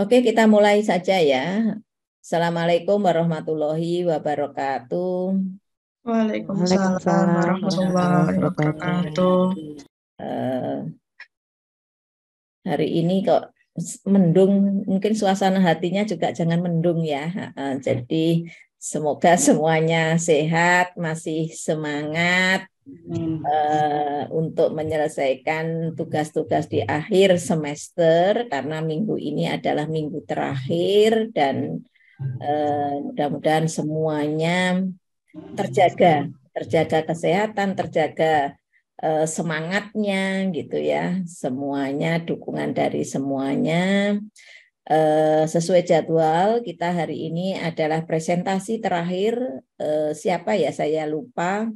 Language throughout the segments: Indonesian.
Oke, kita mulai saja ya. Assalamualaikum warahmatullahi wabarakatuh. Waalaikumsalam, warahmatullahi wabarakatuh. Uh, hari ini kok mendung, mungkin suasana hatinya juga jangan mendung ya. Uh, jadi semoga semuanya sehat, masih semangat, uh, untuk menyelesaikan tugas-tugas di akhir semester karena minggu ini adalah minggu terakhir dan uh, mudah-mudahan semuanya terjaga, terjaga kesehatan, terjaga uh, semangatnya gitu ya. Semuanya dukungan dari semuanya. sesuai jadwal kita hari ini adalah presentasi terakhir siapa ya saya lupa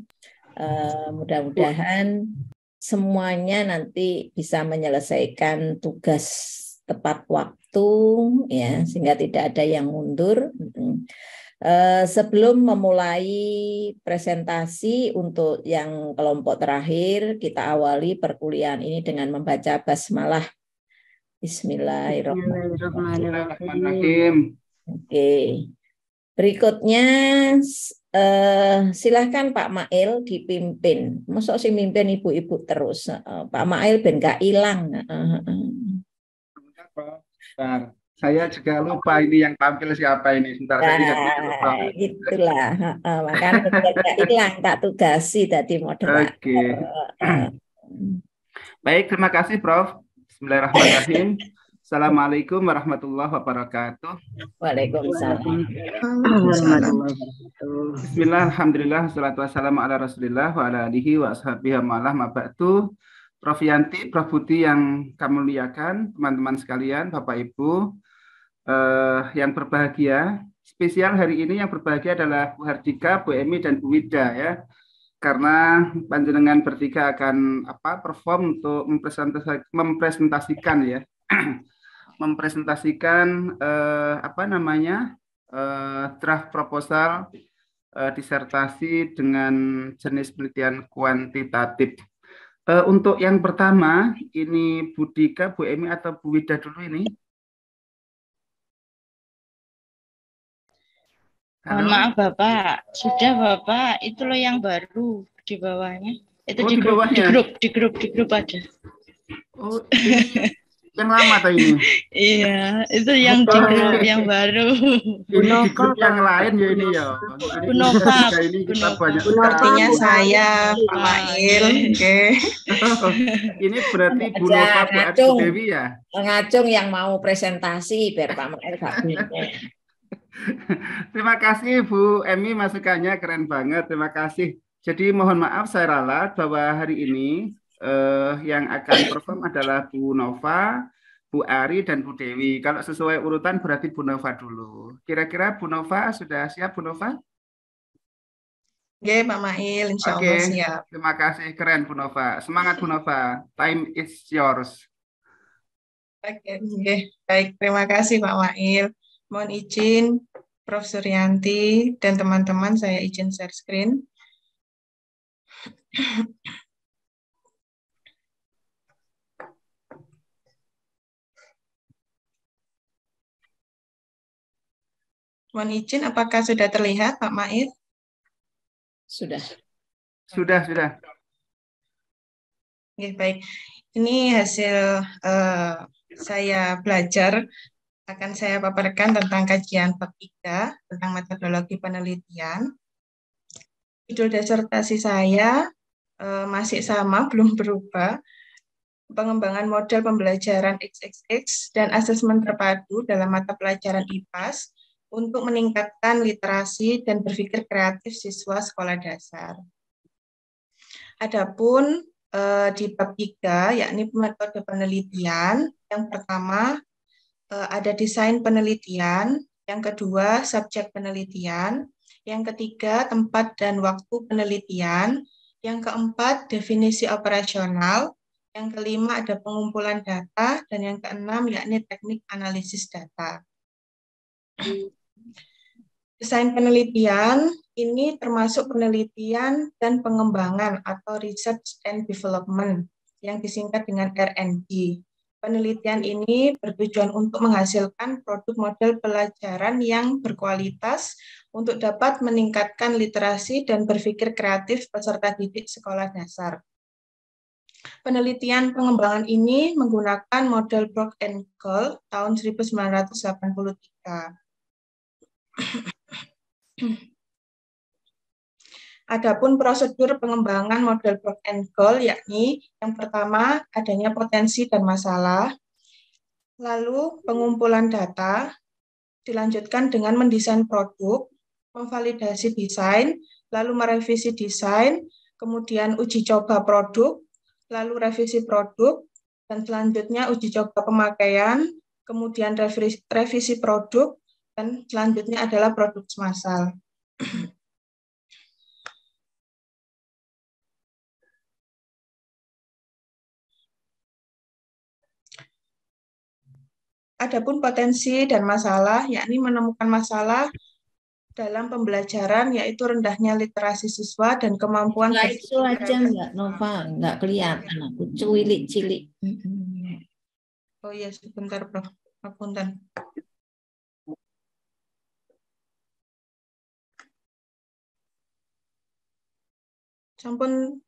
Eh, mudah-mudahan semuanya nanti bisa menyelesaikan tugas tepat waktu ya sehingga tidak ada yang mundur. Eh, sebelum memulai presentasi untuk yang kelompok terakhir, kita awali perkuliahan ini dengan membaca basmalah. Bismillahirrahmanirrahim. Bismillahirrahmanirrahim. Oke. Okay. Berikutnya Uh, silahkan Pak Mail dipimpin. Masuk si mimpin ibu-ibu terus. Uh, Pak Mail ben gak hilang. Uh. Saya juga lupa ini yang tampil siapa ini. Sebentar nah, saya lupa. Itulah. Makanya gak hilang tak tugasi tadi moderator. Oke. Okay. Baik, terima kasih Prof. Bismillahirrahmanirrahim. Assalamualaikum warahmatullahi wabarakatuh. Waalaikumsalam. Bismillahirrahmanirrahim. Alhamdulillah, Bismillahirrahmanirrahim. wassalamu ala rasulillah wa ala alihi wa Prof. Yanti, Prof. Budi yang kami muliakan, teman-teman sekalian, Bapak Ibu, eh, yang berbahagia. Spesial hari ini yang berbahagia adalah Bu Hardika, Bu Emi, dan Bu Wida ya karena panjenengan bertiga akan apa perform untuk mempresentasikan ya mempresentasikan eh, apa namanya eh, draft proposal eh, disertasi dengan jenis penelitian kuantitatif. Eh, untuk yang pertama ini Budika, Bu Emi atau Bu Wida dulu ini. Halo. Maaf Bapak, sudah Bapak, itu loh yang baru di bawahnya. Itu oh, di, grup, di, bawahnya. di grup, di grup, di grup aja. Oh, yang lama tadi ini. iya, itu yang di yang baru. Ini di grup yang lain ya ini ya. Bunova. Ini kita banyak. Artinya saya, Pak Mail. Oke. Ini berarti Bunova Bu Adi Dewi ya. Mengacung yang mau presentasi biar Pak Mail gak bingung. Terima kasih Bu Emi masukannya keren banget. Terima kasih. Jadi mohon maaf saya ralat bahwa hari ini eh, yang akan perform adalah Bu Nova, Bu Ari, dan Bu Dewi. Kalau sesuai urutan berarti Bu Nova dulu. Kira-kira Bu Nova sudah siap, Bu Nova? Oke, Pak Mail, insya okay. Allah siap. Terima kasih, keren Bu Nova. Semangat Bu Nova, time is yours. Oke, okay. baik. Terima kasih Pak Mail. Mohon izin Prof. Suryanti dan teman-teman saya izin share screen. Mohon izin, apakah sudah terlihat Pak Maid? Sudah. Sudah, sudah. Oke, baik. Ini hasil uh, saya belajar akan saya paparkan tentang kajian bab tentang metodologi penelitian. Judul disertasi saya uh, masih sama, belum berubah. Pengembangan model pembelajaran XXX dan asesmen terpadu dalam mata pelajaran IPAS untuk meningkatkan literasi dan berpikir kreatif siswa sekolah dasar. Adapun eh, di bab 3 yakni metode penelitian, yang pertama eh, ada desain penelitian, yang kedua subjek penelitian, yang ketiga tempat dan waktu penelitian, yang keempat definisi operasional, yang kelima ada pengumpulan data, dan yang keenam yakni teknik analisis data. Hmm. Desain penelitian ini termasuk penelitian dan pengembangan atau research and development yang disingkat dengan R&D. Penelitian ini bertujuan untuk menghasilkan produk model pelajaran yang berkualitas untuk dapat meningkatkan literasi dan berpikir kreatif peserta didik sekolah dasar. Penelitian pengembangan ini menggunakan model Brock and Cole tahun 1983. Adapun prosedur pengembangan model Brook and goal, yakni yang pertama adanya potensi dan masalah, lalu pengumpulan data, dilanjutkan dengan mendesain produk, memvalidasi desain, lalu merevisi desain, kemudian uji coba produk, lalu revisi produk, dan selanjutnya uji coba pemakaian, kemudian revisi produk, dan selanjutnya adalah produk massal. Adapun potensi dan masalah, yakni menemukan masalah dalam pembelajaran yaitu rendahnya literasi siswa dan kemampuan nah, itu aja enggak, Nova nggak kelihatan iya. aku cuilik cilik oh iya sebentar Prof apunten Sampun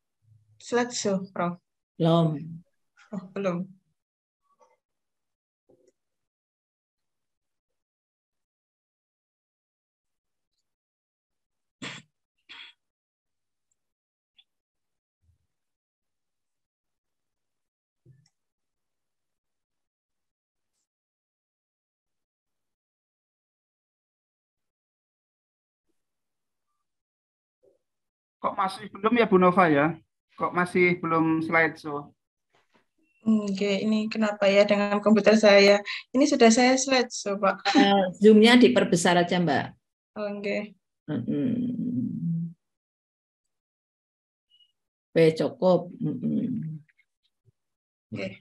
selesai Prof. Belum. Oh, belum. Kok masih belum ya Bu Nova ya? Kok masih belum slide so Oke, ini kenapa ya dengan komputer saya? Ini sudah saya slide so Pak. Uh, Zoom-nya diperbesar aja, Mbak. Oke. Okay. Mm cukup. Mm -hmm. Oke. Okay.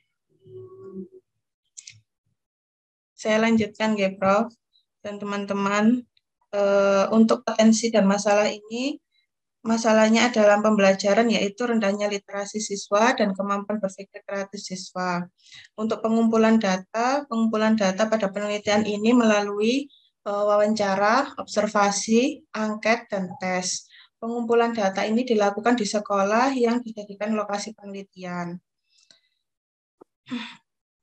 Saya lanjutkan, ya, Prof. Dan teman-teman, uh, untuk potensi dan masalah ini, Masalahnya adalah pembelajaran yaitu rendahnya literasi siswa dan kemampuan berpikir kreatif siswa. Untuk pengumpulan data, pengumpulan data pada penelitian ini melalui e, wawancara, observasi, angket, dan tes. Pengumpulan data ini dilakukan di sekolah yang dijadikan lokasi penelitian.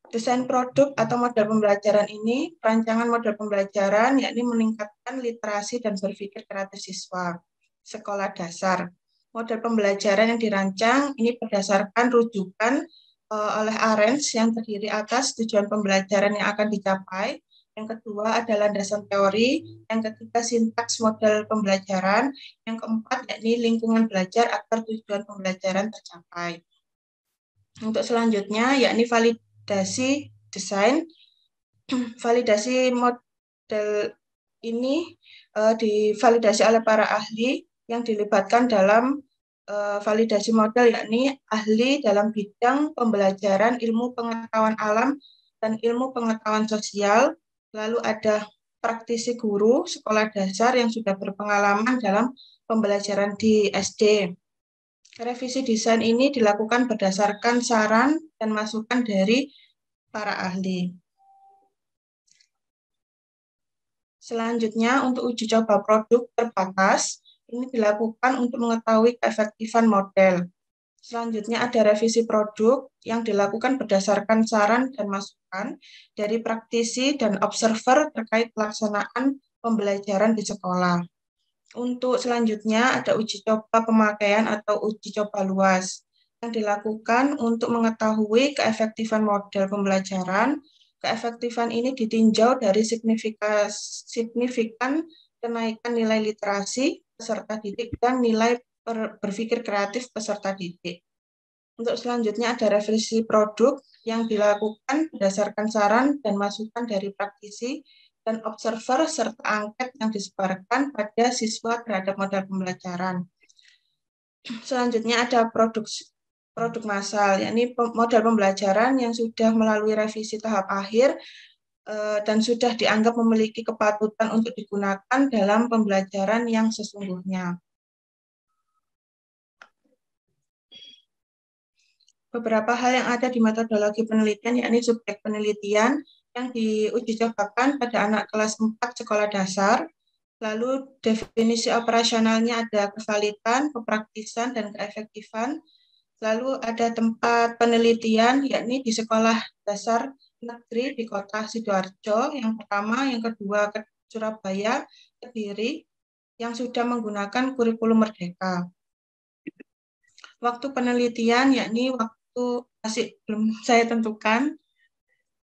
Desain produk atau model pembelajaran ini, perancangan model pembelajaran, yakni meningkatkan literasi dan berpikir kreatif siswa sekolah dasar. Model pembelajaran yang dirancang ini berdasarkan rujukan eh, oleh Arens yang terdiri atas tujuan pembelajaran yang akan dicapai, yang kedua adalah landasan teori, yang ketiga sintaks model pembelajaran, yang keempat yakni lingkungan belajar agar tujuan pembelajaran tercapai. Untuk selanjutnya yakni validasi desain. validasi model ini uh, divalidasi oleh para ahli yang dilibatkan dalam eh, validasi model yakni ahli dalam bidang pembelajaran ilmu pengetahuan alam dan ilmu pengetahuan sosial. Lalu ada praktisi guru sekolah dasar yang sudah berpengalaman dalam pembelajaran di SD. Revisi desain ini dilakukan berdasarkan saran dan masukan dari para ahli. Selanjutnya, untuk uji coba produk terbatas, ini dilakukan untuk mengetahui keefektifan model. Selanjutnya ada revisi produk yang dilakukan berdasarkan saran dan masukan dari praktisi dan observer terkait pelaksanaan pembelajaran di sekolah. Untuk selanjutnya ada uji coba pemakaian atau uji coba luas yang dilakukan untuk mengetahui keefektifan model pembelajaran. Keefektifan ini ditinjau dari signifikan, kenaikan nilai literasi, peserta didik dan nilai berpikir kreatif peserta didik. Untuk selanjutnya ada revisi produk yang dilakukan berdasarkan saran dan masukan dari praktisi dan observer serta angket yang disebarkan pada siswa terhadap model pembelajaran. Selanjutnya ada produk produk massal, yakni model pembelajaran yang sudah melalui revisi tahap akhir Eh, dan sudah dianggap memiliki kepatutan untuk digunakan dalam pembelajaran yang sesungguhnya. Beberapa hal yang ada di metodologi penelitian, yakni subjek penelitian yang diuji cobakan pada anak kelas 4 sekolah dasar, lalu definisi operasionalnya ada kesalitan, kepraktisan, dan keefektifan, lalu ada tempat penelitian, yakni di sekolah dasar negeri di kota Sidoarjo, yang pertama, yang kedua ke Surabaya, Kediri, yang sudah menggunakan kurikulum merdeka. Waktu penelitian, yakni waktu masih belum saya tentukan.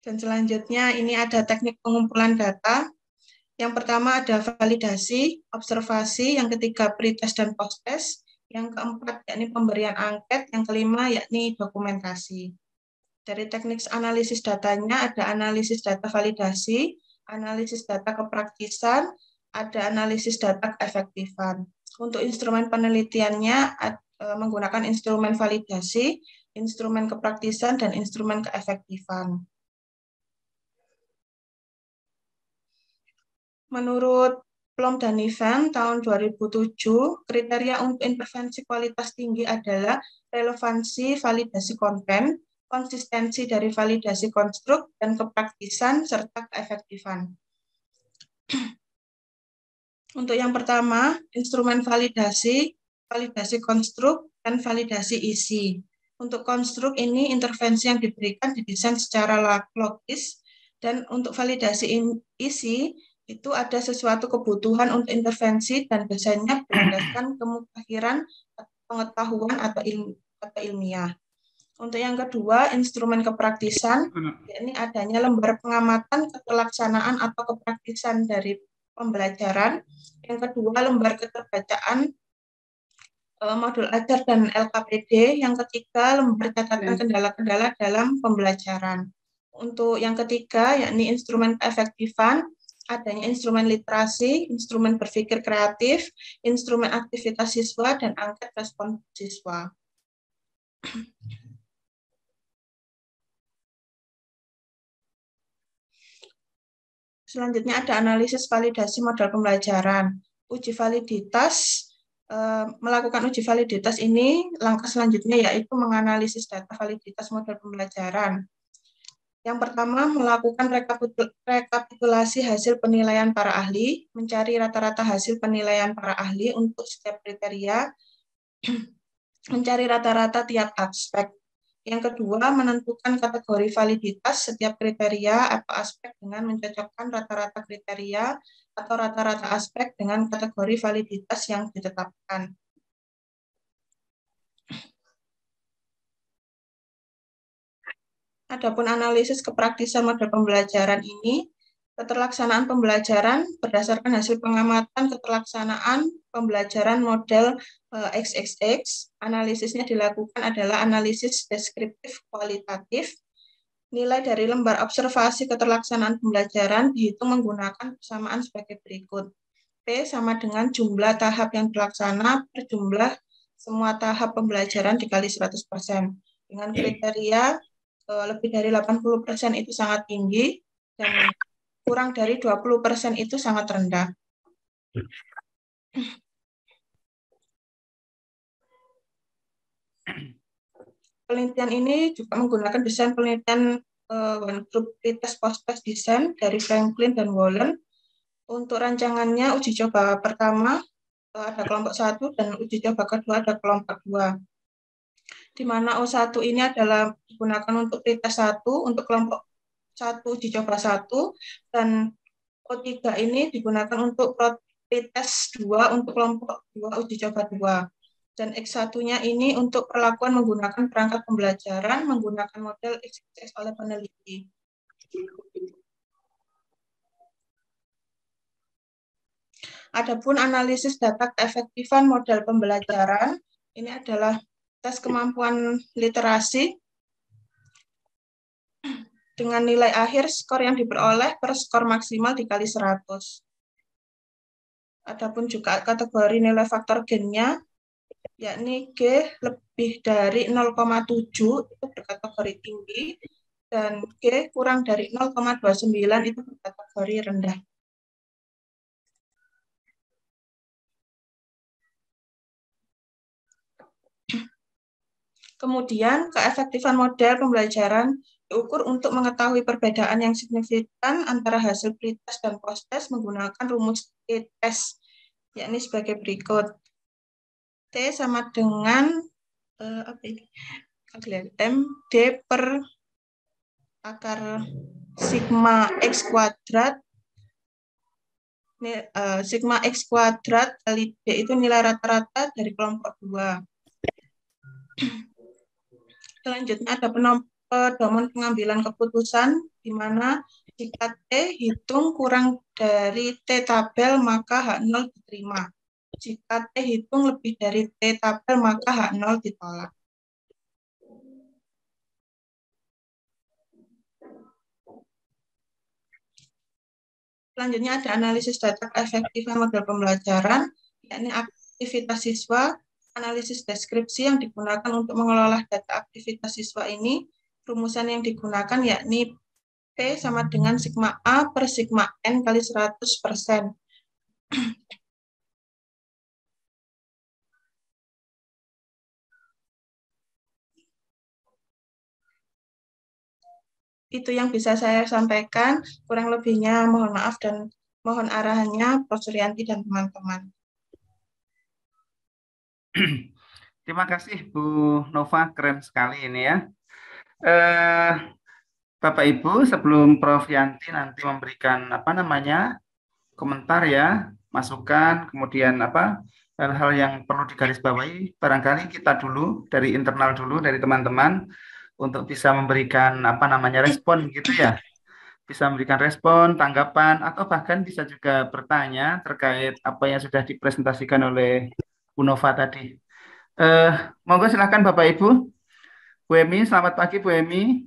Dan selanjutnya ini ada teknik pengumpulan data. Yang pertama ada validasi, observasi, yang ketiga pretest dan posttest, yang keempat yakni pemberian angket, yang kelima yakni dokumentasi. Dari teknik analisis datanya ada analisis data validasi, analisis data kepraktisan, ada analisis data keefektifan. Untuk instrumen penelitiannya e, menggunakan instrumen validasi, instrumen kepraktisan, dan instrumen keefektifan. Menurut Plom dan Niven tahun 2007, kriteria untuk intervensi kualitas tinggi adalah relevansi validasi konten, konsistensi dari validasi konstruk dan kepraktisan serta keefektifan. Untuk yang pertama, instrumen validasi, validasi konstruk, dan validasi isi. Untuk konstruk ini intervensi yang diberikan didesain secara logis dan untuk validasi isi itu ada sesuatu kebutuhan untuk intervensi dan desainnya berdasarkan kemukhiran pengetahuan atau ilmiah. Untuk yang kedua, instrumen kepraktisan, iya, yakni adanya lembar pengamatan ketelaksanaan atau kepraktisan dari pembelajaran. Yang kedua, lembar keterbacaan e, modul ajar dan LKPD. Yang ketiga, lembar catatan kendala-kendala dalam pembelajaran. Untuk yang ketiga, yakni instrumen efektifan, adanya instrumen literasi, instrumen berpikir kreatif, instrumen aktivitas siswa, dan angket respon siswa. Selanjutnya ada analisis validasi modal pembelajaran. Uji validitas, eh, melakukan uji validitas ini langkah selanjutnya yaitu menganalisis data validitas modal pembelajaran. Yang pertama, melakukan rekapitulasi hasil penilaian para ahli, mencari rata-rata hasil penilaian para ahli untuk setiap kriteria, mencari rata-rata tiap aspek. Yang kedua, menentukan kategori validitas setiap kriteria atau aspek dengan mencocokkan rata-rata kriteria atau rata-rata aspek dengan kategori validitas yang ditetapkan. Adapun analisis kepraktisan model pembelajaran ini, keterlaksanaan pembelajaran berdasarkan hasil pengamatan keterlaksanaan pembelajaran model XXX, eh, analisisnya dilakukan adalah analisis deskriptif kualitatif. Nilai dari lembar observasi keterlaksanaan pembelajaran dihitung menggunakan persamaan sebagai berikut. P sama dengan jumlah tahap yang dilaksana per jumlah semua tahap pembelajaran dikali 100%. Dengan kriteria eh, lebih dari 80% itu sangat tinggi dan kurang dari 20% itu sangat rendah. Hmm. Penelitian ini juga menggunakan desain penelitian uh, one group t-test e post-test design dari Franklin dan Wallen. Untuk rancangannya uji coba pertama uh, ada kelompok satu dan uji coba kedua ada kelompok dua. Di mana O1 ini adalah digunakan untuk pretest e satu untuk kelompok satu uji coba satu dan O3 ini digunakan untuk pretest e dua untuk kelompok dua uji coba dua. Dan X1-nya ini untuk perlakuan menggunakan perangkat pembelajaran menggunakan model XXX oleh peneliti. Adapun analisis data keefektifan model pembelajaran, ini adalah tes kemampuan literasi dengan nilai akhir skor yang diperoleh per skor maksimal dikali 100. Adapun juga kategori nilai faktor gennya, yakni G lebih dari 0,7 itu berkategori tinggi dan G kurang dari 0,29 itu berkategori rendah. Kemudian, keefektifan model pembelajaran diukur untuk mengetahui perbedaan yang signifikan antara hasil pretest dan posttest menggunakan rumus t-test, yakni sebagai berikut. T sama dengan uh, apa ini? M D per akar sigma X kuadrat eh, sigma X kuadrat kali B itu nilai rata-rata dari kelompok 2. Selanjutnya ada pedoman pengambilan keputusan di mana jika T hitung kurang dari T tabel maka H0 diterima. Jika T hitung lebih dari T tabel, maka H0 ditolak. Selanjutnya ada analisis data keefektifan model pembelajaran, yakni aktivitas siswa, analisis deskripsi yang digunakan untuk mengelola data aktivitas siswa ini, rumusan yang digunakan yakni P sama dengan sigma A per sigma N kali 100%. itu yang bisa saya sampaikan. Kurang lebihnya mohon maaf dan mohon arahannya Prof. Suryanti dan teman-teman. Terima kasih Bu Nova, keren sekali ini ya. Eh, Bapak Ibu, sebelum Prof. Yanti nanti memberikan apa namanya komentar ya, masukan, kemudian apa hal-hal yang perlu digarisbawahi, barangkali kita dulu dari internal dulu dari teman-teman untuk bisa memberikan apa namanya respon gitu ya bisa memberikan respon, tanggapan, atau bahkan bisa juga bertanya terkait apa yang sudah dipresentasikan oleh Unova tadi. Eh, monggo silahkan Bapak Ibu. Bu Emi, selamat pagi Bu Emi,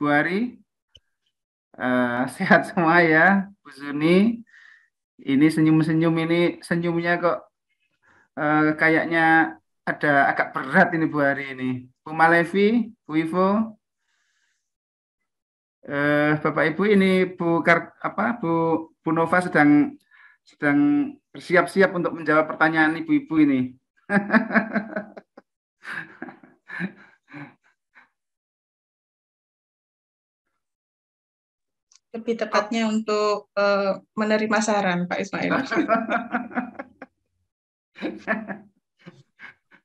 Bu Ari. Eh, sehat semua ya, Bu Zuni. Ini senyum-senyum ini, senyumnya kok eh, kayaknya ada agak berat ini Bu Ari ini. Bu Levi, Bu Ivo, eh, Bapak Ibu ini Bu Kar, apa Bu Bu Nova sedang sedang bersiap-siap untuk menjawab pertanyaan ibu-ibu ini. Lebih tepatnya untuk uh, menerima saran Pak Ismail.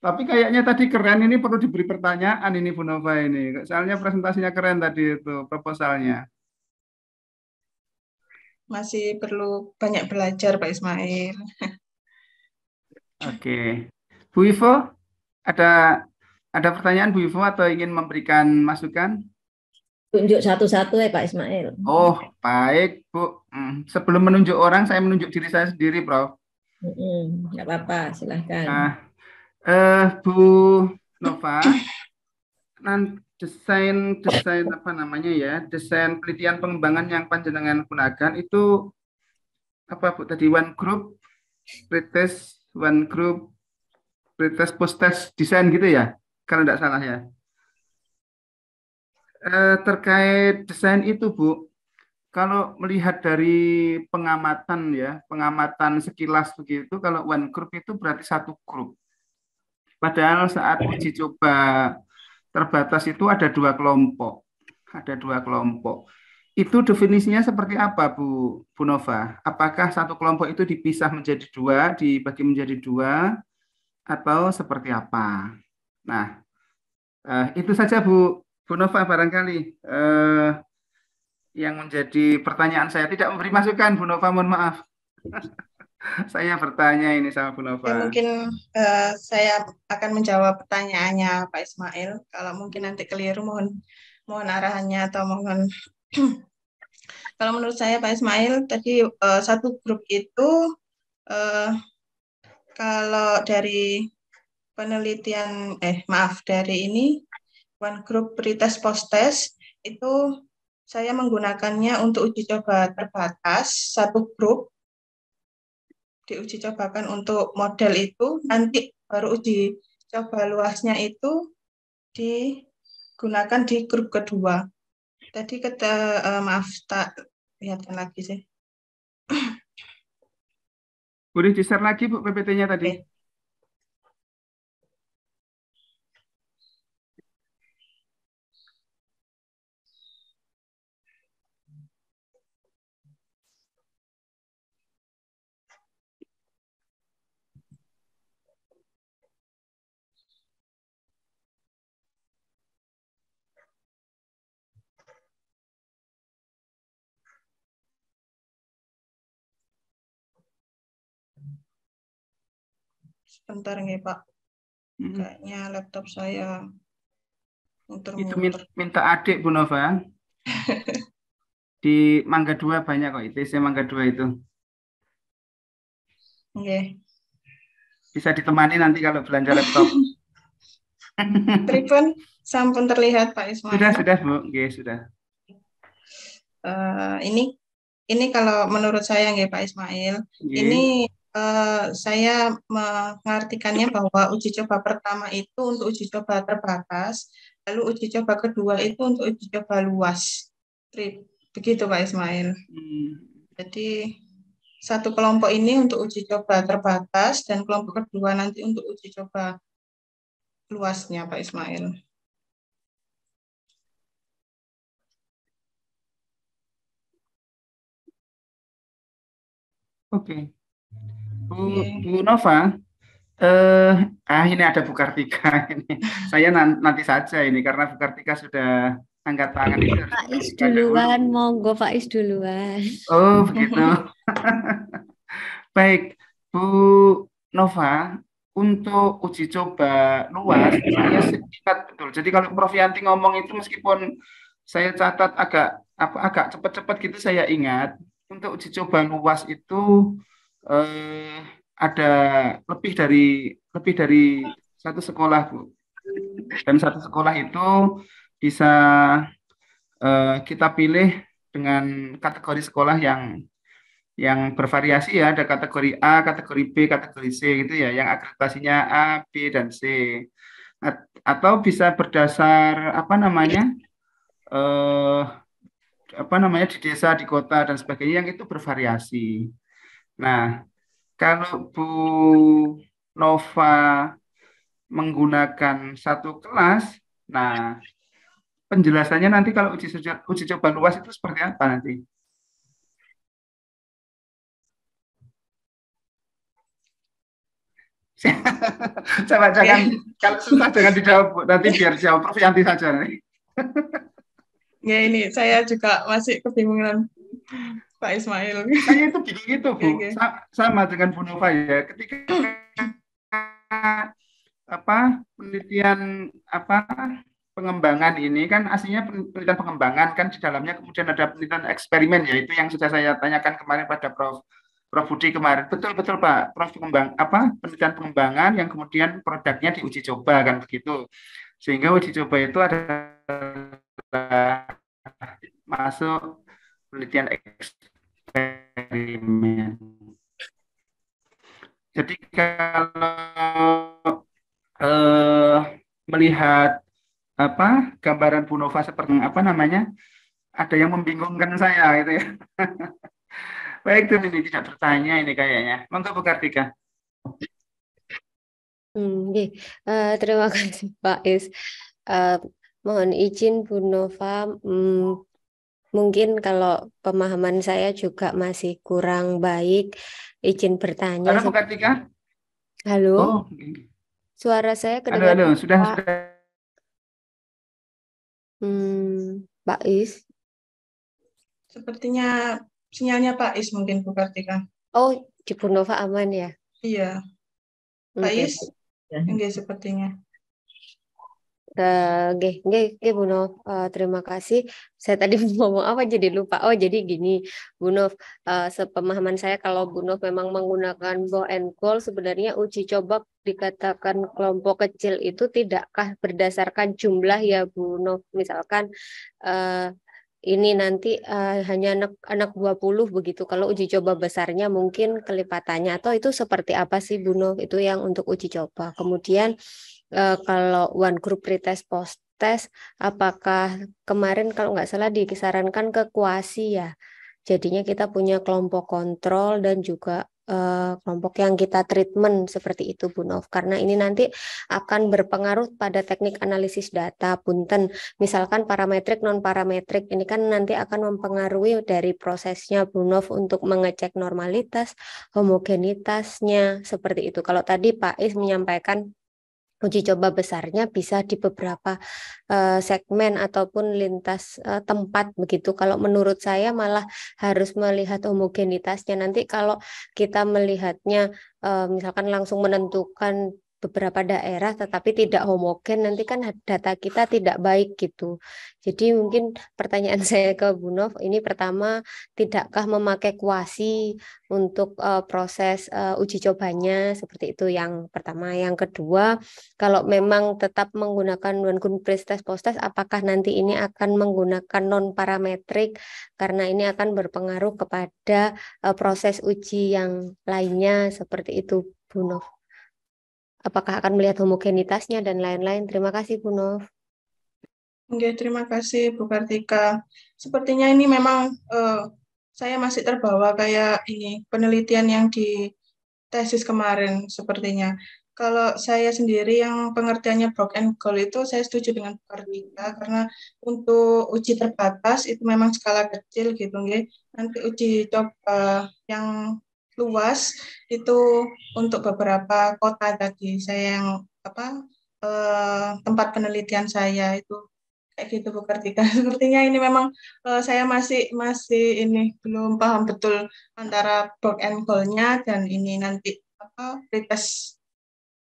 Tapi kayaknya tadi keren ini perlu diberi pertanyaan ini Bu Nova ini. Soalnya presentasinya keren tadi itu proposalnya. Masih perlu banyak belajar Pak Ismail. Oke. Bu Ivo, ada ada pertanyaan Bu Ivo atau ingin memberikan masukan? Tunjuk satu-satu ya Pak Ismail. Oh, baik Bu. Hmm, sebelum menunjuk orang, saya menunjuk diri saya sendiri, Prof. Enggak mm apa-apa, silahkan. Nah, Eh, Bu Nova, nanti desain desain apa namanya ya desain penelitian pengembangan yang panjenengan gunakan itu apa bu tadi one group pretest one group pretest post test desain gitu ya kalau tidak salah ya Uh, terkait desain itu bu kalau melihat dari pengamatan ya pengamatan sekilas begitu kalau one group itu berarti satu grup Padahal saat uji coba terbatas itu ada dua kelompok. Ada dua kelompok. Itu definisinya seperti apa, Bu, Bu Nova? Apakah satu kelompok itu dipisah menjadi dua, dibagi menjadi dua, atau seperti apa? Nah, eh, itu saja, Bu, Bu Nova barangkali. Eh, yang menjadi pertanyaan saya tidak memberi masukan, Bu Nova, mohon maaf. saya bertanya ini sama Bu Nova. Ya, mungkin uh, saya akan menjawab pertanyaannya Pak Ismail. Kalau mungkin nanti keliru mohon mohon arahannya atau mohon kalau menurut saya Pak Ismail tadi uh, satu grup itu uh, kalau dari penelitian eh maaf dari ini one group pretest post test itu saya menggunakannya untuk uji coba terbatas satu grup diuji cobakan untuk model itu nanti baru uji coba luasnya itu digunakan di grup kedua. Tadi kata uh, maaf tak lihatkan lagi sih. Boleh di share lagi Bu PPT-nya tadi. Okay. Sebentar nih Pak. Hmm. Kayaknya laptop saya muter Itu minta, adik Bu Nova. Di Mangga Dua banyak kok itu saya Mangga Dua itu. Oke. Okay. Bisa ditemani nanti kalau belanja laptop. Tripun sampun terlihat Pak Ismail. Sudah, sudah Bu. Oke, sudah. Uh, ini ini kalau menurut saya nggih Pak Ismail, okay. ini Eh, saya mengartikannya bahwa uji coba pertama itu untuk uji coba terbatas, lalu uji coba kedua itu untuk uji coba luas. Begitu Pak Ismail. Hmm. Jadi satu kelompok ini untuk uji coba terbatas dan kelompok kedua nanti untuk uji coba luasnya Pak Ismail. Oke. Okay. Bu, iya. Bu Nova, eh, ah ini ada Bu Kartika ini. Saya nanti saja ini karena Bu Kartika sudah angkat tangan iya. Pak Is duluan, monggo Pak Is duluan. Oh begitu. Baik, Bu Nova, untuk uji coba luas saya singkat betul. Jadi kalau Prof Yanti ngomong itu meskipun saya catat agak apa agak cepat-cepat gitu saya ingat untuk uji coba luas itu eh, ada lebih dari lebih dari satu sekolah bu dan satu sekolah itu bisa eh, kita pilih dengan kategori sekolah yang yang bervariasi ya ada kategori A, kategori B, kategori C gitu ya yang akreditasinya A, B dan C atau bisa berdasar apa namanya eh, apa namanya di desa, di kota dan sebagainya yang itu bervariasi. Nah, kalau Bu Nova menggunakan satu kelas, nah penjelasannya nanti kalau uji, coba, uji coba luas itu seperti apa nanti? Coba jangan kalau susah jangan dijawab nanti biar jawab Prof Yanti saja nih. ya ini saya juga masih kebingungan Pak Ismail. Saya itu begini gitu, Bu. Okay, sama dengan Bu Nova ya. Ketika apa penelitian apa pengembangan ini kan aslinya penelitian pengembangan kan di dalamnya kemudian ada penelitian eksperimen ya itu yang sudah saya tanyakan kemarin pada Prof Prof Budi kemarin betul betul Pak Prof pengembang apa penelitian pengembangan yang kemudian produknya diuji coba kan begitu sehingga uji coba itu ada masuk penelitian eksperimen eksperimen. Jadi kalau eh, melihat apa gambaran Bu Nova seperti apa namanya ada yang membingungkan saya gitu ya. Baik tuh ini tidak bertanya ini kayaknya. Monggo Bu Kartika. Hmm, uh, terima kasih Pak Is. Uh, mohon izin Bu Nova um, mungkin kalau pemahaman saya juga masih kurang baik. Izin bertanya. Halo, Kartika, Halo. Oh. Suara saya kedengaran. Halo, halo. Sudah, Pak. Hmm, Pak Is. Sepertinya sinyalnya Pak Is mungkin Bu Kartika. Oh, di Bu Nova aman ya? Iya. Pak okay. Is, ya. enggak sepertinya. Oke, oke, oke, Bu Nov. Uh, terima kasih. Saya tadi ngomong apa jadi lupa. Oh, jadi gini, Bu Nov. Uh, sepemahaman saya kalau Bu Nov memang menggunakan bow and goal, sebenarnya uji coba dikatakan kelompok kecil itu tidakkah berdasarkan jumlah ya, Bu Nov? Misalkan uh, ini nanti uh, hanya anak anak 20 begitu. Kalau uji coba besarnya mungkin kelipatannya atau itu seperti apa sih Bu Nov? Itu yang untuk uji coba. Kemudian uh, kalau one group retest post test apakah kemarin kalau nggak salah disarankan ke kuasi ya jadinya kita punya kelompok kontrol dan juga uh, kelompok yang kita treatment seperti itu Bu Nov karena ini nanti akan berpengaruh pada teknik analisis data punten misalkan parametrik non parametrik ini kan nanti akan mempengaruhi dari prosesnya Bu Nov untuk mengecek normalitas homogenitasnya seperti itu kalau tadi Pak Is menyampaikan uji coba besarnya bisa di beberapa uh, segmen ataupun lintas uh, tempat begitu. Kalau menurut saya malah harus melihat homogenitasnya. Nanti kalau kita melihatnya uh, misalkan langsung menentukan beberapa daerah tetapi tidak homogen nanti kan data kita tidak baik gitu. Jadi mungkin pertanyaan saya ke Bu Nov ini pertama tidakkah memakai kuasi untuk uh, proses uh, uji cobanya seperti itu yang pertama. Yang kedua kalau memang tetap menggunakan one gun test apakah nanti ini akan menggunakan non parametrik karena ini akan berpengaruh kepada uh, proses uji yang lainnya seperti itu Bu Nov? apakah akan melihat homogenitasnya dan lain-lain. Terima kasih Bu Nov. Oke, terima kasih Bu Kartika. Sepertinya ini memang uh, saya masih terbawa kayak ini penelitian yang di tesis kemarin sepertinya. Kalau saya sendiri yang pengertiannya broken and goal itu saya setuju dengan Bu Kartika karena untuk uji terbatas itu memang skala kecil gitu Nanti uji coba yang luas itu untuk beberapa kota tadi saya yang apa eh, tempat penelitian saya itu kayak gitu Bu Kartika. Sepertinya ini memang eh, saya masih masih ini belum paham betul antara work and goal-nya dan ini nanti apa pretest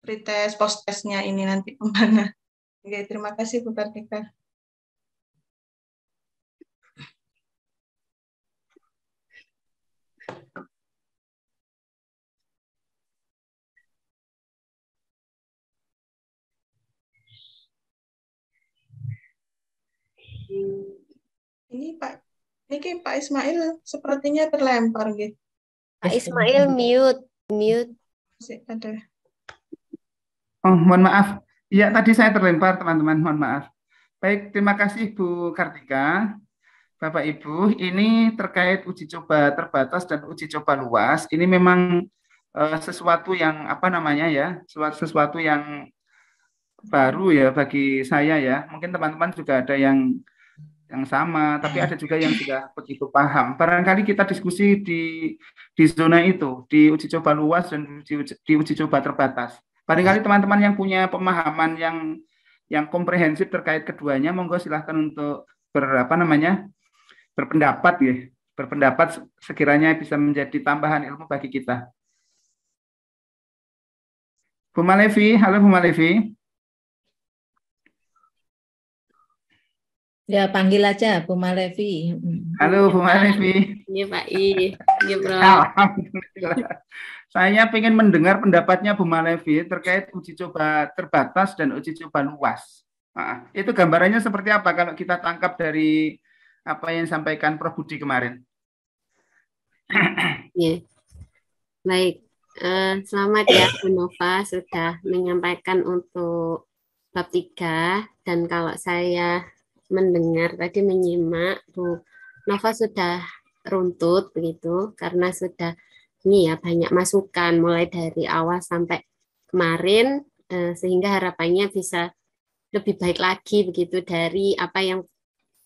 pretest post testnya ini nanti kemana. Oke, terima kasih Bu Kartika. Hmm. Ini Pak, ini Pak Ismail sepertinya terlempar gitu. Pak Ismail mute, mute. Masih ada. Oh, mohon maaf. ya tadi saya terlempar, teman-teman. Mohon maaf. Baik, terima kasih Bu Kartika. Bapak Ibu, ini terkait uji coba terbatas dan uji coba luas. Ini memang uh, sesuatu yang apa namanya ya, sesuatu yang baru ya bagi saya ya. Mungkin teman-teman juga ada yang yang sama, tapi ada juga yang tidak hmm. begitu paham. Barangkali kita diskusi di di zona itu, di uji coba luas dan di, di uji coba terbatas. Barangkali teman-teman yang punya pemahaman yang yang komprehensif terkait keduanya, monggo silahkan untuk berapa namanya berpendapat ya, berpendapat sekiranya bisa menjadi tambahan ilmu bagi kita. Bu Malevi, halo Bu Malevi. Ya panggil aja Bu Malevi. Halo iya, Bu Malevi. Iya Pak I. Iya Bro. Saya ingin mendengar pendapatnya Bu Malevi terkait uji coba terbatas dan uji coba luas. Nah, itu gambarannya seperti apa kalau kita tangkap dari apa yang sampaikan Prof Budi kemarin? Ya. Baik. Uh, selamat ya Bu Nova sudah menyampaikan untuk bab 3 dan kalau saya mendengar tadi menyimak Bu Nova sudah runtut begitu karena sudah ini ya banyak masukan mulai dari awal sampai kemarin eh, sehingga harapannya bisa lebih baik lagi begitu dari apa yang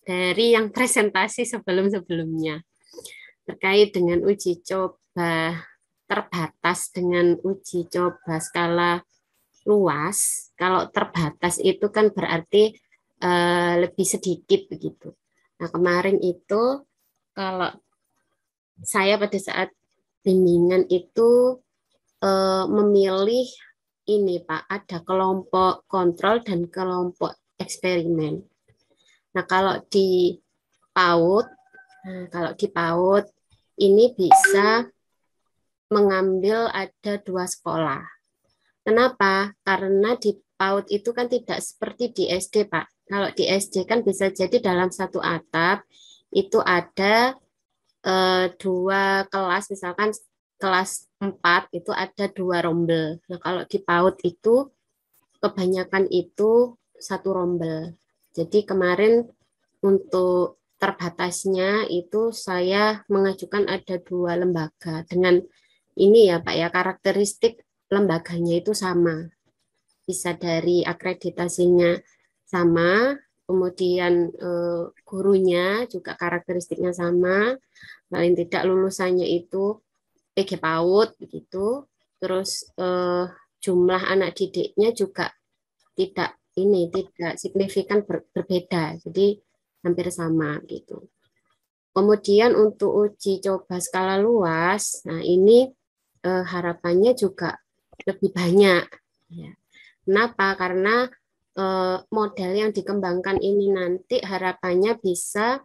dari yang presentasi sebelum-sebelumnya terkait dengan uji coba terbatas dengan uji coba skala luas. Kalau terbatas itu kan berarti Eh, lebih sedikit begitu. Nah kemarin itu kalau saya pada saat bimbingan itu uh, memilih ini Pak ada kelompok kontrol dan kelompok eksperimen. Nah kalau di PAUD, nah, kalau di PAUD ini bisa mengambil ada dua sekolah. Kenapa? Karena di PAUD itu kan tidak seperti di SD, Pak kalau di SD kan bisa jadi dalam satu atap itu ada e, dua kelas misalkan kelas 4 itu ada dua rombel. Nah, kalau di PAUD itu kebanyakan itu satu rombel. Jadi kemarin untuk terbatasnya itu saya mengajukan ada dua lembaga dengan ini ya Pak ya karakteristik lembaganya itu sama. Bisa dari akreditasinya sama, kemudian eh, gurunya juga karakteristiknya sama, paling tidak lulusannya itu PG PAUD begitu, terus eh, jumlah anak didiknya juga tidak ini tidak signifikan ber, berbeda, jadi hampir sama gitu. Kemudian untuk uji coba skala luas, nah ini eh, harapannya juga lebih banyak. Ya. Kenapa? Karena Eh, model yang dikembangkan ini nanti harapannya bisa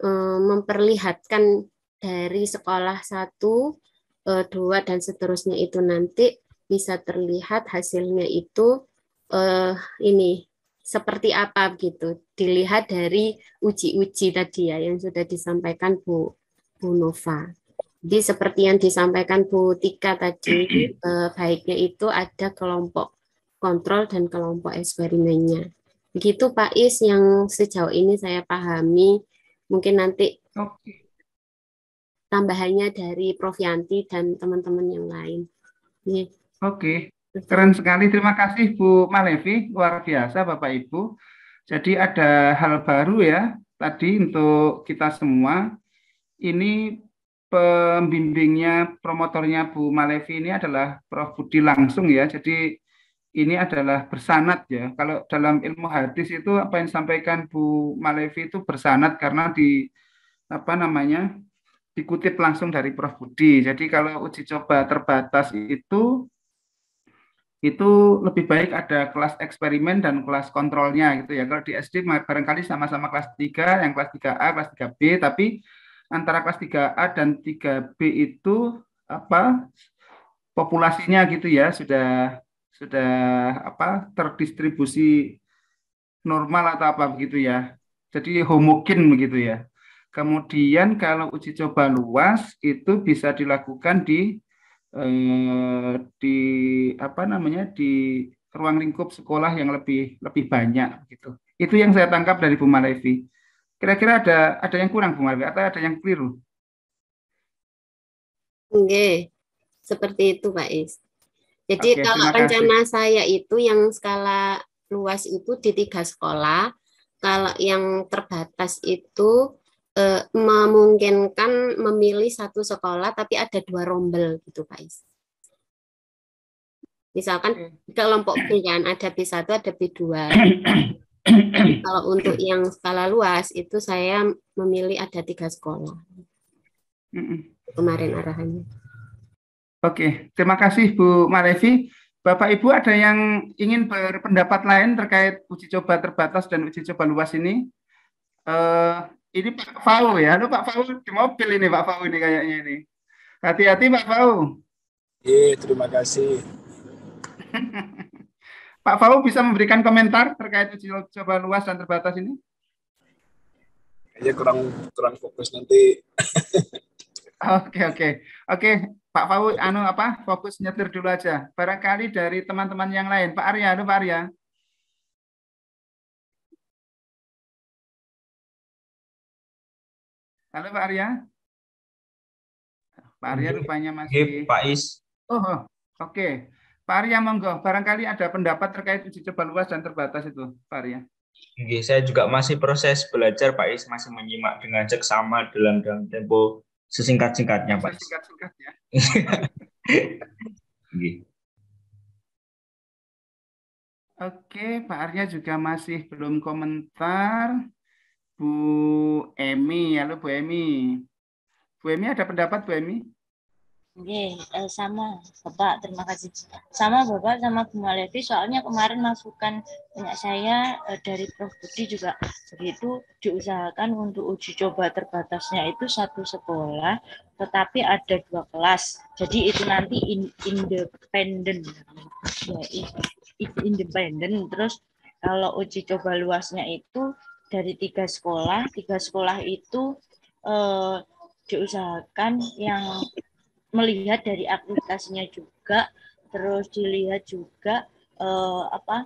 eh, memperlihatkan dari sekolah satu, eh, dua dan seterusnya itu nanti bisa terlihat hasilnya itu ini seperti apa gitu dilihat dari uji-uji tadi ya yang sudah disampaikan Bu Bu Nova. Jadi seperti yang disampaikan Bu Tika tadi eh, baiknya itu ada kelompok kontrol dan kelompok eksperimennya. Begitu Pak Is yang sejauh ini saya pahami, mungkin nanti okay. tambahannya dari Prof Yanti dan teman-teman yang lain. Iya. Oke, okay. keren sekali. Terima kasih Bu Malevi, luar biasa Bapak Ibu. Jadi ada hal baru ya tadi untuk kita semua. Ini pembimbingnya, promotornya Bu Malevi ini adalah Prof Budi langsung ya. Jadi ini adalah bersanat ya. Kalau dalam ilmu hadis itu apa yang disampaikan Bu Malevi itu bersanat karena di apa namanya dikutip langsung dari Prof Budi. Jadi kalau uji coba terbatas itu itu lebih baik ada kelas eksperimen dan kelas kontrolnya gitu ya. Kalau di SD barangkali sama-sama kelas 3, yang kelas 3A, kelas 3B, tapi antara kelas 3A dan 3B itu apa populasinya gitu ya sudah sudah apa terdistribusi normal atau apa begitu ya. Jadi homogen begitu ya. Kemudian kalau uji coba luas itu bisa dilakukan di eh, di apa namanya di ruang lingkup sekolah yang lebih lebih banyak begitu Itu yang saya tangkap dari Bu Malevi. Kira-kira ada ada yang kurang Bu Malevi atau ada yang keliru? Oke, seperti itu Pak Is. Jadi Oke, kalau rencana kasih. saya itu yang skala luas itu di tiga sekolah, kalau yang terbatas itu eh, memungkinkan memilih satu sekolah tapi ada dua rombel gitu guys. Is. Misalkan kelompok pilihan ada B1, ada B2. kalau untuk yang skala luas itu saya memilih ada tiga sekolah. Kemarin arahannya. Oke, terima kasih Bu Marevi. Bapak Ibu ada yang ingin berpendapat lain terkait uji coba terbatas dan uji coba luas ini? Uh, ini Pak Fau ya, lo Pak Fau di mobil ini Pak Fau ini kayaknya ini. Hati-hati Pak Fau. Iya, terima kasih. Pak Fau bisa memberikan komentar terkait uji coba luas dan terbatas ini? Kayaknya kurang kurang fokus nanti. Oke oke oke. Pak Fau, anu apa? Fokus nyetir dulu aja. Barangkali dari teman-teman yang lain. Pak Arya, anu Pak Arya. Halo Pak Arya. Pak Arya rupanya masih. Pak Is. Oh, oh oke. Okay. Pak Arya monggo. Barangkali ada pendapat terkait uji coba luas dan terbatas itu, Pak Arya. Oke, saya juga masih proses belajar Pak Is masih menyimak dengan seksama dalam dalam tempo Sesingkat-singkatnya, Pak. Sesingkat-singkatnya. Gitu. Oke, Pak Arya juga masih belum komentar. Bu Emi, halo Bu Emi. Bu Emi ada pendapat Bu Emi? Okay. Uh, eh, sama Bapak, terima kasih. Sama Bapak sama Bu Malevi, soalnya kemarin masukan banyak saya uh, dari Prof Budi juga begitu diusahakan untuk uji coba terbatasnya itu satu sekolah, tetapi ada dua kelas. Jadi itu nanti in, independen, ya, independen. Terus kalau uji coba luasnya itu dari tiga sekolah, tiga sekolah itu uh, diusahakan yang melihat dari aplikasinya juga, terus dilihat juga uh, apa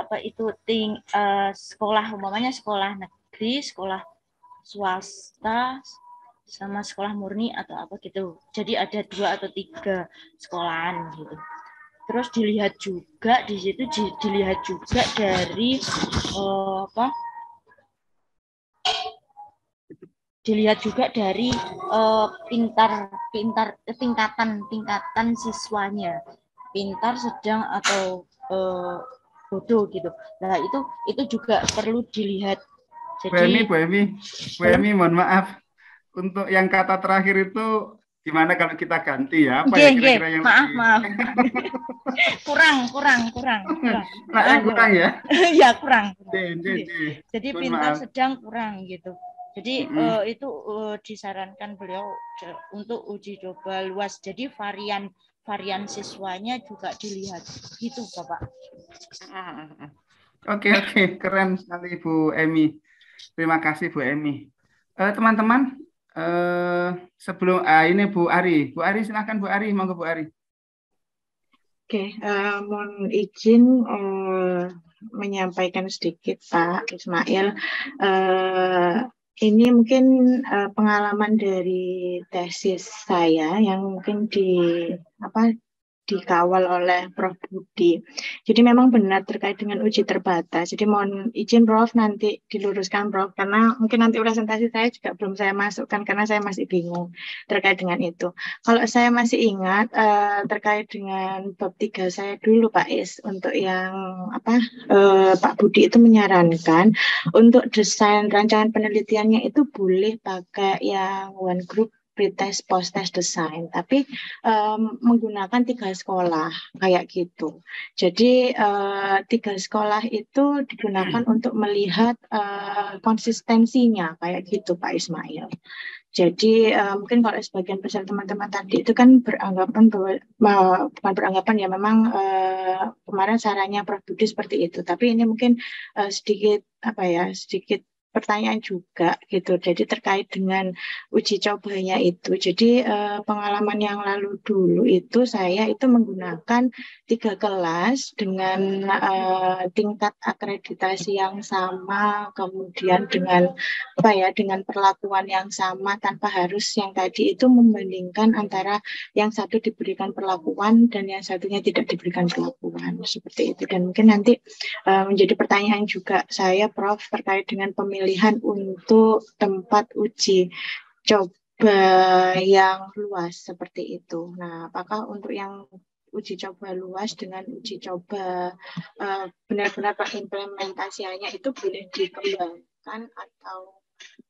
apa itu ting uh, sekolah umpamanya sekolah negeri, sekolah swasta sama sekolah murni atau apa gitu. Jadi ada dua atau tiga sekolahan gitu. Terus dilihat juga di situ dilihat juga dari uh, apa dilihat juga dari uh, pintar pintar tingkatan tingkatan siswanya pintar sedang atau uh, bodoh gitu nah itu itu juga perlu dilihat jadi Bu Emi Bu Emi Bu Emi mohon maaf untuk yang kata terakhir itu gimana kalau kita ganti ya apa yeah, ya kira-kira yeah. yang maaf lagi? maaf kurang kurang kurang kurang nah, kurang ya ya kurang, kurang. Jadi, jadi pintar maaf. sedang kurang gitu jadi mm-hmm. uh, itu uh, disarankan beliau untuk uji coba luas. Jadi varian varian siswanya juga dilihat. Itu, Bapak. Ah, ah, ah. Oke, oke, keren sekali Bu Emi. Terima kasih Bu Emi. Eh, teman-teman, uh, sebelum uh, ini Bu Ari. Bu Ari silahkan Bu Ari, monggo Bu Ari. Oke, okay, uh, mohon izin uh, menyampaikan sedikit Pak Ismail. Uh, ini mungkin uh, pengalaman dari tesis saya yang mungkin di apa dikawal oleh Prof. Budi. Jadi memang benar terkait dengan uji terbatas. Jadi mohon izin Prof nanti diluruskan Prof karena mungkin nanti presentasi saya juga belum saya masukkan karena saya masih bingung terkait dengan itu. Kalau saya masih ingat uh, terkait dengan bab 3 saya dulu Pak Is untuk yang apa uh, Pak Budi itu menyarankan untuk desain rancangan penelitiannya itu boleh pakai yang one group pretest post test design tapi um, menggunakan tiga sekolah kayak gitu jadi uh, tiga sekolah itu digunakan hmm. untuk melihat uh, konsistensinya kayak gitu Pak Ismail jadi uh, mungkin kalau sebagian besar teman-teman tadi itu kan beranggapan bahwa bukan beranggapan ya memang uh, kemarin sarannya Prof Budi seperti itu. Tapi ini mungkin uh, sedikit apa ya sedikit pertanyaan juga gitu. Jadi terkait dengan uji cobanya itu. Jadi eh, pengalaman yang lalu dulu itu saya itu menggunakan tiga kelas dengan eh, tingkat akreditasi yang sama, kemudian dengan apa ya, dengan perlakuan yang sama tanpa harus yang tadi itu membandingkan antara yang satu diberikan perlakuan dan yang satunya tidak diberikan perlakuan seperti itu. Dan mungkin nanti eh, menjadi pertanyaan juga saya Prof terkait dengan pemilihan pilihan untuk tempat uji coba yang luas seperti itu. Nah, apakah untuk yang uji coba luas dengan uji coba benar eh, benar-benar implementasinya itu boleh dikembangkan atau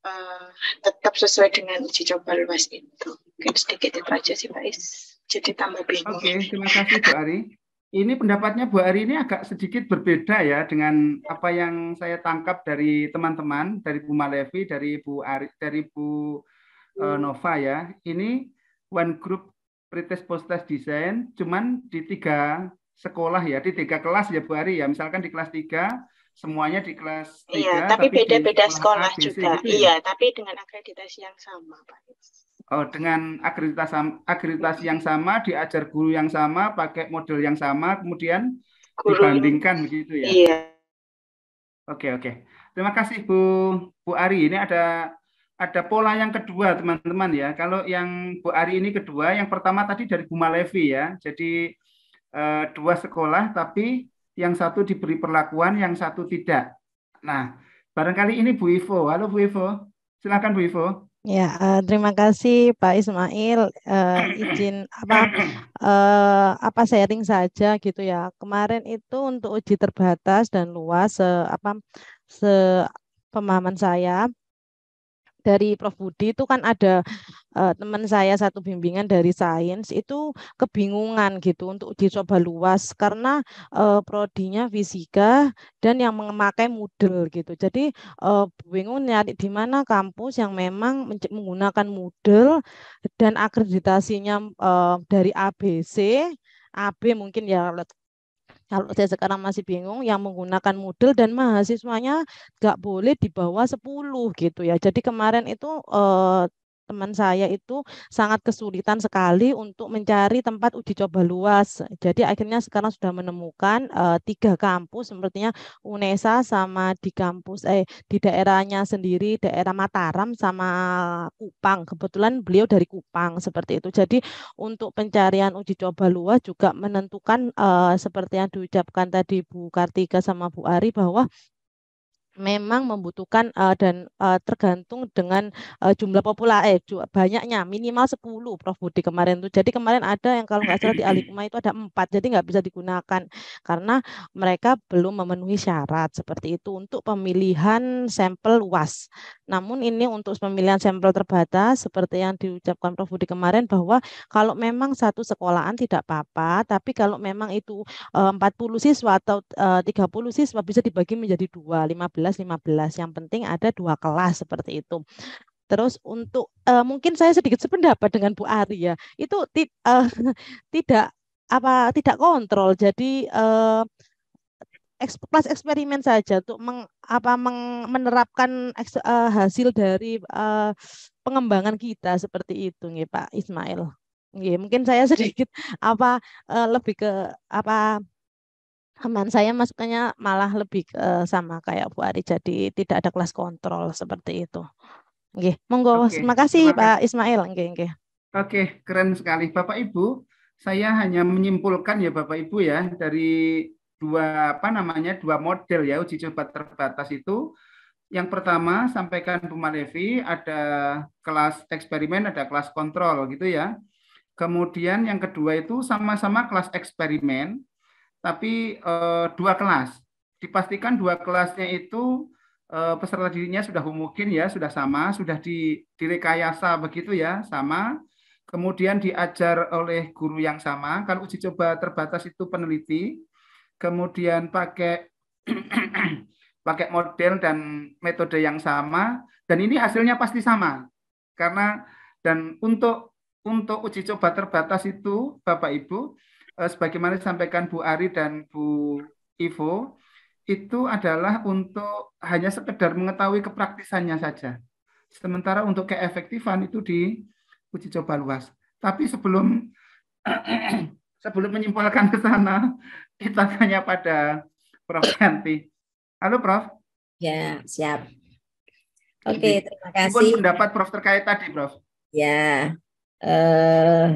uh, tetap sesuai dengan uji coba luas itu. Mungkin sedikit itu aja sih Pak Is. Jadi tambah bingung. Oke, okay, terima kasih Bu Ari ini pendapatnya Bu Ari ini agak sedikit berbeda ya dengan apa yang saya tangkap dari teman-teman, dari Bu Malevi, dari Bu Ari, dari Bu uh, Nova ya. Ini one group pretest post Test design cuman di tiga sekolah ya, di tiga kelas ya Bu Ari ya. Misalkan di kelas tiga semuanya di kelas iya, tiga. Iya, tapi beda-beda sekolah, sekolah juga. Gitu ya? Iya, tapi dengan akreditasi yang sama Pak oh, dengan akreditasi akreditasi yang sama, diajar guru yang sama, pakai model yang sama, kemudian guru. dibandingkan begitu ya? Iya. Oke oke. Terima kasih Bu Bu Ari. Ini ada ada pola yang kedua teman-teman ya. Kalau yang Bu Ari ini kedua, yang pertama tadi dari Bu Malevi ya. Jadi eh, dua sekolah tapi yang satu diberi perlakuan, yang satu tidak. Nah, barangkali ini Bu Ivo. Halo Bu Ivo. Silakan Bu Ivo. Ya, uh, terima kasih Pak Ismail. Uh, izin apa uh, apa sharing saja gitu ya. Kemarin itu untuk uji terbatas dan luas se apa se pemahaman saya dari Prof Budi itu kan ada uh, teman saya satu bimbingan dari sains itu kebingungan gitu untuk dicoba luas karena uh, prodinya fisika dan yang memakai Moodle gitu. Jadi uh, bingung nyari di mana kampus yang memang menggunakan Moodle dan akreditasinya uh, dari ABC, AB mungkin ya kalau saya sekarang masih bingung yang menggunakan model dan mahasiswanya nggak boleh di bawah 10 gitu ya. Jadi kemarin itu eh, teman saya itu sangat kesulitan sekali untuk mencari tempat uji coba luas. Jadi akhirnya sekarang sudah menemukan uh, tiga kampus, sepertinya UNESA sama di kampus eh di daerahnya sendiri, daerah Mataram sama Kupang. Kebetulan beliau dari Kupang seperti itu. Jadi untuk pencarian uji coba luas juga menentukan uh, seperti yang diucapkan tadi Bu Kartika sama Bu Ari bahwa memang membutuhkan uh, dan uh, tergantung dengan uh, jumlah popula eh banyaknya minimal 10 Prof Budi kemarin tuh. Jadi kemarin ada yang kalau nggak salah di Alikma itu ada empat, jadi nggak bisa digunakan karena mereka belum memenuhi syarat seperti itu untuk pemilihan sampel luas. Namun ini untuk pemilihan sampel terbatas seperti yang diucapkan Prof Budi kemarin bahwa kalau memang satu sekolahan tidak apa-apa, tapi kalau memang itu uh, 40 siswa atau uh, 30 siswa bisa dibagi menjadi dua, 15 15. Yang penting ada dua kelas seperti itu. Terus untuk uh, mungkin saya sedikit sependapat dengan Bu Ari ya. Itu ti uh, tidak apa tidak kontrol. Jadi uh, kelas eksperimen saja untuk meng, apa meng, menerapkan eks, uh, hasil dari uh, pengembangan kita seperti itu nih Pak Ismail. Nggih, mungkin saya sedikit apa uh, lebih ke apa teman saya masukannya malah lebih ke eh, sama kayak Bu Ari jadi tidak ada kelas kontrol seperti itu. Oke, monggo okay. terima kasih Pak Ismail Oke, oke. Oke, keren sekali Bapak Ibu. Saya hanya menyimpulkan ya Bapak Ibu ya dari dua apa namanya dua model ya uji coba terbatas itu. Yang pertama sampaikan Bu Malevi ada kelas eksperimen, ada kelas kontrol gitu ya. Kemudian yang kedua itu sama-sama kelas eksperimen, tapi e, dua kelas. Dipastikan dua kelasnya itu e, peserta dirinya sudah mungkin ya, sudah sama, sudah di, direkayasa begitu ya, sama. Kemudian diajar oleh guru yang sama. Kalau uji coba terbatas itu peneliti. Kemudian pakai pakai model dan metode yang sama dan ini hasilnya pasti sama. Karena dan untuk untuk uji coba terbatas itu Bapak Ibu Eh, sebagaimana disampaikan Bu Ari dan Bu Ivo, itu adalah untuk hanya sekedar mengetahui kepraktisannya saja. Sementara untuk keefektifan itu di uji coba luas. Tapi sebelum sebelum menyimpulkan ke sana, kita tanya pada Prof. Ganti. Halo Prof. Ya, siap. Oke, okay, terima kasih. Pun pendapat Prof terkait tadi, Prof. Ya, eh,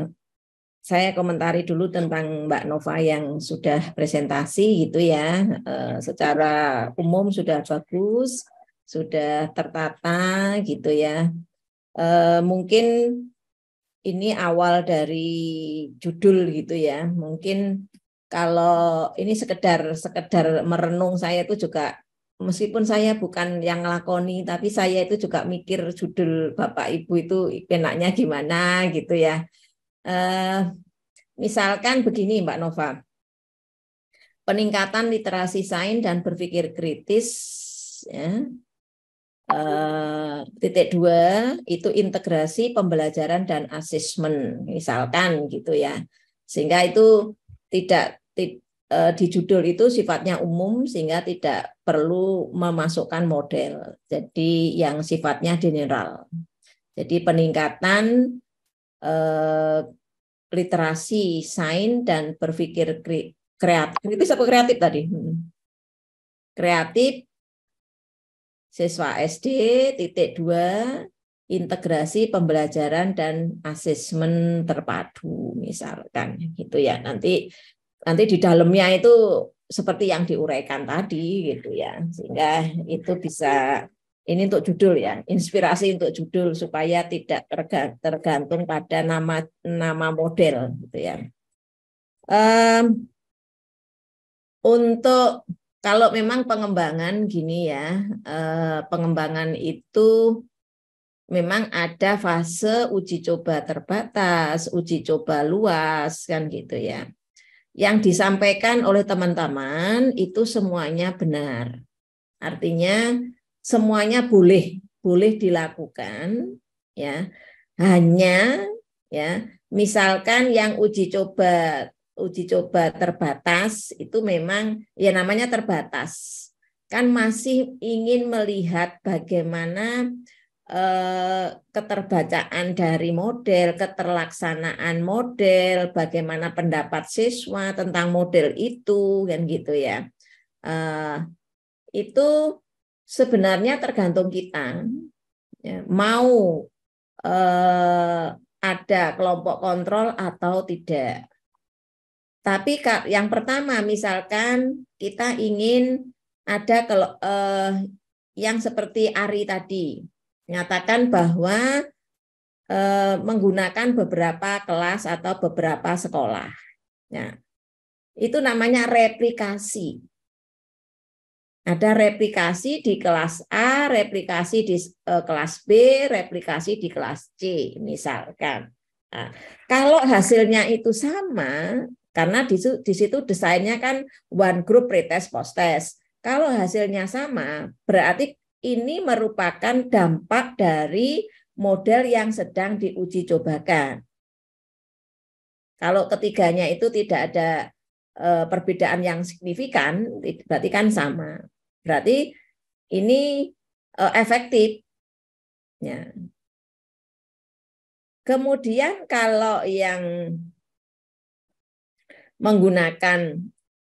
saya komentari dulu tentang Mbak Nova yang sudah presentasi gitu ya. Eh, secara umum sudah bagus, sudah tertata gitu ya. Eh, mungkin ini awal dari judul gitu ya. Mungkin kalau ini sekedar sekedar merenung saya itu juga meskipun saya bukan yang lakoni, tapi saya itu juga mikir judul Bapak Ibu itu enaknya gimana gitu ya eh, misalkan begini Mbak Nova, peningkatan literasi sains dan berpikir kritis, ya, uh, titik dua itu integrasi pembelajaran dan asesmen, misalkan gitu ya, sehingga itu tidak eh, di judul itu sifatnya umum sehingga tidak perlu memasukkan model. Jadi yang sifatnya general. Jadi peningkatan eh, literasi sains dan berpikir kreatif. Kritis apa kreatif tadi? Hmm. Kreatif siswa SD titik dua integrasi pembelajaran dan asesmen terpadu misalkan gitu ya nanti nanti di dalamnya itu seperti yang diuraikan tadi gitu ya sehingga itu bisa ini untuk judul ya, inspirasi untuk judul supaya tidak tergantung pada nama nama model gitu ya. Um, untuk kalau memang pengembangan gini ya, uh, pengembangan itu memang ada fase uji coba terbatas, uji coba luas kan gitu ya. Yang disampaikan oleh teman-teman itu semuanya benar. Artinya semuanya boleh boleh dilakukan ya hanya ya misalkan yang uji coba uji coba terbatas itu memang ya namanya terbatas kan masih ingin melihat bagaimana eh, keterbacaan dari model keterlaksanaan model bagaimana pendapat siswa tentang model itu kan gitu ya eh, itu sebenarnya tergantung kita ya, mau eh, ada kelompok kontrol atau tidak. Tapi yang pertama misalkan kita ingin ada eh, yang seperti Ari tadi nyatakan bahwa eh, menggunakan beberapa kelas atau beberapa sekolah. Nah, itu namanya replikasi. Ada replikasi di kelas A, replikasi di e, kelas B, replikasi di kelas C, misalkan. Nah, kalau hasilnya itu sama, karena di, di situ desainnya kan one group pretest posttest Kalau hasilnya sama, berarti ini merupakan dampak dari model yang sedang diuji cobakan. Kalau ketiganya itu tidak ada e, perbedaan yang signifikan, berarti kan sama. Berarti ini uh, efektif. Ya. Kemudian kalau yang menggunakan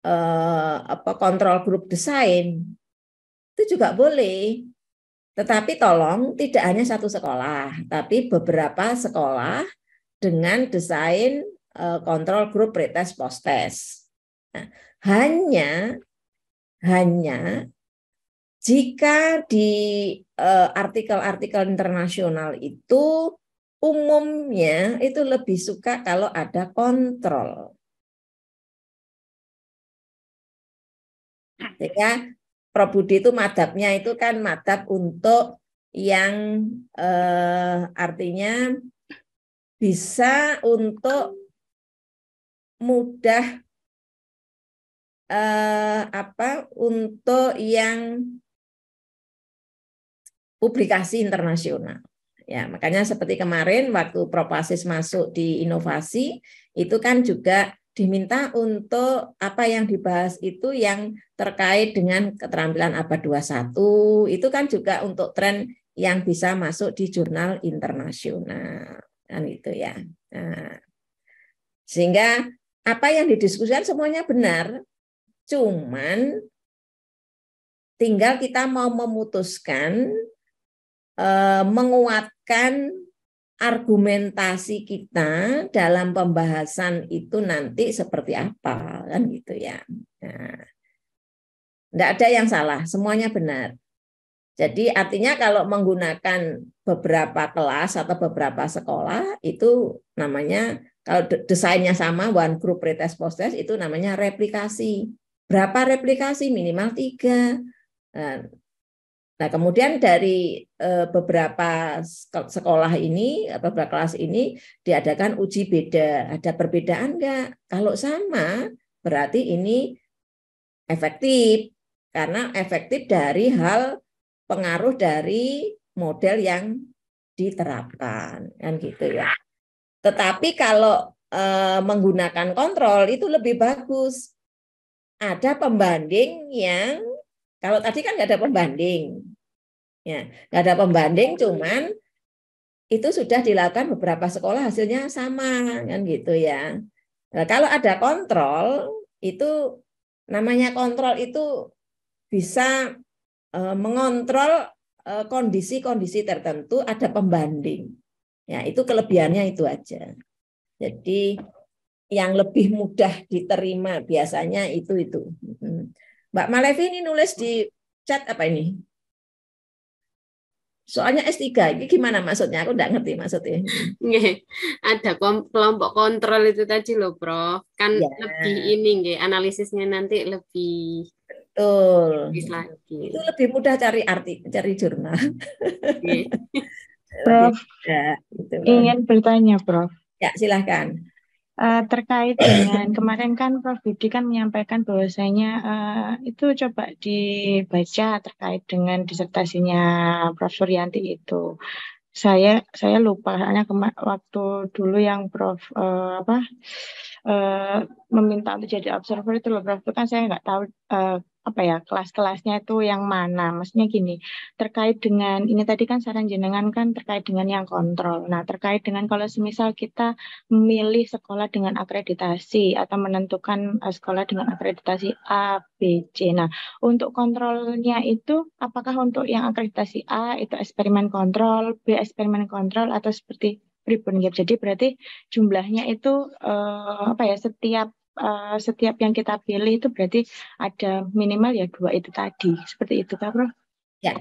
uh, apa kontrol grup desain itu juga boleh. Tetapi tolong tidak hanya satu sekolah, tapi beberapa sekolah dengan desain eh, kontrol grup pretest posttest. Nah, hanya hanya jika di eh, artikel-artikel uh, internasional itu umumnya itu lebih suka kalau ada kontrol. Sehingga budi itu madapnya itu kan madap untuk yang uh, artinya bisa untuk mudah uh, apa untuk yang publikasi internasional. Ya, makanya seperti kemarin waktu Propasis masuk di inovasi itu kan juga diminta untuk apa yang dibahas itu yang terkait dengan keterampilan abad 21 itu kan juga untuk tren yang bisa masuk di jurnal internasional kan itu ya. Nah, sehingga apa yang didiskusikan semuanya benar, cuman tinggal kita mau memutuskan Eh, menguatkan argumentasi kita dalam pembahasan itu nanti seperti apa kan gitu ya. Nah, tidak ada yang salah, semuanya benar. Jadi artinya kalau menggunakan beberapa kelas atau beberapa sekolah itu namanya kalau desainnya sama one group pretest post test itu namanya replikasi. Berapa replikasi? Minimal tiga. Nah, Nah, kemudian dari eh, beberapa sekolah ini, beberapa kelas ini diadakan uji beda. Ada perbedaan enggak? Kalau sama, berarti ini efektif. Karena efektif dari hal pengaruh dari model yang diterapkan, kan gitu ya. Tetapi kalau e, menggunakan kontrol itu lebih bagus. Ada pembanding yang kalau tadi kan nggak ada pembanding. Ya, nggak ada pembanding, cuman itu sudah dilakukan beberapa sekolah hasilnya sama kan gitu ya. Nah, kalau ada kontrol itu namanya kontrol itu bisa e, mengontrol e, kondisi-kondisi tertentu ada pembanding. Ya, itu kelebihannya itu aja. Jadi yang lebih mudah diterima biasanya itu itu. Mbak Malevi ini nulis di chat apa ini? Soalnya S3, ini gimana maksudnya? Aku nggak ngerti maksudnya. Ada kelompok kontrol itu tadi loh, Prof. Kan ya. lebih ini nge, analisisnya nanti lebih Betul. Lebih lagi. Itu lebih mudah cari arti, cari jurnal. Prof, ya, gitu. ingin bertanya, Prof. Ya, silahkan. Uh, terkait dengan kemarin kan Prof Budi kan menyampaikan bahwasanya uh, itu coba dibaca terkait dengan disertasinya Prof Suryanti itu. Saya saya lupa hanya waktu dulu yang Prof uh, apa Eh, meminta untuk jadi observer itu loh Prof. Itu kan saya nggak tahu uh, apa ya kelas-kelasnya itu yang mana maksudnya gini terkait dengan ini tadi kan saran jenengan kan terkait dengan yang kontrol nah terkait dengan kalau semisal kita memilih sekolah dengan akreditasi atau menentukan eh, sekolah dengan akreditasi A B C nah untuk kontrolnya itu apakah untuk yang akreditasi A itu eksperimen kontrol B eksperimen kontrol atau seperti ribbon gap. Jadi berarti jumlahnya itu uh, apa ya setiap uh, setiap yang kita pilih itu berarti ada minimal ya dua itu tadi. Seperti itu Kak Bro? Ya.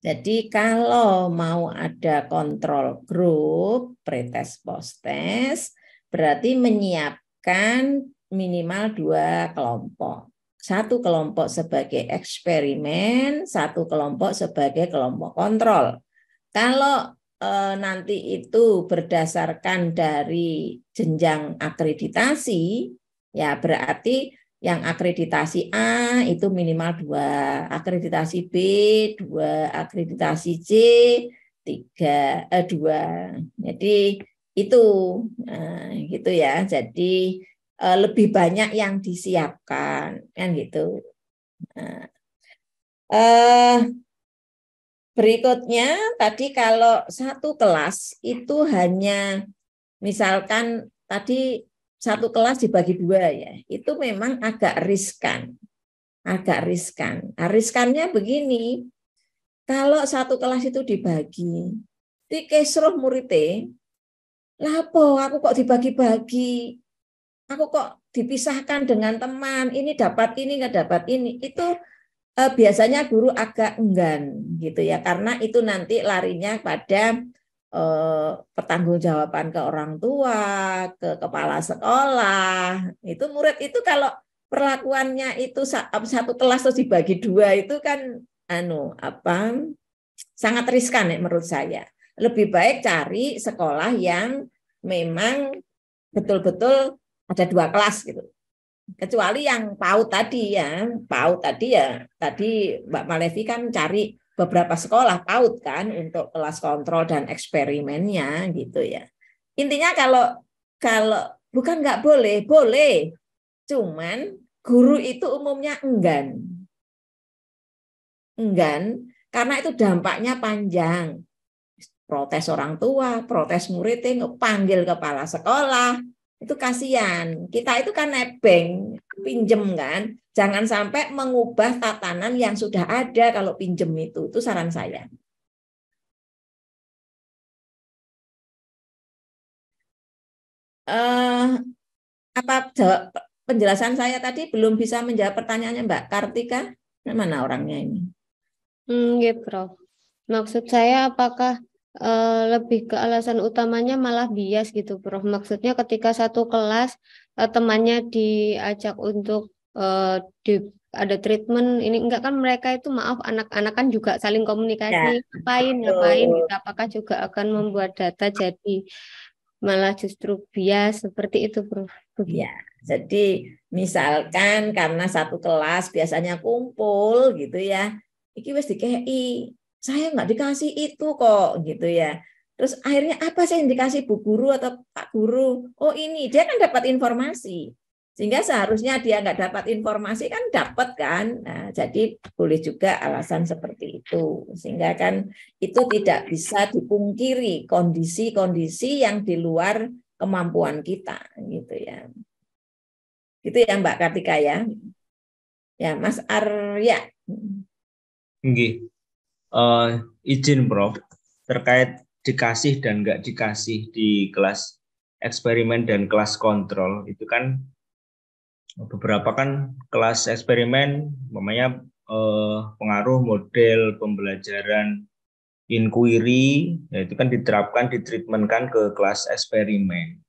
Jadi kalau mau ada kontrol grup pretest posttest berarti menyiapkan minimal dua kelompok. Satu kelompok sebagai eksperimen, satu kelompok sebagai kelompok kontrol. Kalau eh, nanti itu berdasarkan dari jenjang akreditasi, ya berarti yang akreditasi A itu minimal dua, akreditasi B dua, akreditasi C tiga eh, dua. Jadi itu nah, gitu ya. Jadi eh, lebih banyak yang disiapkan kan gitu. Nah, eh, Berikutnya tadi kalau satu kelas itu hanya misalkan tadi satu kelas dibagi dua ya, itu memang agak riskan. Agak riskan. Nah, riskannya begini, kalau satu kelas itu dibagi, di kesroh murite, lapo aku kok dibagi-bagi, aku kok dipisahkan dengan teman, ini dapat ini, nggak dapat ini, itu eh, biasanya guru agak enggan gitu ya karena itu nanti larinya pada eh, pertanggungjawaban ke orang tua, ke kepala sekolah. Itu murid itu kalau perlakuannya itu satu kelas terus dibagi dua itu kan anu apa sangat riskan ya menurut saya. Lebih baik cari sekolah yang memang betul-betul ada dua kelas gitu kecuali yang PAUD tadi ya PAUD tadi ya tadi Mbak Malevi kan cari beberapa sekolah PAUD kan untuk kelas kontrol dan eksperimennya gitu ya intinya kalau kalau bukan nggak boleh boleh cuman guru itu umumnya enggan enggan karena itu dampaknya panjang protes orang tua protes murid panggil kepala sekolah itu kasihan. Kita itu kan nebeng, pinjem kan. Jangan sampai mengubah tatanan yang sudah ada kalau pinjem itu. Itu saran saya. Uh, apa jawab, penjelasan saya tadi belum bisa menjawab pertanyaannya Mbak Kartika? Mana orangnya ini? Hmm, gitu, Prof. Maksud saya apakah uh, lebih ke alasan utamanya malah bias gitu bro Maksudnya ketika satu kelas uh, temannya diajak untuk uh, di ada treatment ini enggak kan mereka itu maaf anak-anak kan juga saling komunikasi ya, ngapain ngapain gitu apakah juga akan membuat data jadi malah justru bias seperti itu bro Ya, jadi misalkan karena satu kelas biasanya kumpul gitu ya. Iki wis dikei saya nggak dikasih itu kok gitu ya. Terus akhirnya apa sih yang dikasih Bu Guru atau Pak Guru? Oh ini, dia kan dapat informasi. Sehingga seharusnya dia nggak dapat informasi kan dapat kan. Nah, jadi boleh juga alasan seperti itu. Sehingga kan itu tidak bisa dipungkiri kondisi-kondisi yang di luar kemampuan kita gitu ya. Gitu ya Mbak Kartika ya. Ya Mas Arya. Nggih uh, izin Prof terkait dikasih dan nggak dikasih di kelas eksperimen dan kelas kontrol itu kan beberapa kan kelas eksperimen namanya eh, pengaruh model pembelajaran inquiry ya itu kan diterapkan ditreatmentkan ke kelas eksperimen.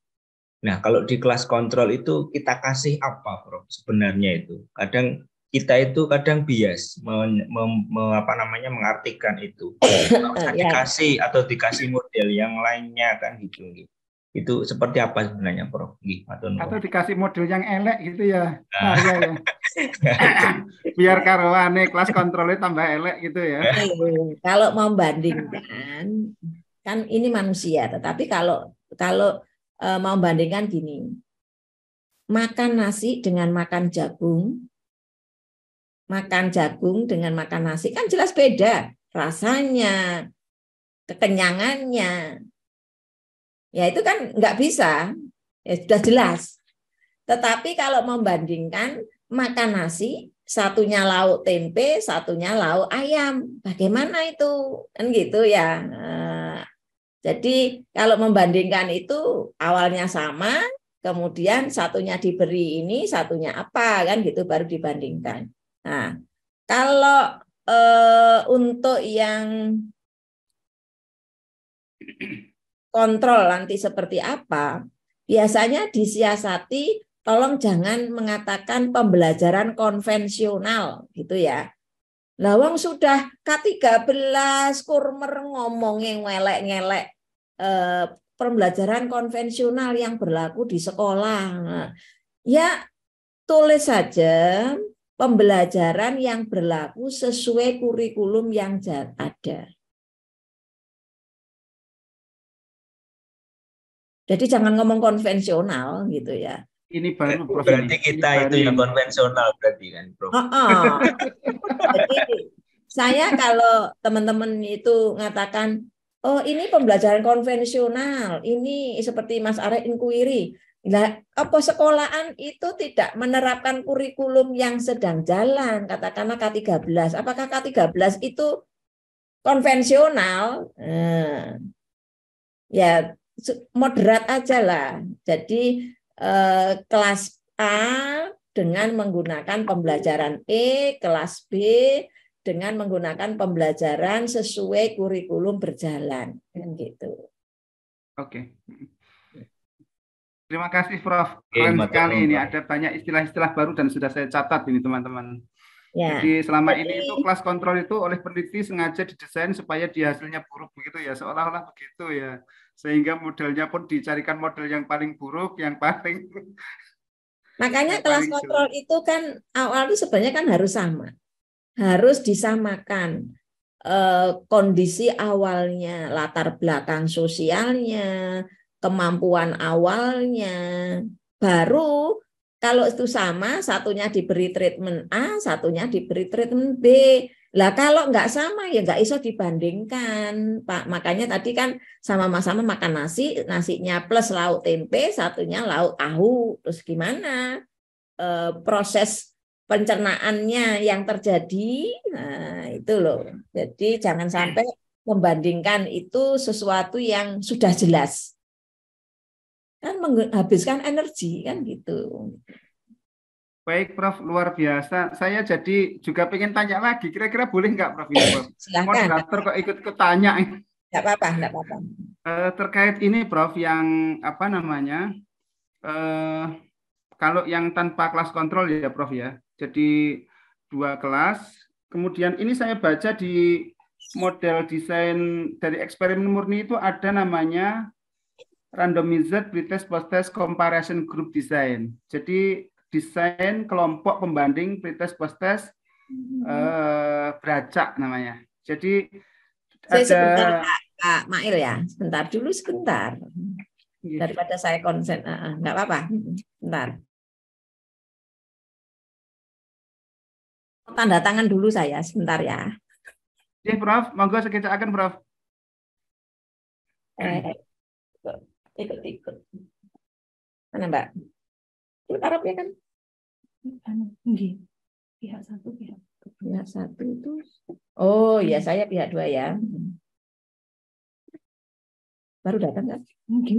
Nah, kalau di kelas kontrol itu kita kasih apa, Prof? Sebenarnya itu. Kadang kita itu kadang bias men, mem, mem, apa namanya mengartikan itu eh, iya. dikasih atau dikasih model yang lainnya kan gitu itu seperti apa sebenarnya Prof atau, atau dikasih model yang elek gitu ya, nah. ya, biar karwane kelas kontrolnya tambah elek gitu ya eh. kalau mau bandingkan kan ini manusia tetapi kalau kalau eh, mau bandingkan gini makan nasi dengan makan jagung makan jagung dengan makan nasi kan jelas beda rasanya, kekenyangannya. Ya itu kan nggak bisa, ya sudah jelas. Tetapi kalau membandingkan makan nasi, satunya lauk tempe, satunya lauk ayam, bagaimana itu? Kan gitu ya. Eh, jadi kalau membandingkan itu awalnya sama, kemudian satunya diberi ini, satunya apa kan gitu baru dibandingkan. Nah, kalau eh, untuk yang kontrol nanti seperti apa, biasanya disiasati tolong jangan mengatakan pembelajaran konvensional gitu ya. Nah, wong sudah K13 kurmer yang ngelek-ngelek eh, pembelajaran konvensional yang berlaku di sekolah. Ya tulis saja pembelajaran yang berlaku sesuai kurikulum yang ada. Jadi jangan ngomong konvensional gitu ya. Ini baru Prof. Berarti kita ini itu yang konvensional berarti kan Prof. Oh, oh. Jadi saya kalau teman-teman itu mengatakan, oh ini pembelajaran konvensional, ini seperti Mas Arek inquiry. Nah, sekolahan itu tidak menerapkan kurikulum yang sedang jalan, katakanlah K13. Apakah K13 itu konvensional? Hmm. Ya, moderat aja lah. Jadi eh, kelas A dengan menggunakan pembelajaran E, kelas B dengan menggunakan pembelajaran sesuai kurikulum berjalan, kan gitu. Oke. Okay. Hmm. Terima kasih Prof. Keren Oke, sekali ini ada banyak istilah-istilah baru dan sudah saya catat ini teman-teman. Ya. Jadi selama Jadi... ini itu kelas kontrol itu oleh peneliti sengaja didesain supaya dia hasilnya buruk begitu ya, seolah-olah begitu ya. Sehingga modelnya pun dicarikan model yang paling buruk, yang paling Makanya yang kelas paling kontrol jauh. itu kan awal itu sebenarnya kan harus sama. Harus disamakan eh, kondisi awalnya, latar belakang sosialnya, kemampuan awalnya. Baru kalau itu sama, satunya diberi treatment A, satunya diberi treatment B. Lah kalau nggak sama ya nggak iso dibandingkan, Pak. Makanya tadi kan sama-sama makan nasi, nasinya plus lauk tempe, satunya lauk tahu. Terus gimana e, proses pencernaannya yang terjadi? Nah, itu loh. Jadi jangan sampai membandingkan itu sesuatu yang sudah jelas kan menghabiskan energi kan gitu. Baik Prof, luar biasa. Saya jadi juga pengen tanya lagi. Kira-kira boleh nggak Prof? Ya, Prof? Silahkan. kok ikut ketanya. Nggak apa-apa, nggak apa-apa. Eh, terkait ini Prof, yang apa namanya, eh, kalau yang tanpa kelas kontrol ya Prof ya. Jadi dua kelas, kemudian ini saya baca di model desain dari eksperimen murni itu ada namanya randomized pretest posttest comparison group design. Jadi desain kelompok pembanding pretest posttest test mm mm-hmm. eh, beracak namanya. Jadi saya ada... sebentar Pak, Mail ya, sebentar dulu sebentar. Iya. Daripada saya konsen, eh, eh, nggak apa-apa, sebentar. Tanda tangan dulu saya, sebentar ya. Ya, Prof. Monggo saya akan Prof. Eh, ikut-ikut. Mana Mbak? Ikut Arabnya kan? Anu, Pihak satu, pihak Pihak satu itu. Oh ya saya pihak dua ya. Mm-hmm. Baru datang kan? Mungkin.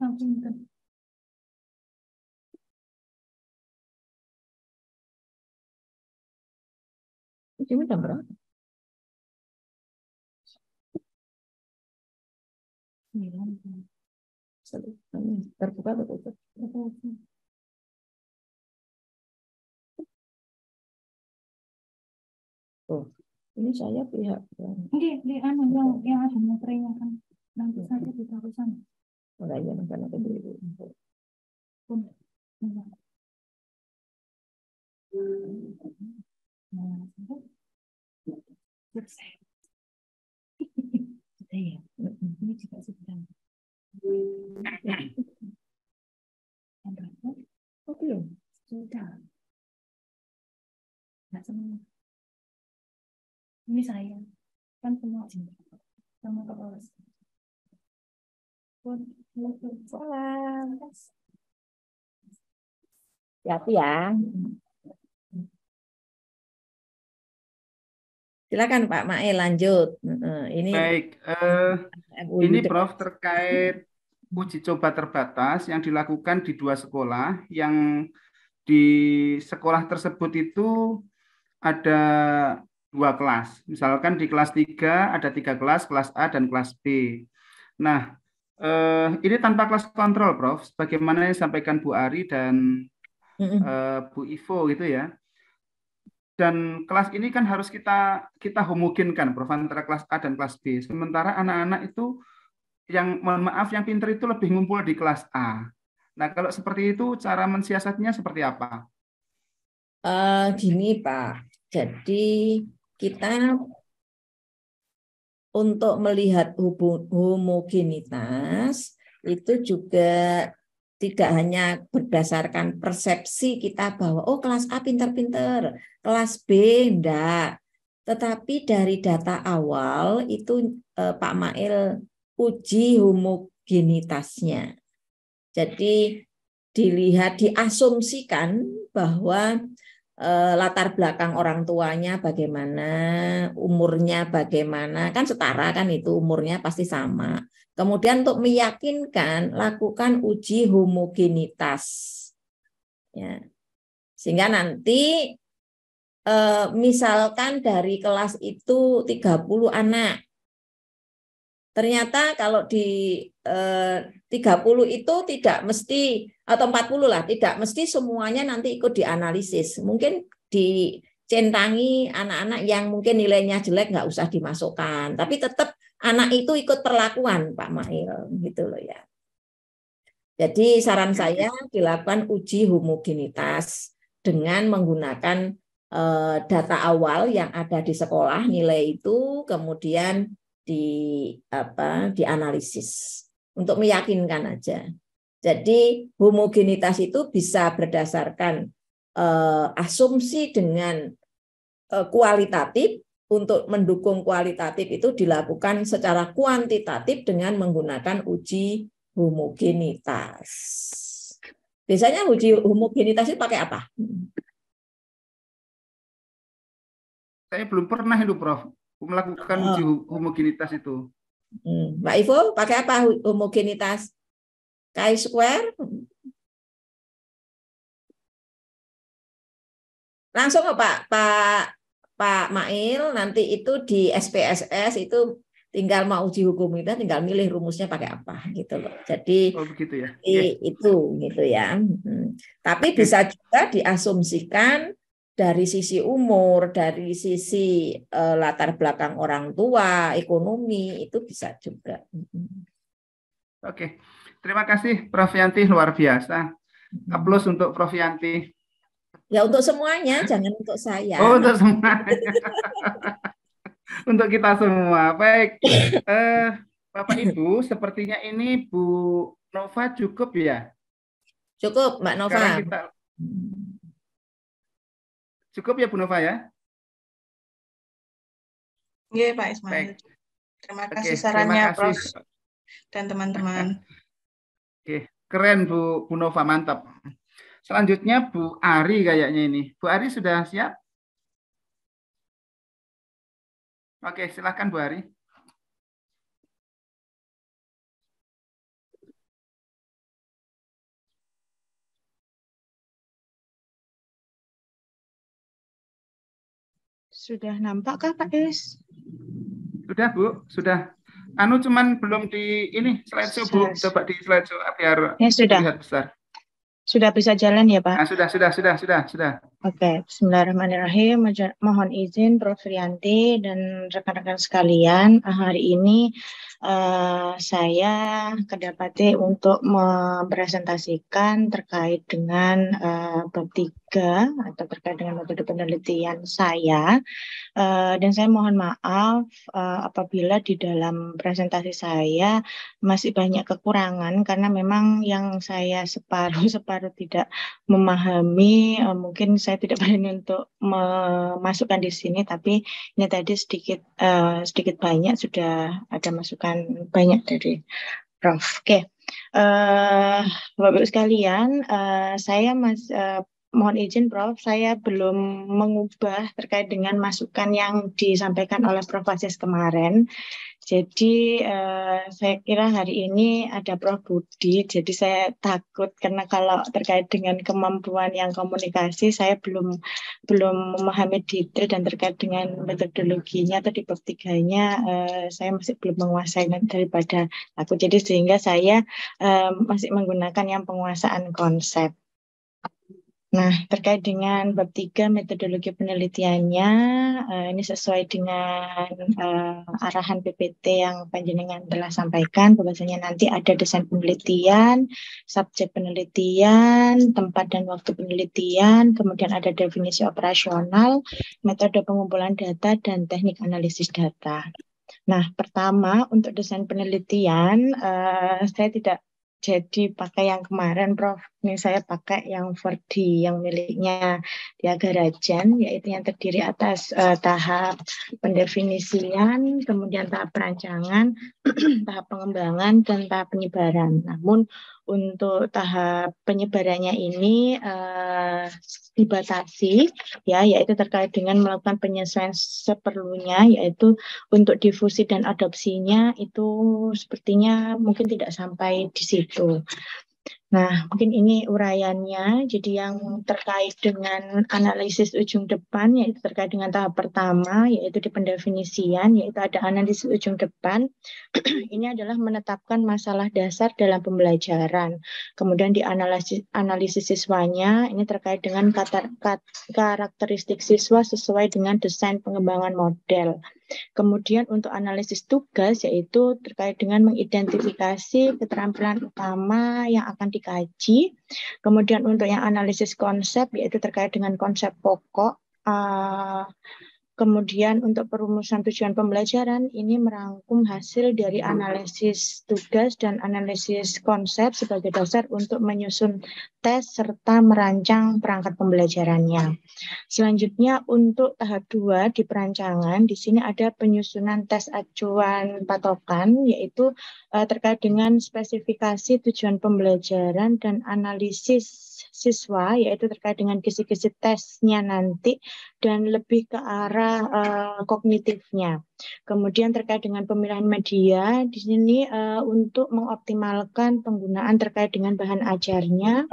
Langsung Cuma jam berapa? Sembilan. Amin. Amin. Terbuka betul. Oh, ini saya pihak yang Oke, di anu yang yang ada materinya kan nanti saya ditaruh sana. Enggak oh, iya nanti nanti dulu. Pun. Nah, Selesai. ya. Ini juga sedang Oh belum, sudah. semua. Ini saya, kan semua sama kepala. Waalaikumsalam. Ya aku ya. Silakan Pak Mae lanjut. Ini Baik, uh, ini Prof terkait uji coba terbatas yang dilakukan di dua sekolah yang di sekolah tersebut itu ada dua kelas. Misalkan di kelas tiga ada tiga kelas, kelas A dan kelas B. Nah, eh, ini tanpa kelas kontrol, Prof. Bagaimana yang disampaikan Bu Ari dan eh, Bu Ivo gitu ya dan kelas ini kan harus kita kita homogenkan Prof antara kelas A dan kelas B. Sementara anak-anak itu yang mohon maaf yang pinter itu lebih ngumpul di kelas A. Nah, kalau seperti itu cara mensiasatnya seperti apa? Uh, gini Pak, jadi kita untuk melihat homogenitas itu juga tidak hanya berdasarkan persepsi kita bahwa oh kelas A pinter-pinter, kelas B enggak. Tetapi dari data awal itu eh, Pak Mail uji homogenitasnya. Jadi dilihat diasumsikan bahwa eh, latar belakang orang tuanya bagaimana, umurnya bagaimana, kan setara kan itu umurnya pasti sama. Kemudian untuk meyakinkan lakukan uji homogenitas. Ya. Sehingga nanti eh, misalkan dari kelas itu 30 anak. Ternyata kalau di eh, 30 itu tidak mesti atau 40 lah, tidak mesti semuanya nanti ikut dianalisis. Mungkin dicentangi anak-anak yang mungkin nilainya jelek nggak usah dimasukkan, tapi tetap anak itu ikut perlakuan, Pak Mail, gitu loh ya. Jadi saran saya dilakukan uji homogenitas dengan menggunakan Eh, data awal yang ada di sekolah nilai itu kemudian di apa dianalisis untuk meyakinkan aja. Jadi homogenitas itu bisa berdasarkan uh, asumsi dengan uh, kualitatif untuk mendukung kualitatif itu dilakukan secara kuantitatif dengan menggunakan uji homogenitas. Biasanya uji homogenitas itu pakai apa? saya belum pernah itu Prof melakukan oh. uji ah. homogenitas itu. Hmm. Mbak Ivo pakai apa homogenitas? Chi square? Langsung Pak Pak Pak Mail nanti itu di SPSS itu tinggal mau uji hukum kita tinggal milih rumusnya pakai apa gitu loh. Jadi oh, begitu ya. Yeah. itu gitu ya. Hmm. Tapi bisa juga diasumsikan dari sisi umur, dari sisi uh, latar belakang orang tua, ekonomi itu bisa juga. Oke, terima kasih Prof Yanti luar biasa. Aplaus untuk Prof Yanti. Ya untuk semuanya, jangan untuk saya. Oh untuk semua. untuk kita semua. Baik, eh, Bapak Ibu, sepertinya ini Bu Nova cukup ya? Cukup, Mbak Nova. Sekarang kita Cukup ya Bu Nova ya? Iya Pak Ismail. Baik. Terima kasih okay. sarannya terima kasih. Prof dan teman-teman. Oke, keren Bu, Bu Nova, mantap. Selanjutnya Bu Ari kayaknya ini. Bu Ari sudah siap? Oke, silakan Bu Ari. Sudah nampak kah Pak Is? Sudah Bu, sudah. Anu cuman belum di ini slide show Bu, coba di slide show biar ya, sudah. lihat besar. Sudah bisa jalan ya Pak? Nah, sudah, sudah, sudah, sudah, sudah. Oke, okay. Bismillahirrahmanirrahim. Mohon izin Prof. Rianti dan rekan-rekan sekalian. Ah, hari ini uh, saya kedapati untuk mempresentasikan terkait dengan uh, atau terkait dengan metode penelitian saya uh, dan saya mohon maaf uh, apabila di dalam presentasi saya masih banyak kekurangan karena memang yang saya separuh-separuh tidak memahami uh, mungkin saya tidak berani untuk memasukkan di sini tapi ini tadi sedikit uh, sedikit banyak sudah ada masukan banyak dari Prof. Oke. Okay. Uh, Bapak-Ibu sekalian, uh, saya Mas uh, mohon izin Prof, saya belum mengubah terkait dengan masukan yang disampaikan oleh Prof. Aziz kemarin. Jadi eh, saya kira hari ini ada Prof. Budi, jadi saya takut karena kalau terkait dengan kemampuan yang komunikasi saya belum belum memahami detail dan terkait dengan metodologinya atau tipe tiganya eh, saya masih belum menguasai daripada aku. Jadi sehingga saya eh, masih menggunakan yang penguasaan konsep. Nah, terkait dengan bab tiga metodologi penelitiannya, uh, ini sesuai dengan uh, arahan PPT yang panjenengan telah sampaikan, bahwasanya nanti ada desain penelitian, subjek penelitian, tempat dan waktu penelitian, kemudian ada definisi operasional, metode pengumpulan data, dan teknik analisis data. Nah, pertama untuk desain penelitian, uh, saya tidak jadi pakai yang kemarin Prof. Ini saya pakai yang 4D yang miliknya Diaga Rajan yaitu yang terdiri atas uh, tahap pendefinisian, kemudian tahap perancangan, tahap pengembangan dan tahap penyebaran. Namun untuk tahap penyebarannya ini uh, dibatasi ya yaitu terkait dengan melakukan penyesuaian seperlunya yaitu untuk difusi dan adopsinya itu sepertinya mungkin tidak sampai di situ. Nah, mungkin ini uraiannya. Jadi yang terkait dengan analisis ujung depan, yaitu terkait dengan tahap pertama, yaitu di pendefinisian, yaitu ada analisis ujung depan. ini adalah menetapkan masalah dasar dalam pembelajaran. Kemudian di analisis, analisis siswanya, ini terkait dengan katar, kat, karakteristik siswa sesuai dengan desain pengembangan model. Kemudian untuk analisis tugas yaitu terkait dengan mengidentifikasi keterampilan utama yang akan di dikaji. Kemudian untuk yang analisis konsep yaitu terkait dengan konsep pokok uh, Kemudian untuk perumusan tujuan pembelajaran ini merangkum hasil dari analisis tugas dan analisis konsep sebagai dasar untuk menyusun tes serta merancang perangkat pembelajarannya. Selanjutnya untuk tahap dua di perancangan di sini ada penyusunan tes acuan patokan yaitu eh, terkait dengan spesifikasi tujuan pembelajaran dan analisis siswa yaitu terkait dengan kisi-kisi tesnya nanti dan lebih ke arah uh, kognitifnya. Kemudian terkait dengan pemilihan media di sini uh, untuk mengoptimalkan penggunaan terkait dengan bahan ajarnya.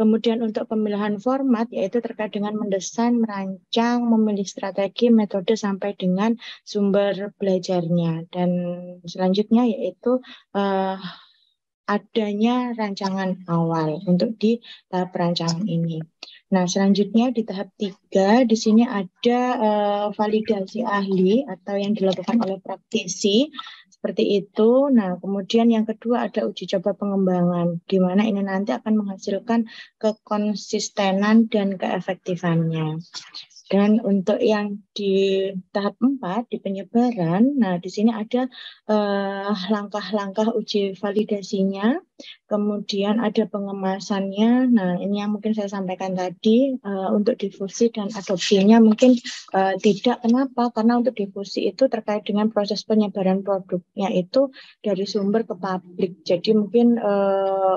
Kemudian untuk pemilihan format yaitu terkait dengan mendesain, merancang, memilih strategi, metode sampai dengan sumber belajarnya dan selanjutnya yaitu uh, adanya rancangan awal untuk di tahap perancangan ini. Nah, selanjutnya di tahap tiga di sini ada uh, validasi ahli atau yang dilakukan oleh praktisi seperti itu. Nah, kemudian yang kedua ada uji coba pengembangan, di mana ini nanti akan menghasilkan kekonsistenan dan keefektifannya. Dan untuk yang di tahap 4 di penyebaran, nah di sini ada eh, langkah-langkah eh, uji validasinya, kemudian ada pengemasannya. Nah, ini yang mungkin saya sampaikan tadi eh, untuk difusi dan adopsinya mungkin eh, tidak kenapa? Karena untuk difusi itu terkait dengan proses penyebaran produknya itu dari sumber ke publik. Jadi mungkin eh,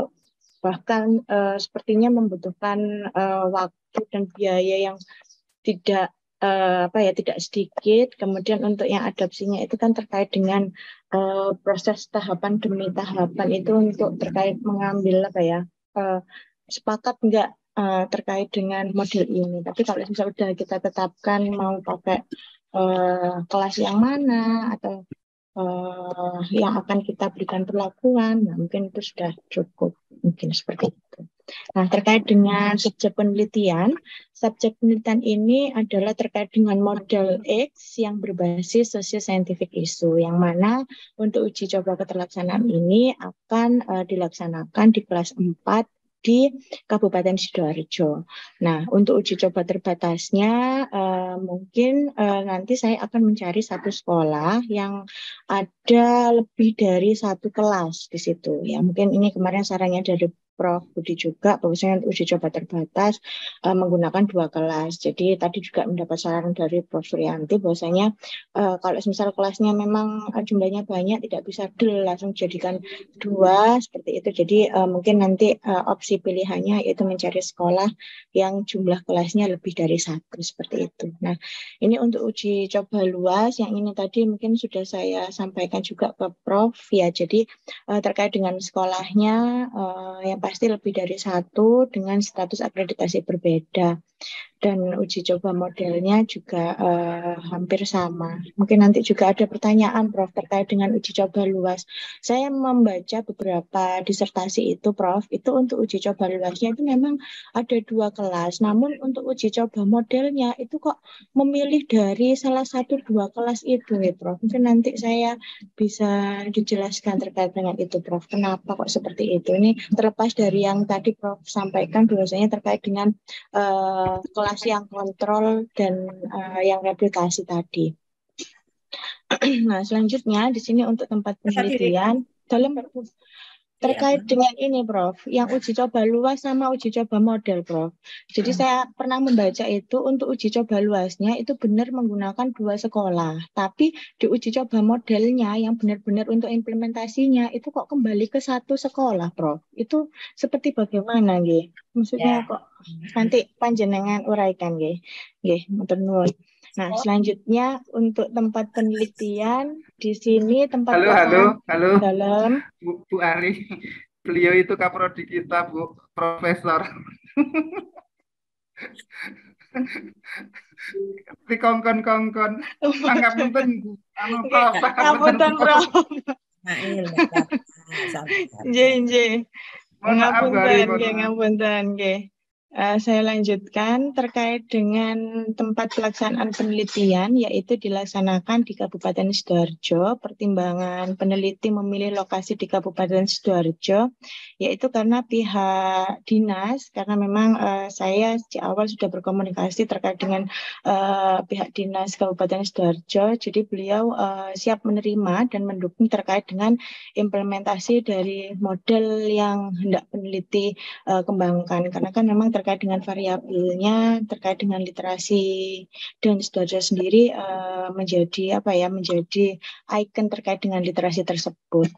bahkan eh, sepertinya membutuhkan waktu dan biaya yang tidak uh, apa ya tidak sedikit. Kemudian untuk yang adopsinya itu kan terkait dengan uh, proses tahapan demi tahapan itu untuk terkait mengambil apa ya uh, sepakat enggak uh, terkait dengan model ini. Tapi kalau misalnya sudah kita tetapkan mau pakai uh, kelas yang mana atau uh, yang akan kita berikan perlakuan, nah mungkin itu sudah cukup mungkin seperti itu. Nah, terkait dengan subjek penelitian, subjek penelitian ini adalah terkait dengan model X yang berbasis sosial scientific issue, yang mana untuk uji coba keterlaksanaan ini akan uh, dilaksanakan di kelas 4 di Kabupaten Sidoarjo. Nah, untuk uji coba terbatasnya, uh, mungkin uh, nanti saya akan mencari satu sekolah yang ada lebih dari satu kelas di situ. Ya, mungkin ini kemarin sarannya dari Prof Budi juga bahwasanya uji coba terbatas uh, menggunakan dua kelas. Jadi tadi juga mendapat saran dari Prof Suryanti bahwasanya uh, kalau misal kelasnya memang eh, jumlahnya banyak tidak bisa del langsung jadikan dua seperti itu. Jadi uh, mungkin nanti uh, opsi pilihannya yaitu mencari sekolah yang jumlah kelasnya lebih dari satu seperti itu. Nah ini untuk uji coba luas yang ini tadi mungkin sudah saya sampaikan juga ke Prof ya. Jadi uh, terkait dengan sekolahnya uh, yang pasti lebih dari satu dengan status akreditasi berbeda dan uji coba modelnya juga uh, hampir sama. Mungkin nanti juga ada pertanyaan, Prof, terkait dengan uji coba luas. Saya membaca beberapa disertasi itu, Prof, itu untuk uji coba luasnya itu memang ada dua kelas. Namun untuk uji coba modelnya itu kok memilih dari salah satu dua kelas itu, ya, Prof. Mungkin nanti saya bisa dijelaskan terkait dengan itu, Prof. Kenapa kok seperti itu? Ini terlepas dari yang tadi Prof sampaikan, biasanya terkait dengan uh, kelas inflasi yang kontrol dan uh, yang replikasi tadi. nah, selanjutnya di sini untuk tempat penelitian dalam Iya. terkait dengan ini Prof, yang uji coba luas sama uji coba model Prof. Jadi hmm. saya pernah membaca itu untuk uji coba luasnya itu benar menggunakan dua sekolah, tapi di uji coba modelnya yang benar-benar untuk implementasinya itu kok kembali ke satu sekolah Prof. Itu seperti bagaimana gih Maksudnya yeah. kok nanti panjenengan uraikan gih gih matur nuwun. Nah, selanjutnya untuk tempat penelitian di sini tempat Halo, halo, halo. Dalam Bu, Bu Ari. Beliau itu kaprodi kita, Bu, profesor. Di kongkon kongkon. Mangkap punten Bu. Anu Prof. Ngapunten Prof. Ah, Ismail. Iya, ah, nggih, nggih. Ngapunten, nggih, ngapunten, Eh, saya lanjutkan terkait dengan tempat pelaksanaan penelitian, yaitu dilaksanakan di Kabupaten Sidoarjo. Pertimbangan peneliti memilih lokasi di Kabupaten Sidoarjo, yaitu karena pihak dinas, karena memang uh, saya sejak awal sudah berkomunikasi terkait dengan uh, pihak dinas Kabupaten Sidoarjo. Jadi beliau uh, siap menerima dan mendukung terkait dengan implementasi dari model yang hendak peneliti uh, kembangkan, karena kan memang terkait dengan variabelnya, terkait dengan literasi dan sidoarjo sendiri uh, menjadi apa ya, menjadi ikon terkait dengan literasi tersebut.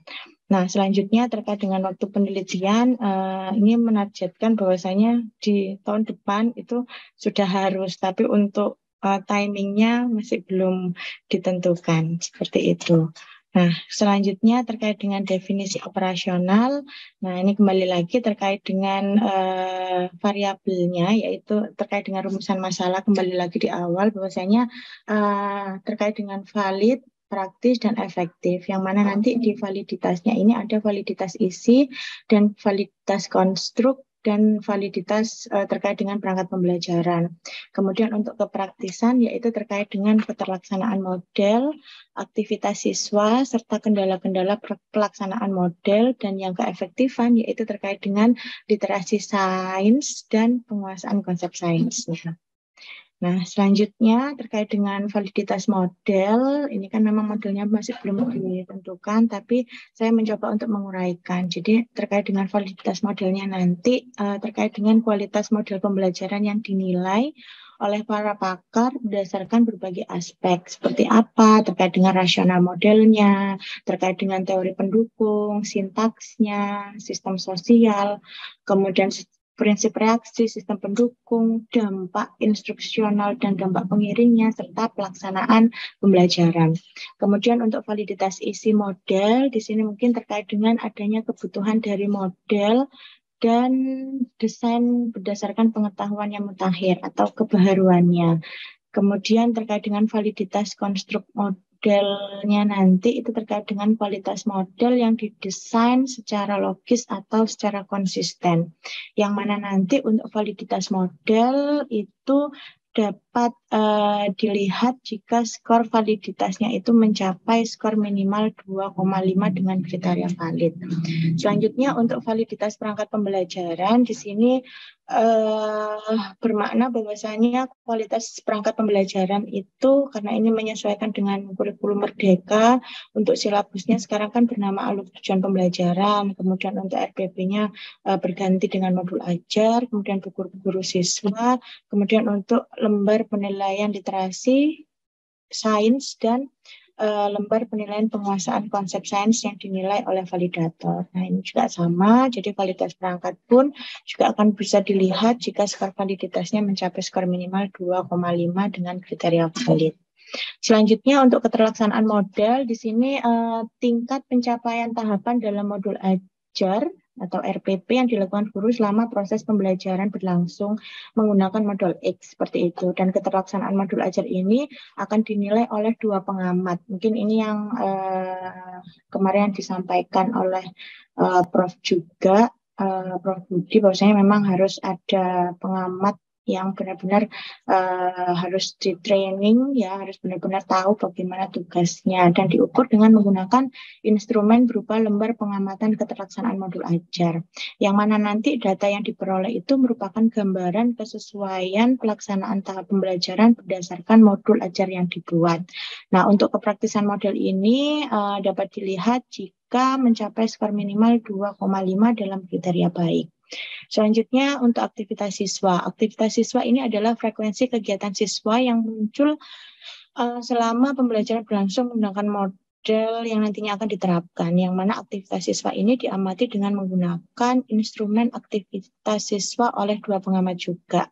Nah, selanjutnya terkait dengan waktu penelitian, uh, ini menargetkan bahwasanya di tahun depan itu sudah harus, tapi untuk uh, timingnya masih belum ditentukan seperti itu. Nah, selanjutnya terkait dengan definisi operasional. Nah, ini kembali lagi terkait dengan uh, variabelnya, yaitu terkait dengan rumusan masalah. Kembali lagi di awal, bahwasanya uh, terkait dengan valid, praktis dan efektif. Yang mana nanti di validitasnya ini ada validitas isi dan validitas konstruk dan validitas uh, terkait dengan perangkat pembelajaran. Kemudian untuk kepraktisan yaitu terkait dengan keterlaksanaan model, aktivitas siswa serta kendala-kendala pelaksanaan model dan yang keefektifan yaitu terkait dengan literasi sains dan penguasaan konsep sains. Nah, selanjutnya terkait dengan validitas model, ini kan memang modelnya masih belum ditentukan, tapi saya mencoba untuk menguraikan. Jadi terkait dengan validitas modelnya nanti, eh, terkait dengan kualitas model pembelajaran yang dinilai oleh para pakar berdasarkan berbagai aspek, seperti apa, terkait dengan rasional modelnya, terkait dengan teori pendukung, sintaksnya, sistem sosial, kemudian prinsip reaksi, sistem pendukung, dampak instruksional dan dampak pengiringnya, serta pelaksanaan pembelajaran. Kemudian untuk validitas isi model, di sini mungkin terkait dengan adanya kebutuhan dari model dan desain berdasarkan pengetahuan yang mutakhir atau kebaharuannya. Kemudian terkait dengan validitas konstruk modelnya nanti itu terkait dengan kualitas model yang didesain secara logis atau secara konsisten. Yang mana nanti untuk validitas model itu dapat Eh, dilihat jika skor validitasnya itu mencapai skor minimal 2,5 dengan kriteria valid. Selanjutnya untuk validitas perangkat pembelajaran di sini uh, bermakna bahwasanya kualitas perangkat pembelajaran itu karena ini menyesuaikan dengan kurikulum merdeka untuk silabusnya sekarang kan bernama alur tujuan pembelajaran, kemudian untuk RPP-nya uh, eh, berganti dengan modul ajar, kemudian buku buku siswa, kemudian untuk lembar penilaian penilaian literasi, sains, dan uh, lembar penilaian penguasaan konsep sains yang dinilai oleh validator. Nah, ini juga sama, jadi validitas perangkat pun juga akan bisa dilihat jika skor validitasnya mencapai skor minimal 2,5 dengan kriteria valid. Selanjutnya untuk keterlaksanaan model, di sini uh, tingkat pencapaian tahapan dalam modul ajar atau RPP yang dilakukan guru selama proses pembelajaran berlangsung menggunakan modul X seperti itu dan keterlaksanaan modul ajar ini akan dinilai oleh dua pengamat mungkin ini yang eh, kemarin disampaikan oleh eh, Prof juga eh, Prof Budi bahwasanya memang harus ada pengamat yang benar-benar uh, harus di training ya harus benar-benar tahu bagaimana tugasnya dan diukur dengan menggunakan instrumen berupa lembar pengamatan keterlaksanaan modul ajar yang mana nanti data yang diperoleh itu merupakan gambaran kesesuaian pelaksanaan tahap pembelajaran berdasarkan modul ajar yang dibuat. Nah untuk kepraktisan model ini uh, dapat dilihat jika mencapai skor minimal 2,5 dalam kriteria baik. Selanjutnya untuk aktivitas siswa. Aktivitas siswa ini adalah frekuensi kegiatan siswa yang muncul uh, selama pembelajaran berlangsung menggunakan model yang nantinya akan diterapkan. Yang mana aktivitas siswa ini diamati dengan menggunakan instrumen aktivitas siswa oleh dua pengamat juga.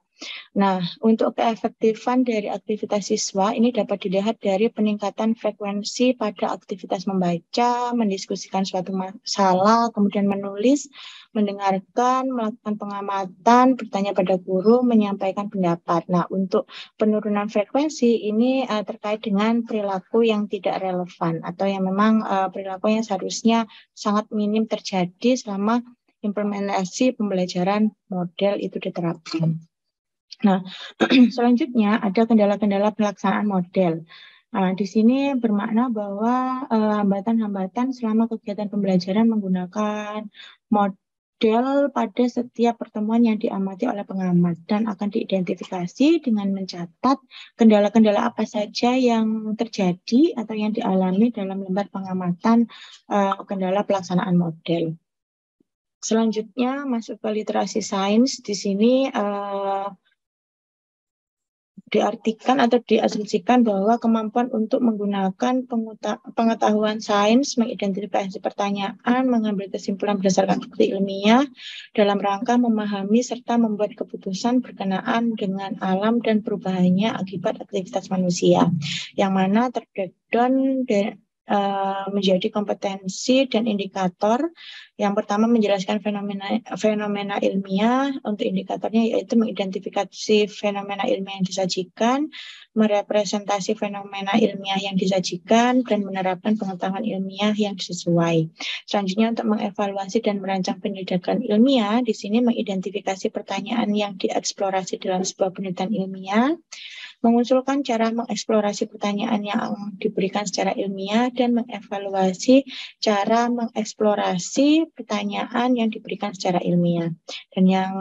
Nah, untuk keefektifan dari aktivitas siswa ini dapat dilihat dari peningkatan frekuensi pada aktivitas membaca, mendiskusikan suatu masalah, kemudian menulis, mendengarkan, melakukan pengamatan, bertanya pada guru, menyampaikan pendapat. Nah, untuk penurunan frekuensi ini uh, terkait dengan perilaku yang tidak relevan atau yang memang uh, perilaku yang seharusnya sangat minim terjadi selama implementasi pembelajaran model itu diterapkan. Nah, selanjutnya ada kendala-kendala pelaksanaan model. Nah, di sini bermakna bahwa eh, hambatan-hambatan eh, selama kegiatan pembelajaran menggunakan model pada setiap pertemuan yang diamati oleh pengamat dan akan diidentifikasi dengan mencatat kendala-kendala apa saja yang terjadi atau yang dialami dalam lembar pengamatan eh, kendala pelaksanaan model. Selanjutnya masuk ke literasi sains di sini eh, diartikan atau diasumsikan bahwa kemampuan untuk menggunakan pengetahuan sains, mengidentifikasi pertanyaan, mengambil kesimpulan berdasarkan bukti ilmiah dalam rangka memahami serta membuat keputusan berkenaan dengan alam dan perubahannya akibat aktivitas manusia, yang mana terdekat Eh, menjadi kompetensi dan indikator. Yang pertama menjelaskan fenomena fenomena ilmiah. Untuk indikatornya yaitu mengidentifikasi fenomena ilmiah yang disajikan, merepresentasi fenomena ilmiah yang disajikan, dan menerapkan pengetahuan ilmiah yang sesuai. Selanjutnya untuk mengevaluasi dan merancang pendidikan ilmiah, di sini mengidentifikasi pertanyaan yang dieksplorasi dalam sebuah penelitian ilmiah mengusulkan cara mengeksplorasi pertanyaan yang diberikan secara ilmiah dan mengevaluasi cara mengeksplorasi pertanyaan yang diberikan secara ilmiah. Dan yang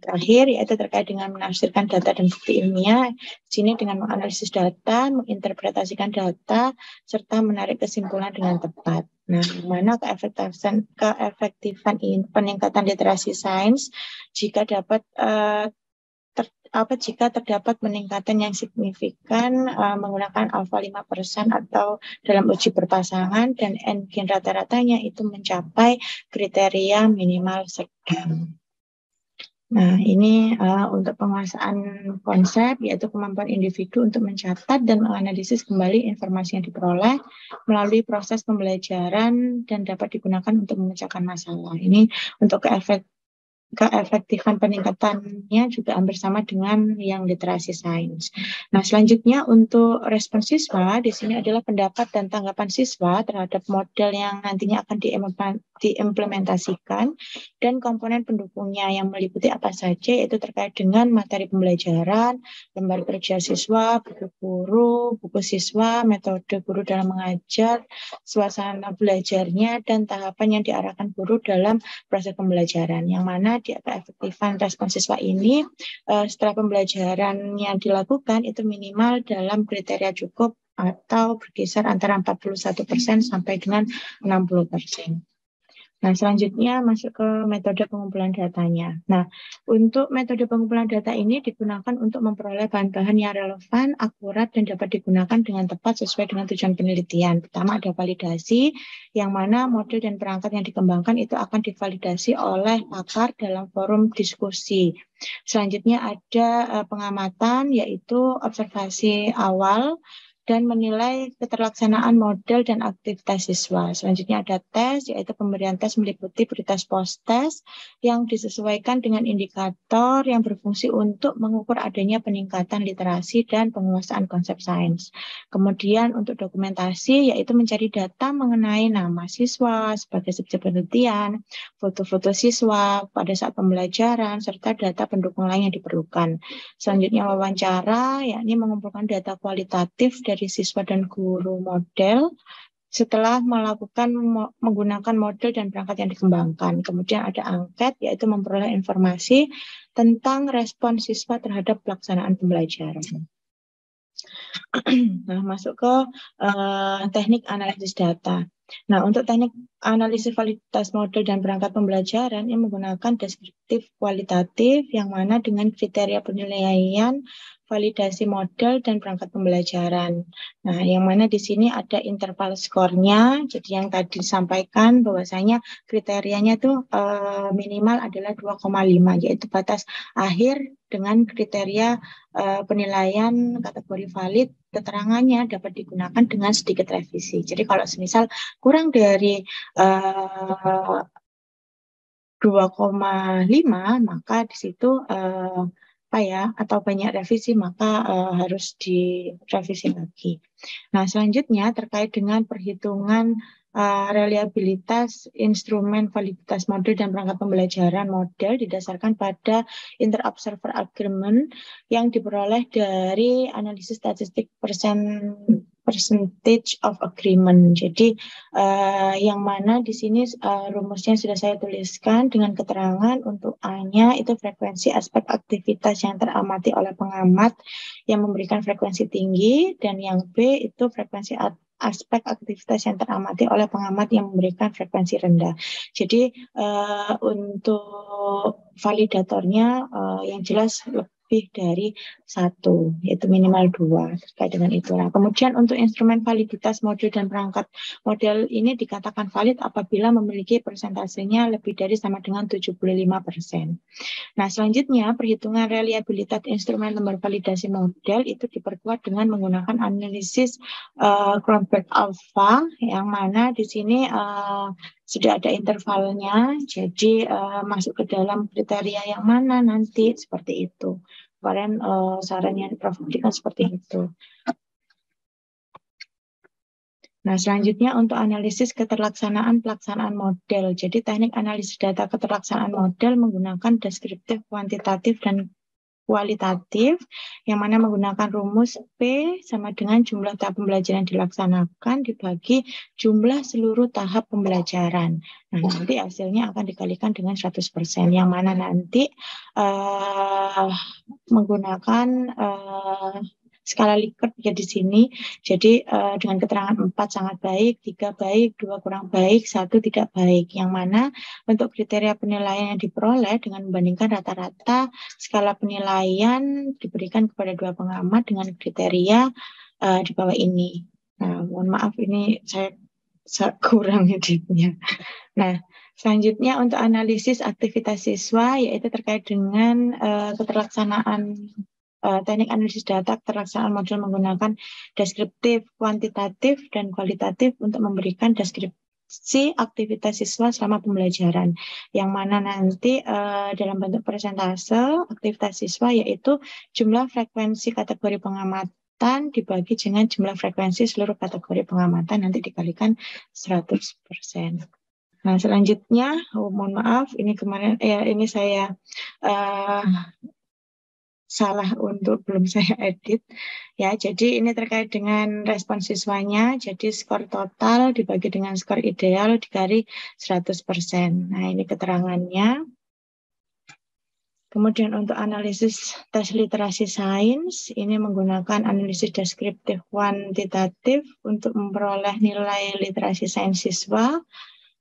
terakhir yaitu terkait dengan menafsirkan data dan bukti ilmiah. Di sini dengan menganalisis data, menginterpretasikan data, serta menarik kesimpulan dengan tepat. Nah, mana keefektifan keefektifan peningkatan literasi sains jika dapat uh, apa jika terdapat peningkatan yang signifikan uh, menggunakan alfa 5% atau dalam uji berpasangan dan N gen rata-ratanya itu mencapai kriteria minimal sedang. Nah, ini uh, untuk penguasaan konsep yaitu kemampuan individu untuk mencatat dan menganalisis kembali informasi yang diperoleh melalui proses pembelajaran dan dapat digunakan untuk memecahkan masalah. Ini untuk keefektifan keefektifan peningkatannya juga hampir sama dengan yang literasi sains. Nah, selanjutnya untuk respon siswa, di sini adalah pendapat dan tanggapan siswa terhadap model yang nantinya akan diimplementasikan dan komponen pendukungnya yang meliputi apa saja itu terkait dengan materi pembelajaran, lembar kerja siswa, buku guru, buku siswa, metode guru dalam mengajar, suasana belajarnya, dan tahapan yang diarahkan guru dalam proses pembelajaran. Yang mana di efektifan respon siswa ini eh, setelah pembelajaran yang dilakukan itu minimal dalam kriteria cukup atau berkisar antara 41% sampai dengan 60%. Nah, selanjutnya masuk ke metode pengumpulan datanya. Nah, untuk metode pengumpulan data ini digunakan untuk memperoleh bahan-bahan yang relevan, akurat, dan dapat digunakan dengan tepat sesuai dengan tujuan penelitian. Pertama ada validasi, yang mana model dan perangkat yang dikembangkan itu akan divalidasi oleh pakar dalam forum diskusi. Selanjutnya ada eh, pengamatan, yaitu observasi awal, dan menilai keterlaksanaan model dan aktivitas siswa. Selanjutnya ada tes, yaitu pemberian tes meliputi prioritas post-test yang disesuaikan dengan indikator yang berfungsi untuk mengukur adanya peningkatan literasi dan penguasaan konsep sains. Kemudian untuk dokumentasi, yaitu mencari data mengenai nama siswa sebagai subjek penelitian, foto-foto siswa pada saat pembelajaran, serta data pendukung lain yang diperlukan. Selanjutnya wawancara, yakni mengumpulkan data kualitatif dari dari siswa dan guru model setelah melakukan menggunakan model dan perangkat yang dikembangkan. Kemudian ada angket yaitu memperoleh informasi tentang respon siswa terhadap pelaksanaan pembelajaran. Nah, masuk ke uh, teknik analisis data. Nah, untuk teknik analisis validitas model dan perangkat pembelajaran ini menggunakan deskriptif kualitatif yang mana dengan kriteria penilaian validasi model, dan perangkat pembelajaran. Nah, yang mana di sini ada interval skornya, jadi yang tadi disampaikan bahwasanya kriterianya tuh eh, minimal adalah 2,5, yaitu batas akhir dengan kriteria eh, penilaian kategori valid, keterangannya dapat digunakan dengan sedikit revisi. Jadi kalau semisal kurang dari eh, 2,5 maka di situ eh, apa ya atau banyak revisi maka uh, harus direvisi lagi. Nah selanjutnya terkait dengan perhitungan uh, reliabilitas instrumen validitas model dan perangkat pembelajaran model didasarkan pada interobserver agreement yang diperoleh dari analisis statistik persen percentage of agreement. Jadi uh, yang mana di sini uh, rumusnya sudah saya tuliskan dengan keterangan untuk A-nya itu frekuensi aspek aktivitas yang teramati oleh pengamat yang memberikan frekuensi tinggi dan yang B itu frekuensi aspek aktivitas yang teramati oleh pengamat yang memberikan frekuensi rendah. Jadi uh, untuk validatornya uh, yang jelas lebih dari satu, yaitu minimal dua terkait dengan itu. Nah, kemudian untuk instrumen validitas modul dan perangkat model ini dikatakan valid apabila memiliki persentasenya lebih dari sama dengan 75%. Nah, selanjutnya perhitungan reliabilitas instrumen lembar validasi model itu diperkuat dengan menggunakan analisis uh, eh, Kronberg alpha yang mana di sini uh, sudah ada intervalnya, jadi uh, masuk ke dalam kriteria yang mana nanti seperti itu. Kemarin uh, eh, saran yang Prof seperti itu. Nah, selanjutnya untuk analisis keterlaksanaan pelaksanaan model. Jadi teknik analisis data keterlaksanaan model menggunakan deskriptif, kuantitatif, dan kualitatif yang mana menggunakan rumus P sama dengan jumlah tahap pembelajaran dilaksanakan dibagi jumlah seluruh tahap pembelajaran. Nah, nanti hasilnya akan dikalikan dengan 100% yang mana nanti uh, menggunakan uh, skala Likert ya di sini. Jadi uh, dengan keterangan 4 sangat baik, 3 baik, 2 kurang baik, 1 tidak baik. Yang mana untuk kriteria penilaian yang diperoleh dengan membandingkan rata-rata skala penilaian diberikan kepada dua pengamat dengan kriteria uh, di bawah ini. Nah, mohon maaf ini saya kurang editnya. Nah, Selanjutnya untuk analisis aktivitas siswa yaitu terkait dengan uh, keterlaksanaan Eh, teknik analisis data terlaksanaan modul menggunakan deskriptif, kuantitatif, dan kualitatif untuk memberikan deskripsi aktivitas siswa selama pembelajaran, yang mana nanti uh, dalam bentuk presentase aktivitas siswa yaitu jumlah frekuensi kategori pengamatan dibagi dengan jumlah frekuensi seluruh kategori pengamatan nanti dikalikan 100%. Nah, selanjutnya, oh, mohon maaf, ini kemarin ya ini saya uh, salah untuk belum saya edit ya jadi ini terkait dengan respon siswanya jadi skor total dibagi dengan skor ideal dikali 100% nah ini keterangannya kemudian untuk analisis tes literasi sains ini menggunakan analisis deskriptif kuantitatif untuk memperoleh nilai literasi sains siswa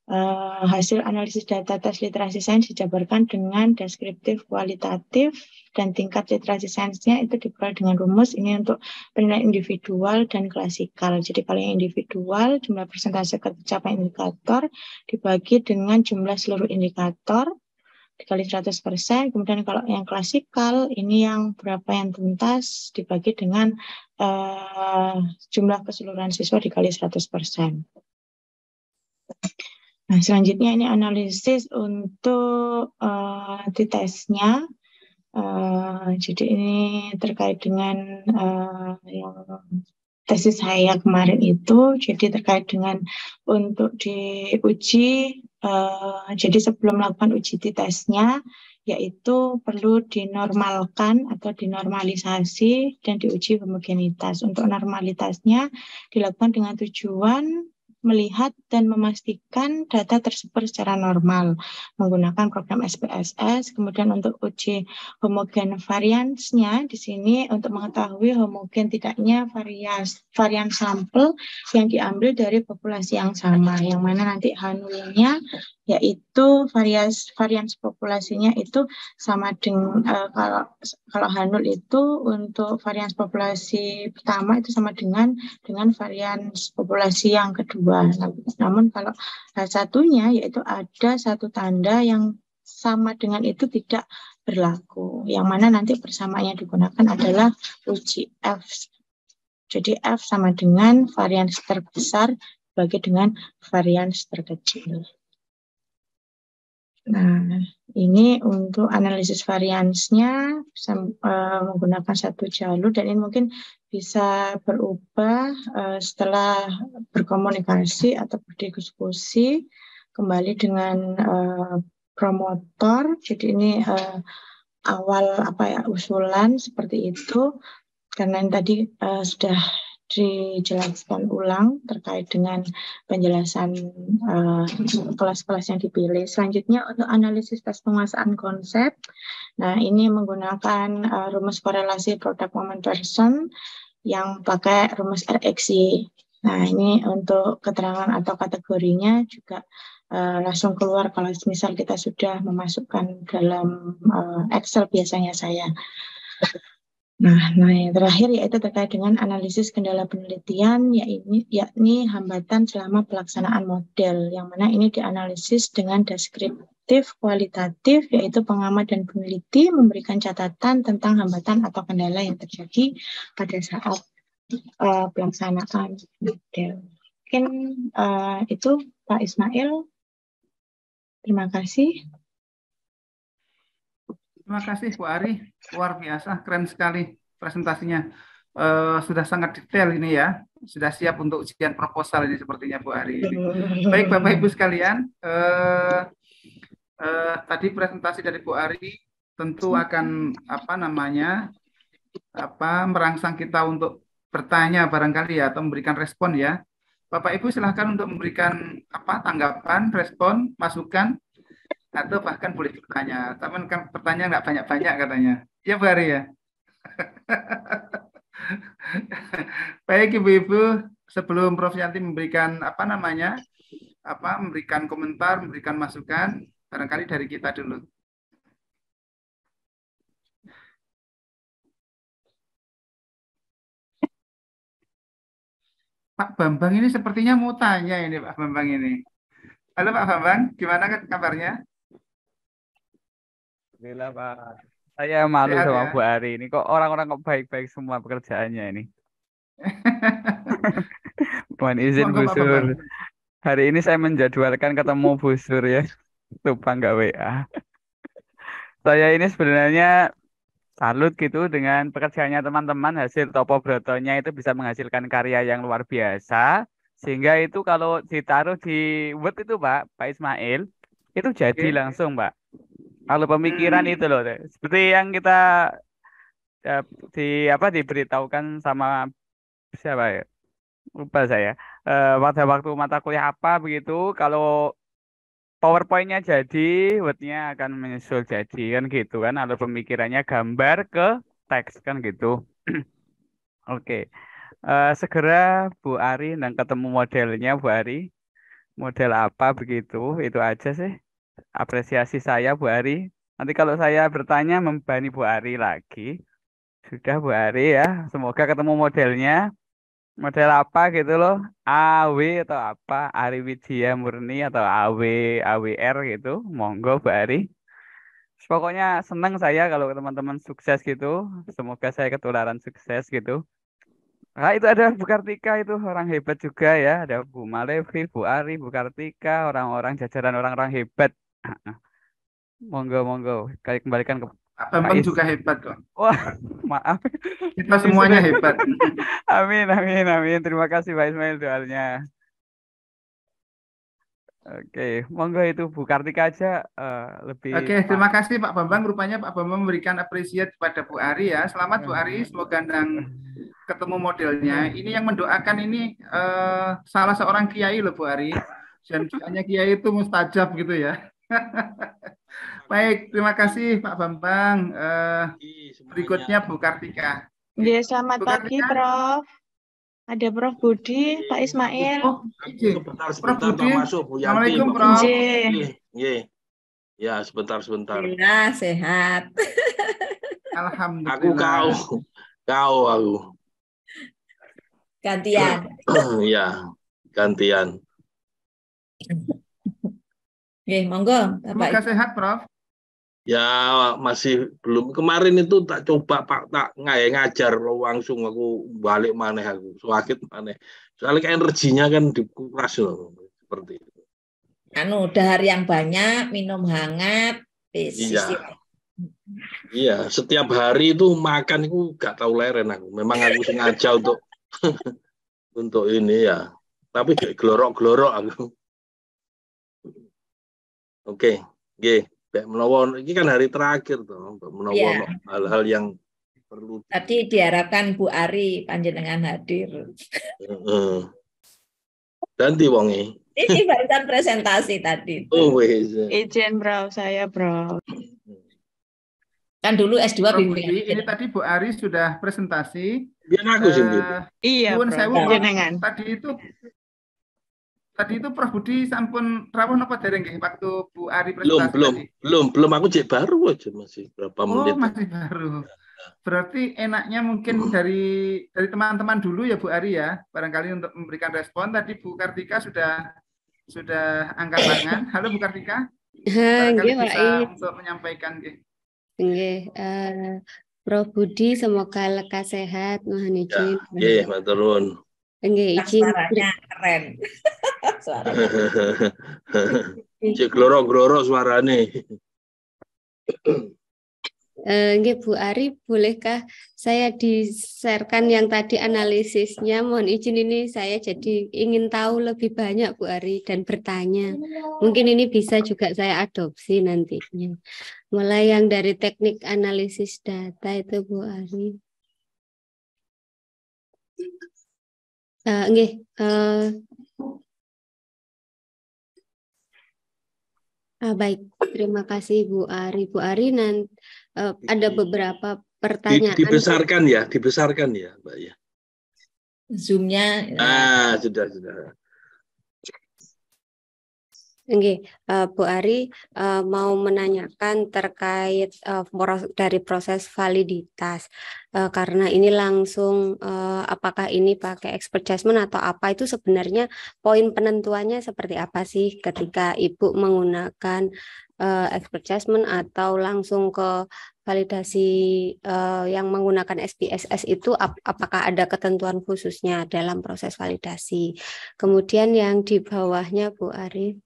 Uh, hasil analisis data tes literasi sains dijabarkan dengan deskriptif kualitatif dan tingkat literasi sainsnya itu diperoleh dengan rumus ini untuk penilaian individual dan klasikal. Jadi kalau yang individual jumlah persentase tercapai indikator dibagi dengan jumlah seluruh indikator dikali 100%. Kemudian kalau yang klasikal ini yang berapa yang tuntas dibagi dengan uh, jumlah keseluruhan siswa dikali 100%. Nah, selanjutnya ini analisis untuk uh, eh, titesnya. Uh, eh, jadi ini terkait dengan uh, yang tesis saya kemarin itu. Jadi terkait dengan untuk diuji. Uh, jadi sebelum melakukan uji titesnya, yaitu perlu dinormalkan atau dinormalisasi dan diuji homogenitas. Untuk normalitasnya dilakukan dengan tujuan melihat dan memastikan data tersebut secara normal menggunakan program SPSS. Kemudian untuk uji homogen variansnya di sini untuk mengetahui homogen tidaknya varias, varian sampel yang diambil dari populasi yang sama, yang mana nanti hanulnya yaitu varias varians populasinya itu sama dengan uh, eh, kalau kalau Hanul itu untuk varian populasi pertama itu sama dengan dengan varian populasi yang kedua. Namun kalau eh, satunya yaitu ada satu tanda yang sama dengan itu tidak berlaku. Yang mana nanti persamaannya digunakan adalah uji F. Jadi F sama dengan varian terbesar bagi dengan varian terkecil. Nah, ini untuk analisis variansnya bisa eh, menggunakan satu jalur dan ini mungkin bisa berubah eh, setelah berkomunikasi atau berdiskusi kembali dengan eh, promotor. Jadi ini awal apa ya usulan seperti itu karena yang tadi sudah dijelaskan ulang terkait dengan penjelasan eh, kelas-kelas uh, yang dipilih. Selanjutnya untuk analisis tes penguasaan konsep. Nah, ini menggunakan uh, rumus korelasi produk moment person yang pakai rumus RXY. Nah, ini untuk keterangan atau kategorinya juga uh, langsung keluar kalau misal kita sudah memasukkan dalam uh, Excel biasanya saya. Nah, nah yang terakhir yaitu terkait dengan analisis kendala penelitian yakni yakni hambatan selama pelaksanaan model yang mana ini dianalisis dengan deskriptif kualitatif yaitu pengamat dan peneliti memberikan catatan tentang hambatan atau kendala yang terjadi pada saat uh, pelaksanaan model. Mungkin uh, itu Pak Ismail. Terima kasih. Terima kasih Bu Ari, luar biasa, keren sekali presentasinya. Uh, sudah sangat detail ini ya, sudah siap untuk ujian proposal ini sepertinya Bu Ari. Ini. Baik Bapak Ibu sekalian, uh, uh, tadi presentasi dari Bu Ari tentu akan apa namanya apa merangsang kita untuk bertanya barangkali ya atau memberikan respon ya. Bapak Ibu silahkan untuk memberikan apa tanggapan, respon, masukan atau bahkan boleh kan bertanya. Tapi kan pertanyaan nggak banyak-banyak katanya. Ya Bu Ari ya. Baik Ibu-ibu, sebelum Prof Yanti memberikan apa namanya? apa memberikan komentar, memberikan masukan barangkali dari kita dulu. Pak Bambang ini sepertinya mau tanya ini Pak Bambang ini. Halo Pak Bambang, gimana kabarnya? Alhamdulillah Pak. Saya malu Sehat, sama ya? Bu Ari ini kok orang-orang kok baik-baik semua pekerjaannya ini. Mohon izin Bu Sur. Hari ini saya menjadwalkan ketemu Bu Sur ya. Lupa nggak WA. saya ini sebenarnya salut gitu dengan pekerjaannya teman-teman hasil topo brotonya itu bisa menghasilkan karya yang luar biasa sehingga itu kalau ditaruh di Word itu Pak Pak Ismail itu jadi Oke. langsung Pak kalau pemikiran hmm. itu loh, seperti yang kita ya, di apa diberitahukan sama siapa ya? Lupa saya. e, pada waktu mata kuliah apa begitu, kalau PowerPoint-nya jadi, word akan menyusul jadi kan gitu kan. Alur pemikirannya gambar ke teks kan gitu. Oke. Okay. Eh, segera Bu Ari dan ketemu modelnya Bu Ari. Model apa begitu? Itu aja sih apresiasi saya Bu Ari. Nanti kalau saya bertanya membani Bu Ari lagi. Sudah Bu Ari ya, semoga ketemu modelnya. Model apa gitu loh, AW atau apa, Ari Widya Murni atau AW, AWR gitu. Monggo Bu Ari. Pokoknya senang saya kalau teman-teman sukses gitu. Semoga saya ketularan sukses gitu. Nah, itu ada Bu Kartika itu orang hebat juga ya. Ada Bu Malevi, Bu Ari, Bu Kartika, orang-orang jajaran orang-orang hebat Monggo, monggo. Kali kembalikan ke Bambang juga hebat kok. Wah, maaf. Kita semuanya hebat. amin, amin, amin. Terima kasih Pak Ismail doanya. Oke, monggo itu Bu Kartika aja uh, lebih. Oke, terima kasih Pak Bambang. Rupanya Pak Bambang memberikan apresiasi kepada Bu Ari ya. Selamat Bu Ari, semoga nang ketemu modelnya. Ini yang mendoakan ini uh, salah seorang kiai loh Bu Ari. Dan kiai itu mustajab gitu ya. Baik, terima kasih Pak Bambang. Uh, berikutnya Bu Kartika. Ya, selamat Bu pagi Prof. Ada Prof Budi, iya, Pak iya. Ismail. Oh, sebentar, iya. sebentar Prof Budi. masuk Bu Yanti. Assalamualaikum Prof. Oke. Ya, sebentar sebentar. Ya, sehat. Alhamdulillah. Aku kau. Kau aku. Gantian. ya, gantian. Oke, monggo. Bapak. Semoga sehat, Prof. Ya masih belum kemarin itu tak coba pak tak nggak ngajar langsung aku balik maneh aku sakit maneh soalnya kan energinya kan dikuras loh seperti itu. Anu dahar yang banyak minum hangat. Iya. Iya setiap hari itu makan itu gak tahu leren aku memang aku sengaja untuk untuk ini ya tapi gelorok-gelorok aku. Oke, okay. Mbak Menowo, ini kan hari terakhir tuh, Mbak Menowo yeah. hal-hal yang perlu. Tadi diharapkan Bu Ari panjenengan hadir. Heeh. Ganti wongi. Ini barusan presentasi tadi. Oh, wis. Izin bro, saya bro. Kan dulu S2 bimbingan. Ini, ini tadi Bu Ari sudah presentasi. Biar aku sih. Eh, iya, Bro. panjenengan. Tadi itu Tadi itu Prof Budi sampun rawuh napa dereng nggih waktu Bu Ari presentasi? Belum, belum, belum, belum aku cek baru aja masih berapa oh, menit. Oh, masih baru. Ya, ya. Berarti enaknya mungkin hmm. dari dari teman-teman dulu ya Bu Ari ya, barangkali untuk memberikan respon tadi Bu Kartika sudah sudah angkat tangan. Halo Bu Kartika. Nggih, Pak. untuk menyampaikan nggih. Nggih, eh, Prof Budi semoga lekas sehat, mohon ya, izin. nggih, matur Enggak, nah, izin Suaranya keren. suaranya. Cek gloro-gloro suarane. Enggak, eh, Bu Ari, bolehkah saya diserkan yang tadi analisisnya? Mohon izin ini saya jadi ingin tahu lebih banyak Bu Ari dan bertanya. Mungkin ini bisa juga saya adopsi nantinya. Mulai yang dari teknik analisis data itu Bu Ari. Uh, uh, Ah, baik, terima kasih Bu Ari. Bu Ari, nan, uh, ada beberapa pertanyaan. Dibesarkan ya, dibesarkan ya, Mbak ya. Zoomnya. Ah, sudah sudah. Oke, uh, Bu Ari uh, mau menanyakan terkait uh, dari proses validitas uh, karena ini langsung uh, apakah ini pakai expert judgment atau apa itu sebenarnya poin penentuannya seperti apa sih ketika Ibu menggunakan uh, expert judgment atau langsung ke validasi uh, yang menggunakan SPSS itu ap apakah ada ketentuan khususnya dalam proses validasi. Kemudian yang di bawahnya Bu Ari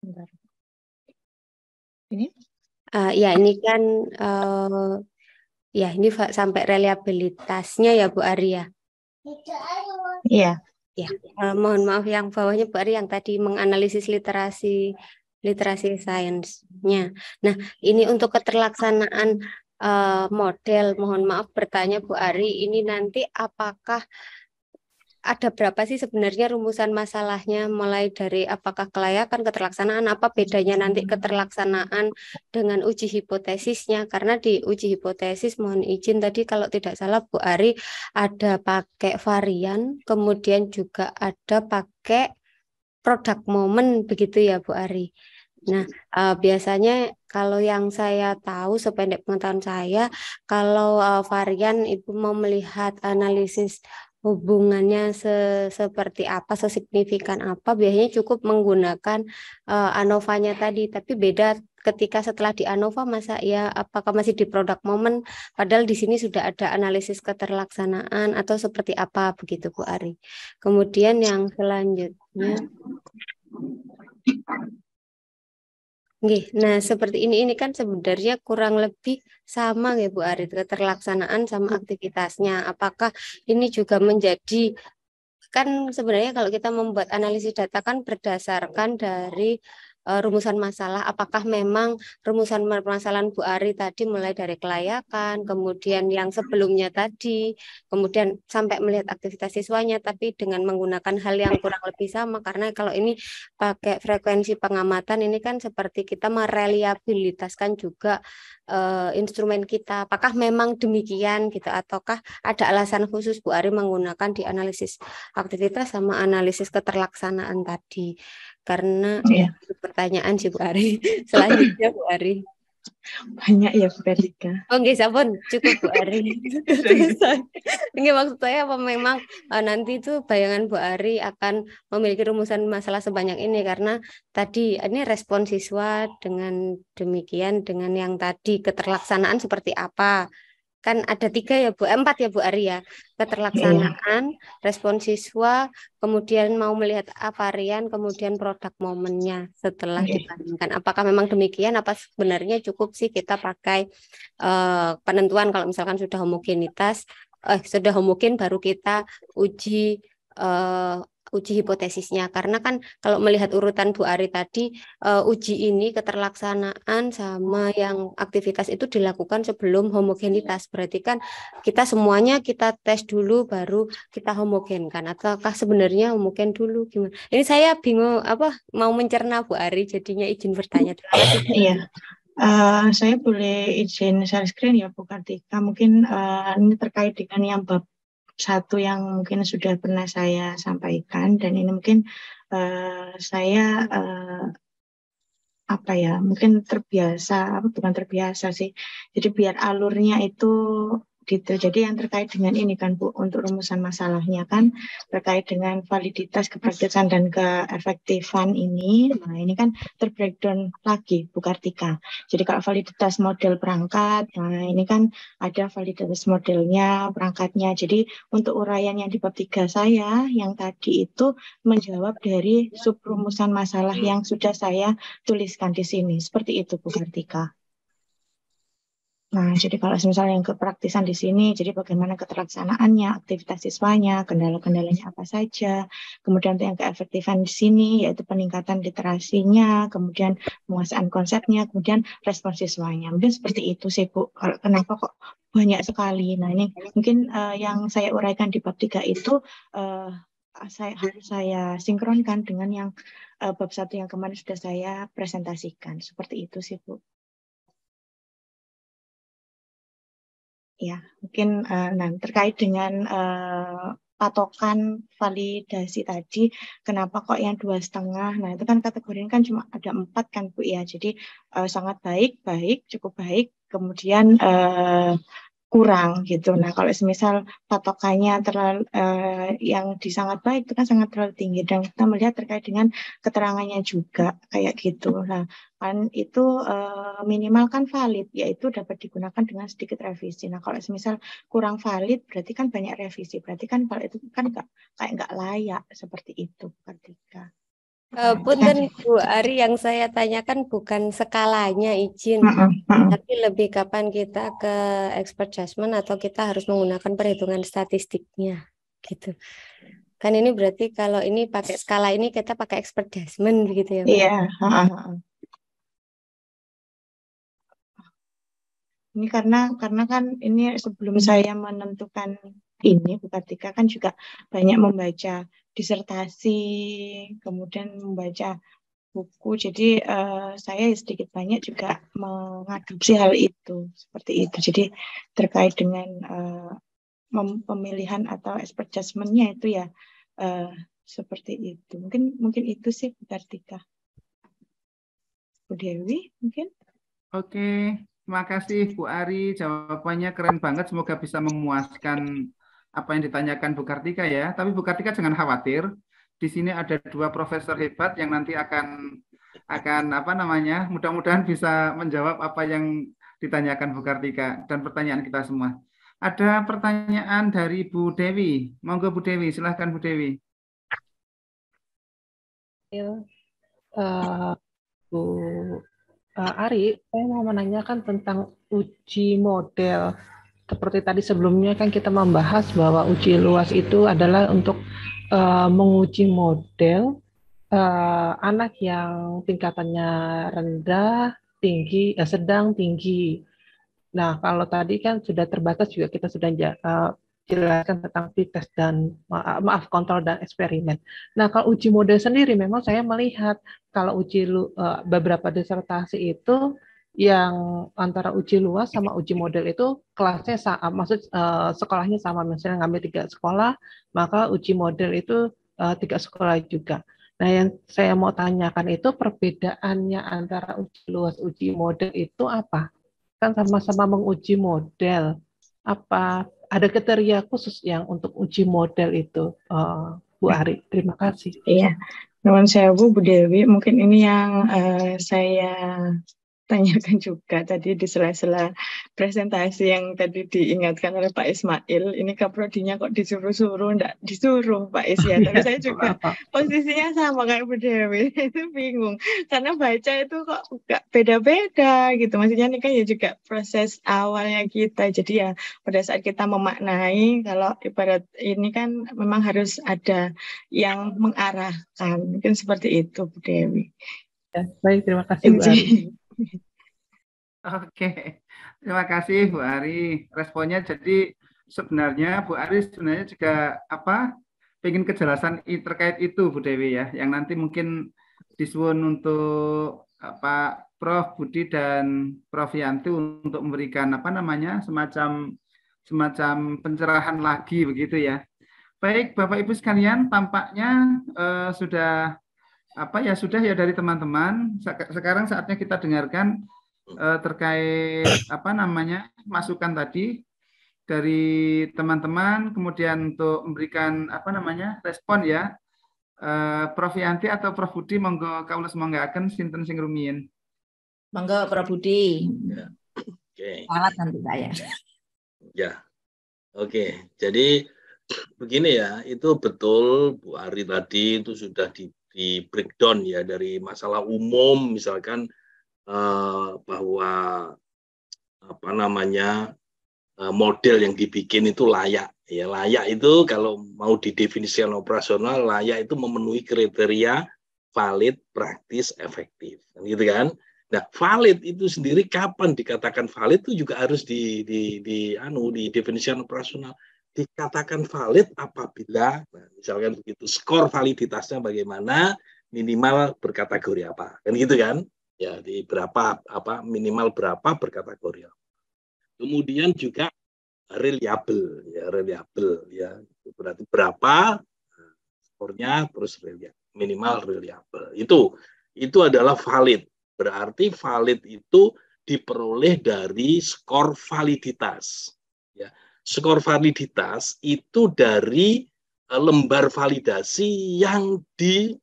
Bentar. Ini? Uh, ya ini kan uh, ya ini sampai reliabilitasnya ya Bu Arya. Iya. Ya, uh, mohon maaf yang bawahnya Bu Arya yang tadi menganalisis literasi literasi sainsnya. Nah, ini untuk keterlaksanaan uh, model, mohon maaf bertanya Bu Ari, ini nanti apakah ada berapa sih sebenarnya rumusan masalahnya mulai dari apakah kelayakan keterlaksanaan apa bedanya nanti hmm. keterlaksanaan dengan uji hipotesisnya karena di uji hipotesis mohon izin tadi kalau tidak salah Bu Ari ada pakai varian kemudian juga ada pakai produk momen begitu ya Bu Ari. Nah, uh, biasanya kalau yang saya tahu sependek pengetahuan saya, kalau uh, varian Ibu mau melihat analisis hubungannya se seperti apa, sesignifikan apa, biasanya cukup menggunakan uh, ANOVA-nya tadi, tapi beda ketika setelah di ANOVA masa ya apakah masih di produk momen padahal di sini sudah ada analisis keterlaksanaan atau seperti apa begitu Bu Ari. Kemudian yang selanjutnya Nah, seperti ini ini kan sebenarnya kurang lebih sama ya Bu Arit keterlaksanaan sama hmm. aktivitasnya. Apakah ini juga menjadi kan sebenarnya kalau kita membuat analisis data kan berdasarkan dari Eh, rumusan masalah apakah memang rumusan permasalahan Bu Ari tadi mulai dari kelayakan kemudian yang sebelumnya tadi kemudian sampai melihat aktivitas siswanya tapi dengan menggunakan hal yang kurang lebih sama karena kalau ini pakai frekuensi pengamatan ini kan seperti kita mereliabilitaskan juga uh, instrumen kita apakah memang demikian gitu ataukah ada alasan khusus Bu Ari menggunakan di analisis aktivitas sama analisis keterlaksanaan tadi karena yeah. pertanyaan sih Bu Ari. Selanjutnya Bu Ari. Banyak ya Bu Perlika. Oh nggih sampun cukup Bu Ari. ini maksud saya apa memang uh, nanti itu bayangan Bu Ari akan memiliki rumusan masalah sebanyak ini karena tadi ini respon siswa dengan demikian dengan yang tadi keterlaksanaan seperti apa kan ada tiga ya Bu, eh, empat ya Bu Arya, keterlaksanaan, yeah. respon siswa, kemudian mau melihat varian, kemudian produk momennya setelah iya. dibandingkan. Apakah memang demikian? Apa sebenarnya cukup sih kita pakai uh, penentuan kalau misalkan sudah homogenitas, eh sudah homogen baru kita uji uh, uji hipotesisnya karena kan kalau melihat urutan Bu Ari tadi uh, uji ini keterlaksanaan sama yang aktivitas itu dilakukan sebelum homogenitas iya. berarti kan kita semuanya kita tes dulu baru kita homogenkan ataukah sebenarnya homogen dulu gimana ini saya bingung apa mau mencerna Bu Ari jadinya izin bertanya iya Uh, saya boleh izin share screen ya Bu Kartika. Mungkin uh, ini terkait dengan yang bab satu yang mungkin sudah pernah saya sampaikan dan ini mungkin uh, saya uh, apa ya mungkin terbiasa apa bukan terbiasa sih jadi biar alurnya itu gitu. Jadi yang terkait dengan ini kan Bu, untuk rumusan masalahnya kan terkait dengan validitas keberkesan dan keefektifan ini. Nah ini kan terbreakdown lagi Bu Kartika. Jadi kalau validitas model perangkat, nah ini kan ada validitas modelnya, perangkatnya. Jadi untuk uraian yang di bab 3 saya yang tadi itu menjawab dari sub rumusan masalah yang sudah saya tuliskan di sini. Seperti itu Bu Kartika. Nah, jadi kalau misalnya yang kepraktisan di sini, jadi bagaimana keterlaksanaannya, aktivitas siswanya, kendala-kendalanya apa saja, kemudian yang keefektifan di sini, yaitu peningkatan literasinya, kemudian penguasaan konsepnya, kemudian respons siswanya. Mungkin seperti itu sih, Bu. Kalau kenapa kok banyak sekali. Nah, ini mungkin uh, yang saya uraikan di bab 3 itu uh, saya harus saya sinkronkan dengan yang uh, bab satu yang kemarin sudah saya presentasikan. Seperti itu sih, Bu. Ya, mungkin uh, nah, terkait dengan uh, patokan validasi tadi, kenapa kok yang dua setengah? Nah itu kan kategorinya kan cuma ada empat kan bu ya, jadi uh, sangat baik, baik, cukup baik, kemudian uh, kurang gitu. Nah hmm. kalau semisal patokannya terlalu eh, yang disangat baik itu kan sangat terlalu tinggi dan kita melihat terkait dengan keterangannya juga kayak gitu. Nah kan itu eh, minimal kan valid yaitu dapat digunakan dengan sedikit revisi. Nah kalau semisal kurang valid berarti kan banyak revisi berarti kan kalau itu kan gak, kayak nggak layak seperti itu ketika. Pun punten Bu Ari yang saya tanyakan bukan skalanya izin, tapi lebih kapan kita ke expert judgment atau kita harus menggunakan perhitungan statistiknya gitu. Kan ini berarti kalau ini pakai skala ini kita pakai expert judgment gitu ya. Iya. Yeah. Ini karena karena kan ini sebelum hmm. saya menentukan ini Bu Kartika kan juga banyak membaca disertasi, kemudian membaca buku. Jadi uh, saya sedikit banyak juga mengadopsi hal itu seperti itu. Jadi terkait dengan uh, pemilihan atau expert judgment itu ya uh, seperti itu. Mungkin mungkin itu sih Bu Kartika. Bu Dewi mungkin. Oke, terima kasih Bu Ari. Jawabannya keren banget. Semoga bisa memuaskan apa yang ditanyakan Bu Kartika ya. Tapi Bu Kartika jangan khawatir. Di sini ada dua profesor hebat yang nanti akan akan apa namanya? Mudah-mudahan bisa menjawab apa yang ditanyakan Bu Kartika dan pertanyaan kita semua. Ada pertanyaan dari Bu Dewi. Monggo Bu Dewi, silahkan Bu Dewi. Uh, Bu uh, Ari, saya mau menanyakan tentang uji model seperti tadi sebelumnya kan kita membahas bahwa uji luas itu adalah untuk uh, menguji model uh, anak yang tingkatannya rendah, tinggi, eh, sedang, tinggi. Nah, kalau tadi kan sudah terbatas juga kita sudah uh, jelaskan tentang tes dan maaf kontrol dan eksperimen. Nah, kalau uji model sendiri memang saya melihat kalau uji uh, beberapa disertasi itu yang antara uji luas sama uji model itu kelasnya sama, eh, maksud uh, sekolahnya sama misalnya ngambil tiga sekolah, maka uji model itu uh, tiga sekolah juga. Nah, yang saya mau tanyakan itu perbedaannya antara uji luas uji model itu apa? Kan sama-sama menguji model. Apa ada kriteria khusus yang untuk uji model itu, uh, Bu ya. Ari? Terima kasih. Iya, Teman saya Bu, Bu Dewi, mungkin ini yang uh, saya tanyakan juga tadi di sela-sela presentasi yang tadi diingatkan oleh Pak Ismail, ini kaprodinya kok disuruh-suruh, enggak disuruh Pak Is ya. Tapi iya, saya juga posisinya sama kayak Bu Dewi, itu bingung. Karena baca itu kok enggak beda-beda gitu. Maksudnya ini kan ya juga proses awalnya kita. Jadi ya pada saat kita memaknai, kalau ibarat ini kan memang harus ada yang mengarahkan. Mungkin seperti itu Bu Dewi. Ya, baik, terima kasih Oke, terima kasih Bu Ari. Responnya jadi sebenarnya Bu Ari sebenarnya juga apa? Pengen kejelasan terkait itu Bu Dewi ya, yang nanti mungkin disuun untuk apa Prof Budi dan Prof Yanti untuk memberikan apa namanya semacam semacam pencerahan lagi begitu ya. Baik Bapak Ibu sekalian, tampaknya eh, sudah apa ya sudah ya dari teman-teman. Sekarang saatnya kita dengarkan eh, terkait apa namanya masukan tadi dari teman-teman, kemudian untuk memberikan apa namanya respon ya. Eh, Prof Yanti atau Prof Budi monggo kaulas akan sinten sing rumiyin. Monggo Prof Budi. Ya. Oke. Okay. nanti saya. Ya. Oke, okay. jadi begini ya, itu betul Bu Ari tadi itu sudah di di breakdown ya dari masalah umum misalkan eh, bahwa apa namanya eh, model yang dibikin itu layak ya layak itu kalau mau didefinisikan operasional layak itu memenuhi kriteria valid, praktis, efektif. Gitu kan? Nah, valid itu sendiri kapan dikatakan valid itu juga harus di di di anu di definisian operasional dikatakan valid apabila nah, misalkan begitu skor validitasnya bagaimana minimal berkategori apa kan gitu kan ya di berapa apa minimal berapa berkategori apa. kemudian juga reliable ya reliable ya berarti berapa nah, skornya terus reliable minimal reliable itu itu adalah valid berarti valid itu diperoleh dari skor validitas ya skor validitas itu dari eh, lembar validasi yang di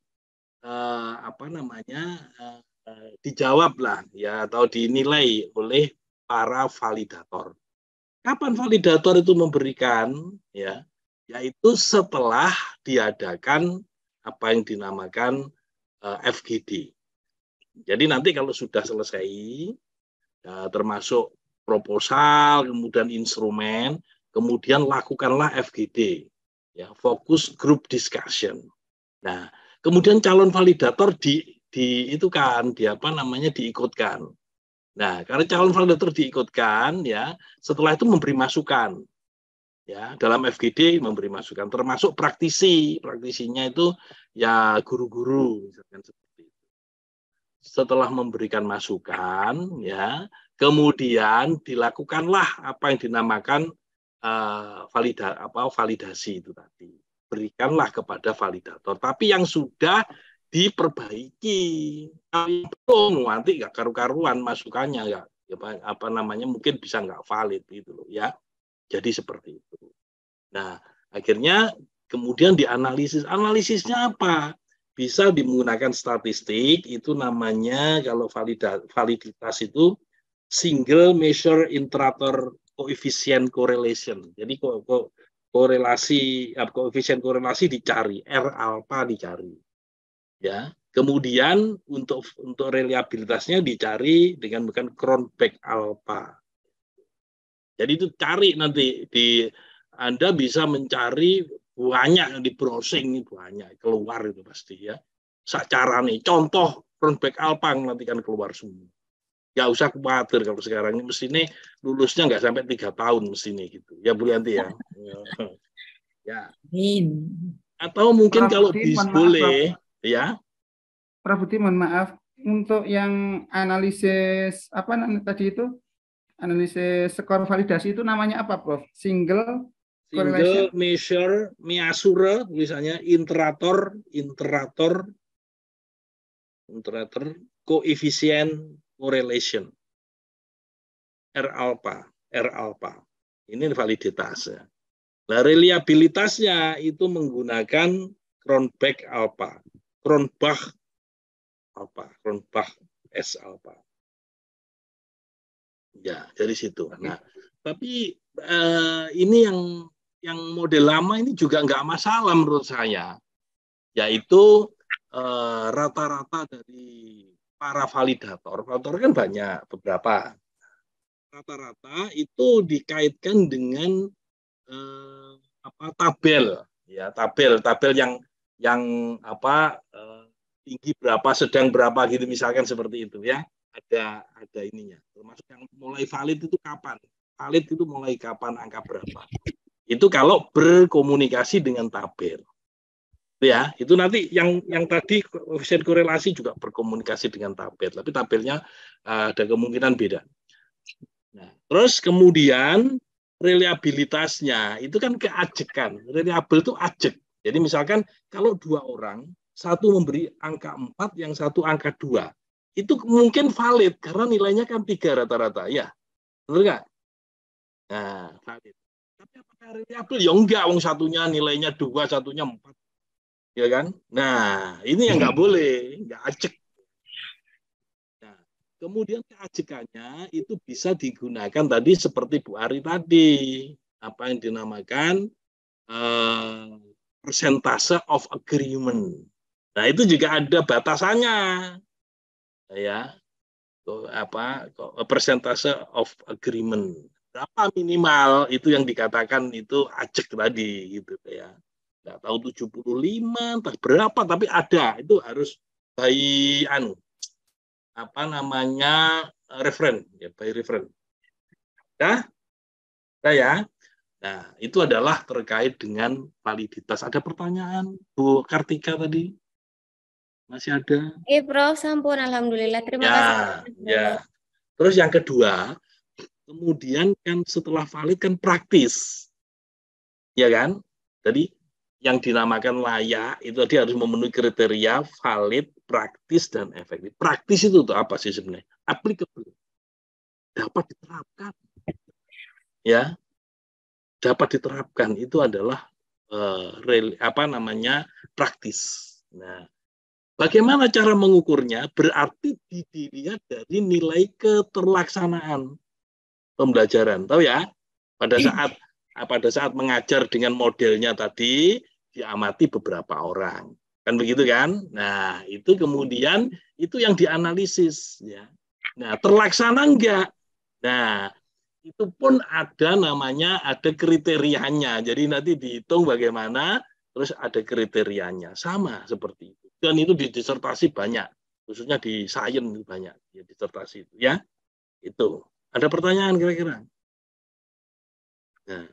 eh, apa namanya eh, eh, dijawab lah ya atau dinilai oleh para validator. Kapan validator itu memberikan ya yaitu setelah diadakan apa yang dinamakan eh, FGD. Jadi nanti kalau sudah selesai ya, termasuk proposal, kemudian instrumen, kemudian lakukanlah FGD, ya, fokus group discussion. Nah, kemudian calon validator di di itu kan di apa namanya diikutkan. Nah, karena calon validator diikutkan ya, setelah itu memberi masukan. Ya, dalam FGD memberi masukan termasuk praktisi. Praktisinya itu ya guru-guru misalkan seperti itu. Setelah memberikan masukan ya, Kemudian dilakukanlah apa yang dinamakan uh, valida, apa, validasi itu tadi. Berikanlah kepada validator. Tapi yang sudah diperbaiki. Belum nanti nggak karu-karuan masukannya nggak ya, apa namanya mungkin bisa nggak valid gitu loh ya. Jadi seperti itu. Nah akhirnya kemudian dianalisis. Analisisnya apa? Bisa menggunakan statistik itu namanya kalau validitas itu single measure interator koefisien correlation. Jadi ko ko korelasi eh, koefisien korelasi dicari, R alpha dicari. Ya. Kemudian untuk untuk reliabilitasnya dicari dengan bukan Cronbach alpha. Jadi itu cari nanti di Anda bisa mencari banyak di browsing banyak keluar itu pasti ya. nih contoh Cronbach alpha nanti kan keluar semua nggak usah khawatir kalau sekarang ini mesin ini lulusnya nggak sampai tiga tahun mesin ini gitu ya Bu Yanti ya ya atau mungkin Prof. kalau Budi, boleh maaf, ya Prof Budi maaf untuk yang analisis apa tadi itu analisis skor validasi itu namanya apa Prof single single measure measure tulisannya interator interator interator koefisien correlation. R alpha, R alpha. Ini validitasnya. Nah, reliabilitasnya itu menggunakan Kronbach alpha, Kronbach alpha, Kronbach S alpha. Ya, dari situ. Nah, tapi eh, ini yang yang model lama ini juga nggak masalah menurut saya, yaitu eh, rata-rata eh, rata -rata dari para validator, validator kan banyak beberapa. Rata-rata itu dikaitkan dengan eh, apa tabel, ya tabel, tabel yang yang apa eh, tinggi berapa, sedang berapa gitu misalkan seperti itu ya. Ada ada ininya. Termasuk yang mulai valid itu kapan? Valid itu mulai kapan angka berapa? Itu kalau berkomunikasi dengan tabel ya itu nanti yang yang tadi koefisien korelasi juga berkomunikasi dengan tabel tapi tabelnya eh, ada kemungkinan beda nah, terus kemudian reliabilitasnya itu kan keajekan reliable itu ajek jadi misalkan kalau dua orang satu memberi angka 4 yang satu angka dua, itu mungkin valid karena nilainya kan tiga rata-rata ya benar nggak nah valid tapi apakah reliable ya enggak wong satunya nilainya dua satunya empat ya kan? Nah, ini yang nggak boleh, nggak acek. Nah, kemudian keajekannya itu bisa digunakan tadi seperti Bu Ari tadi, apa yang dinamakan uh, persentase of agreement. Nah, itu juga ada batasannya. Nah, ya. Apa persentase of agreement. Berapa minimal itu yang dikatakan itu acek tadi gitu ya nggak tahun 75 entah berapa tapi ada itu harus by anu apa namanya eh, referen ya by referen ya nah, nah, ya nah itu adalah terkait dengan validitas ada pertanyaan Bu Kartika tadi masih ada eh, Prof sampun alhamdulillah terima ya, kasih ya terus yang kedua kemudian kan setelah valid kan praktis ya kan jadi yang dinamakan layak itu dia harus memenuhi kriteria valid, praktis dan efektif. Praktis itu tuh apa sih sebenarnya? Applicable. Dapat diterapkan. Ya. Dapat diterapkan itu adalah uh, apa namanya? praktis. Nah, bagaimana cara mengukurnya? Berarti dilihat dari nilai keterlaksanaan pembelajaran, tahu ya? Pada saat pada saat mengajar dengan modelnya tadi diamati beberapa orang kan begitu kan nah itu kemudian itu yang dianalisis ya nah terlaksana enggak nah itu pun ada namanya ada kriterianya jadi nanti dihitung bagaimana terus ada kriterianya sama seperti itu dan itu di disertasi banyak khususnya di sains banyak ya disertasi itu ya itu ada pertanyaan kira-kira nah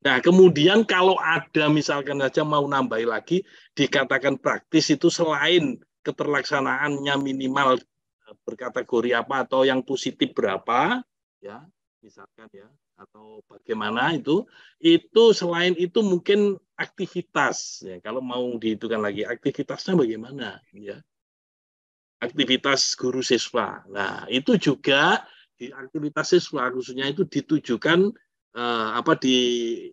Nah, kemudian kalau ada misalkan saja mau nambahi lagi, dikatakan praktis itu selain keterlaksanaannya minimal eh, berkategori apa atau yang positif berapa, ya misalkan ya atau bagaimana itu, itu selain itu mungkin aktivitas ya kalau mau dihitungkan lagi aktivitasnya bagaimana ya aktivitas guru siswa. Nah itu juga di aktivitas siswa khususnya itu ditujukan eh, apa di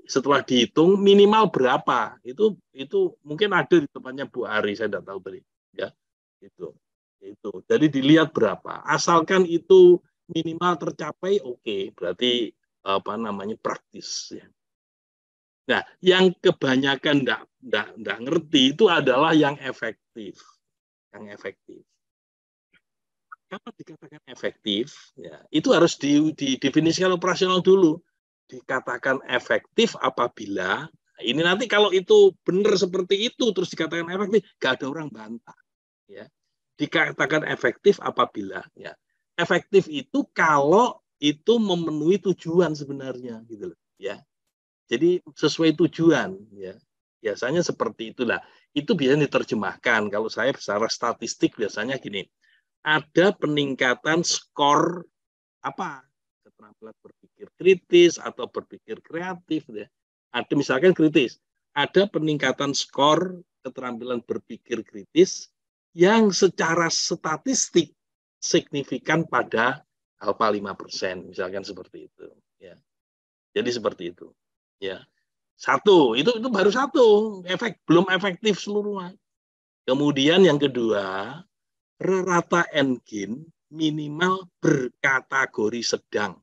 setelah dihitung minimal berapa itu itu mungkin ada di tempatnya Bu Ari saya tidak tahu tadi ya itu itu jadi dilihat berapa asalkan itu minimal tercapai oke okay. berarti apa namanya praktis ya. Nah, yang kebanyakan tidak ngerti itu adalah yang efektif. Yang efektif. Kalau dikatakan efektif, ya, itu harus di, didefinisikan operasional dulu dikatakan efektif apabila ini nanti kalau itu benar seperti itu terus dikatakan efektif gak ada orang bantah ya dikatakan efektif apabila ya efektif itu kalau itu memenuhi tujuan sebenarnya gitu loh ya jadi sesuai tujuan ya biasanya seperti itulah itu biasanya diterjemahkan kalau saya secara statistik biasanya gini ada peningkatan skor apa Keterampilan berpikir kritis atau berpikir kreatif ya. Ada misalkan kritis, ada peningkatan skor keterampilan berpikir kritis yang secara statistik signifikan pada alfa 5%, misalkan seperti itu ya. Jadi seperti itu. Ya. Satu, itu itu baru satu, efek belum efektif seluruhnya. Kemudian yang kedua, rata engine minimal berkategori sedang.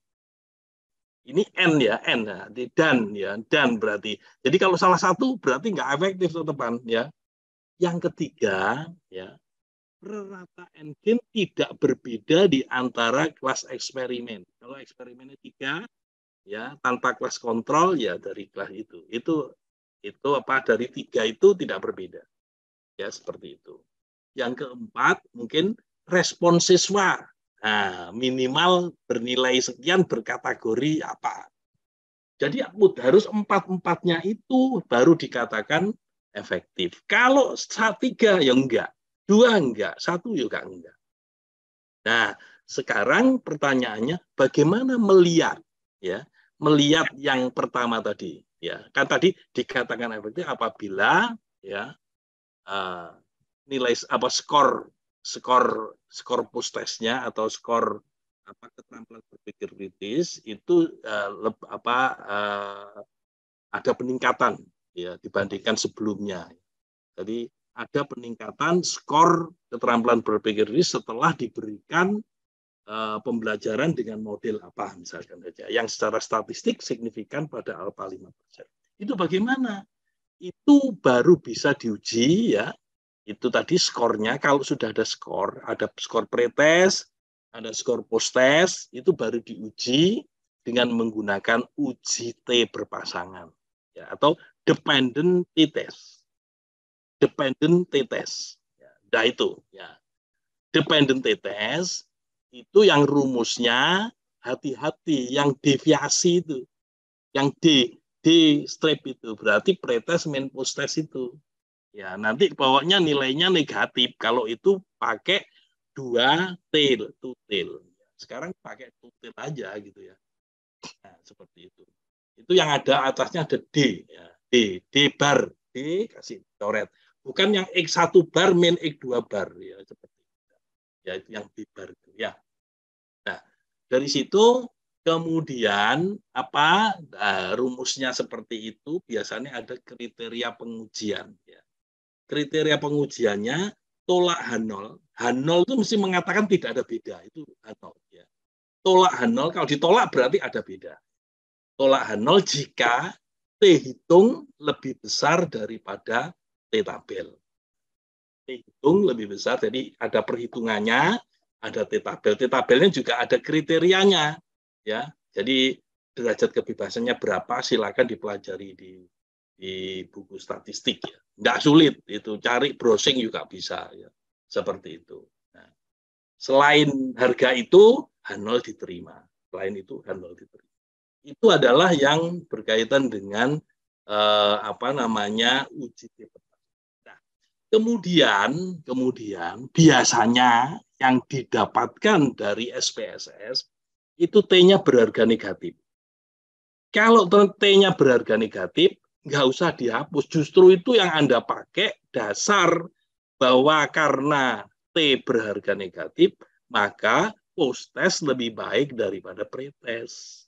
Ini N ya, N ya, dan ya, dan berarti. Jadi kalau salah satu berarti nggak efektif teman ya. Yang ketiga ya, rata engine tidak berbeda di antara kelas eksperimen. Kalau eksperimennya tiga, ya tanpa kelas kontrol ya dari kelas itu. Itu itu apa dari tiga itu tidak berbeda. Ya seperti itu. Yang keempat mungkin respon siswa Nah, minimal bernilai sekian berkategori apa. Jadi harus empat-empatnya itu baru dikatakan efektif. Kalau satu tiga ya enggak, dua enggak, satu juga ya enggak. Nah, sekarang pertanyaannya bagaimana melihat ya melihat yang pertama tadi ya kan tadi dikatakan efektif apabila ya uh, nilai apa skor skor skor pustesnya atau skor apa keterampilan berpikir kritis itu uh, eh, le, apa uh, ada peningkatan ya dibandingkan sebelumnya. Jadi ada peningkatan skor keterampilan berpikir kritis setelah diberikan uh, pembelajaran dengan model apa misalkan saja yang secara statistik signifikan pada alfa 5%. Itu bagaimana? Itu baru bisa diuji ya itu tadi skornya kalau sudah ada skor, ada skor pretest, ada skor posttest, itu baru diuji dengan menggunakan uji T berpasangan ya, atau dependent T test. Dependent T test. Ya, nah itu ya. Dependent T test itu yang rumusnya hati-hati yang deviasi itu. Yang D, D strip itu berarti pretest main posttest itu. Ya, nanti bawahnya nilainya negatif kalau itu pakai dua tail, two tail. Sekarang pakai two tail aja gitu ya. Nah, seperti itu. Itu yang ada atasnya ada D ya. D, D bar, D kasih coret. Bukan yang X1 bar min X2 bar ya seperti itu. Ya itu yang D bar itu ya. Nah, dari situ Kemudian apa nah, rumusnya seperti itu biasanya ada kriteria pengujian. Ya kriteria pengujiannya tolak H0. H0 itu mesti mengatakan tidak ada beda, itu H0 ya. Tolak H0 kalau ditolak berarti ada beda. Tolak H0 jika T hitung lebih besar daripada T tabel. T hitung lebih besar, jadi ada perhitungannya, ada T tabel. T tabelnya juga ada kriterianya ya. Jadi derajat kebebasannya berapa silakan dipelajari di di buku statistik ya. Nggak sulit itu cari browsing juga bisa ya. Seperti itu. Nah, selain harga itu Hanol diterima. Selain itu Hanol diterima. Itu adalah yang berkaitan dengan eh, apa namanya uji tipe Nah, kemudian kemudian biasanya yang didapatkan dari SPSS itu T-nya berharga negatif. Kalau T-nya berharga negatif, nggak usah dihapus. Justru itu yang Anda pakai dasar bahwa karena T berharga negatif, maka post test lebih baik daripada pre test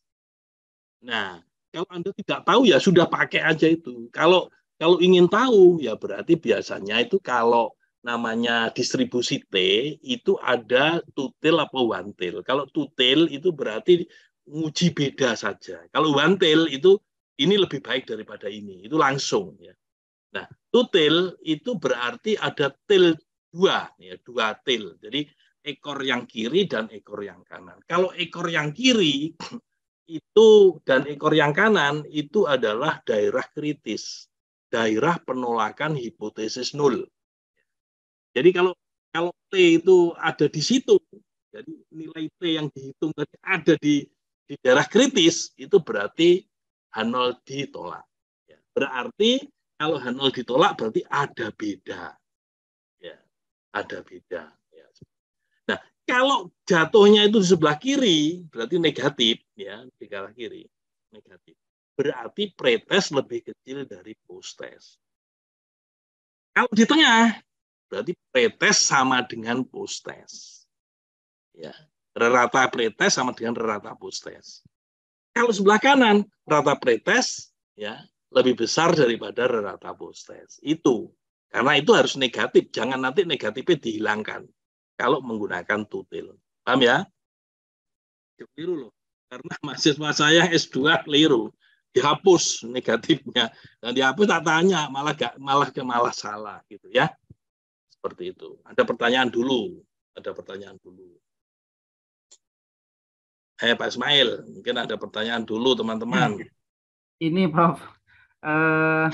Nah, kalau Anda tidak tahu ya sudah pakai aja itu. Kalau kalau ingin tahu ya berarti biasanya itu kalau namanya distribusi T itu ada tutil apa wantel. Kalau tutil itu berarti nguji beda saja. Kalau wantel itu ini lebih baik daripada ini. Itu langsung. Ya. Nah, tutil itu berarti ada til dua, ya, dua til. Jadi ekor yang kiri dan ekor yang kanan. Kalau ekor yang kiri itu dan ekor yang kanan itu adalah daerah kritis, daerah penolakan hipotesis nol. Jadi kalau kalau T itu ada di situ, jadi nilai T yang dihitung tadi ada di di daerah kritis itu berarti H0 ditolak. Ya. Berarti kalau H0 ditolak berarti ada beda. Ya, ada beda. Ya. Nah, kalau jatuhnya itu di sebelah kiri, berarti negatif. ya Di kalah kiri, negatif. Berarti pretest lebih kecil dari posttest. Kalau di tengah, berarti pretest sama dengan posttest. Ya, rata pretest sama dengan rata posttest. Kalau sebelah kanan rata pretest ya lebih besar daripada rata posttest. Itu karena itu harus negatif, jangan nanti negatifnya dihilangkan kalau menggunakan tutil. Paham ya? Keliru loh. Karena mahasiswa saya S2 keliru dihapus negatifnya dan dihapus tak tanya malah gak malah ke malah salah gitu ya seperti itu ada pertanyaan dulu ada pertanyaan dulu eh Pak Ismail, mungkin ada pertanyaan dulu teman-teman. Hmm. Ini Prof, eh,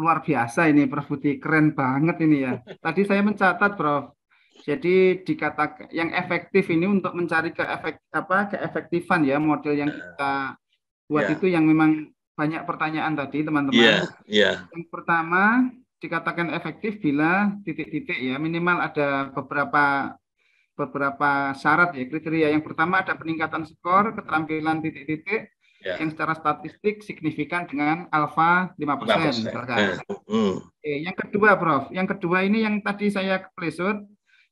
luar biasa ini Prof Budi, keren banget ini ya. Tadi saya mencatat Prof, jadi dikatakan yang efektif ini untuk mencari ke efek apa keefektifan ya model yang eh, kita buat yeah. itu yang memang banyak pertanyaan tadi teman-teman. Yeah. Yeah. Yang pertama dikatakan efektif bila titik-titik ya minimal ada beberapa beberapa syarat ya kriteria. Yang pertama ada peningkatan skor, keterampilan titik-titik ya. yang secara statistik signifikan dengan alfa 5%, persen Eh. yang kedua, Prof. Yang kedua ini yang tadi saya kepleset.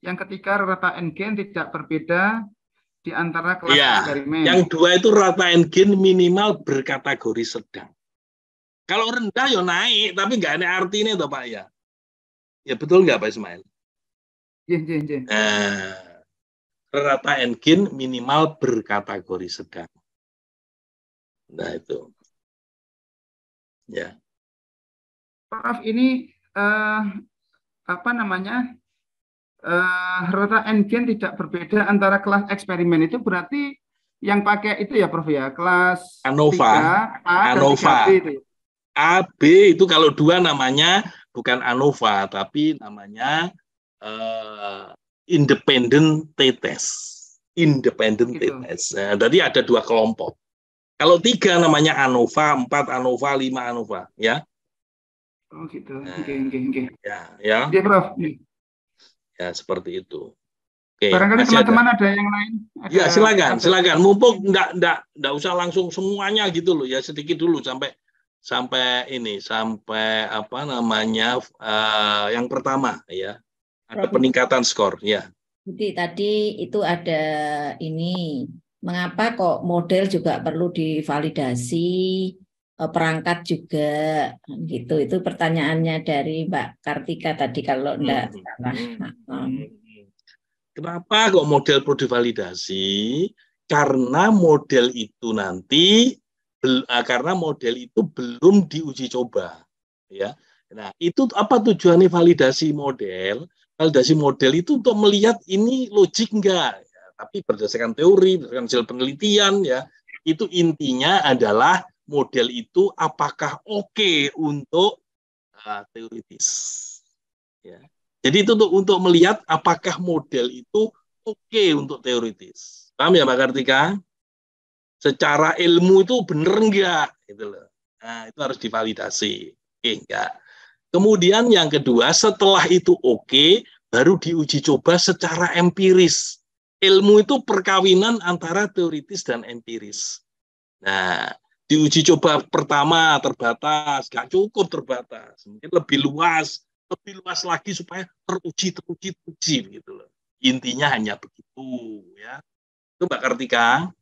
Yang ketiga rata and tidak berbeda di antara kelas ya. eksperimen. Yang dua itu rata and minimal berkategori sedang. Kalau rendah ya naik, tapi nggak ada artinya toh Pak ya. Ya betul nggak Pak Ismail? jin jin jin Eh, rata engine minimal berkategori sedang. Nah itu. Ya. Maaf ini uh, apa namanya uh, rata engine tidak berbeda antara kelas eksperimen itu berarti yang pakai itu ya Prof ya kelas Anova 3, A, Anova itu. Ya? A B itu kalau dua namanya bukan ANOVA tapi namanya eh, independen tetes. Independen gitu. tetes. Nah, ya, jadi ada dua kelompok. Kalau tiga namanya ANOVA, empat ANOVA, lima ANOVA, ya. Oh gitu. Nah, oke, okay, oke, Ya, ya. Iya. Ya, seperti itu. Oke, Barangkali teman-teman ada. ada yang lain. Ada, ya, silakan, ada. silakan. Mumpung enggak enggak enggak usah langsung semuanya gitu loh, ya sedikit dulu sampai sampai ini sampai apa namanya uh, yang pertama ya ada peningkatan skor, ya. Jadi tadi itu ada ini, mengapa kok model juga perlu divalidasi, eh, perangkat juga gitu. Itu pertanyaannya dari Mbak Kartika tadi kalau enggak hmm, hmm. salah. Hmm, hmm, Kenapa kok model perlu divalidasi? Karena model itu nanti eh, karena model itu belum diuji coba, ya. Nah, itu apa tujuannya validasi model? validasi model itu untuk melihat ini logik enggak ya, tapi berdasarkan teori berdasarkan hasil penelitian ya itu intinya adalah model itu apakah oke okay untuk uh, ah, teoritis ya jadi itu untuk, untuk melihat apakah model itu oke okay untuk teoritis paham ya Pak Kartika secara ilmu itu bener enggak gitu loh nah, itu harus divalidasi oke enggak Kemudian yang kedua, setelah itu oke, baru diuji coba secara empiris. Ilmu itu perkawinan antara teoritis dan empiris. Nah, diuji coba pertama terbatas, gak cukup terbatas, mungkin lebih luas, lebih luas lagi supaya teruji, teruji, teruji gitu loh. Intinya hanya begitu ya. Itu Mbak Kartika.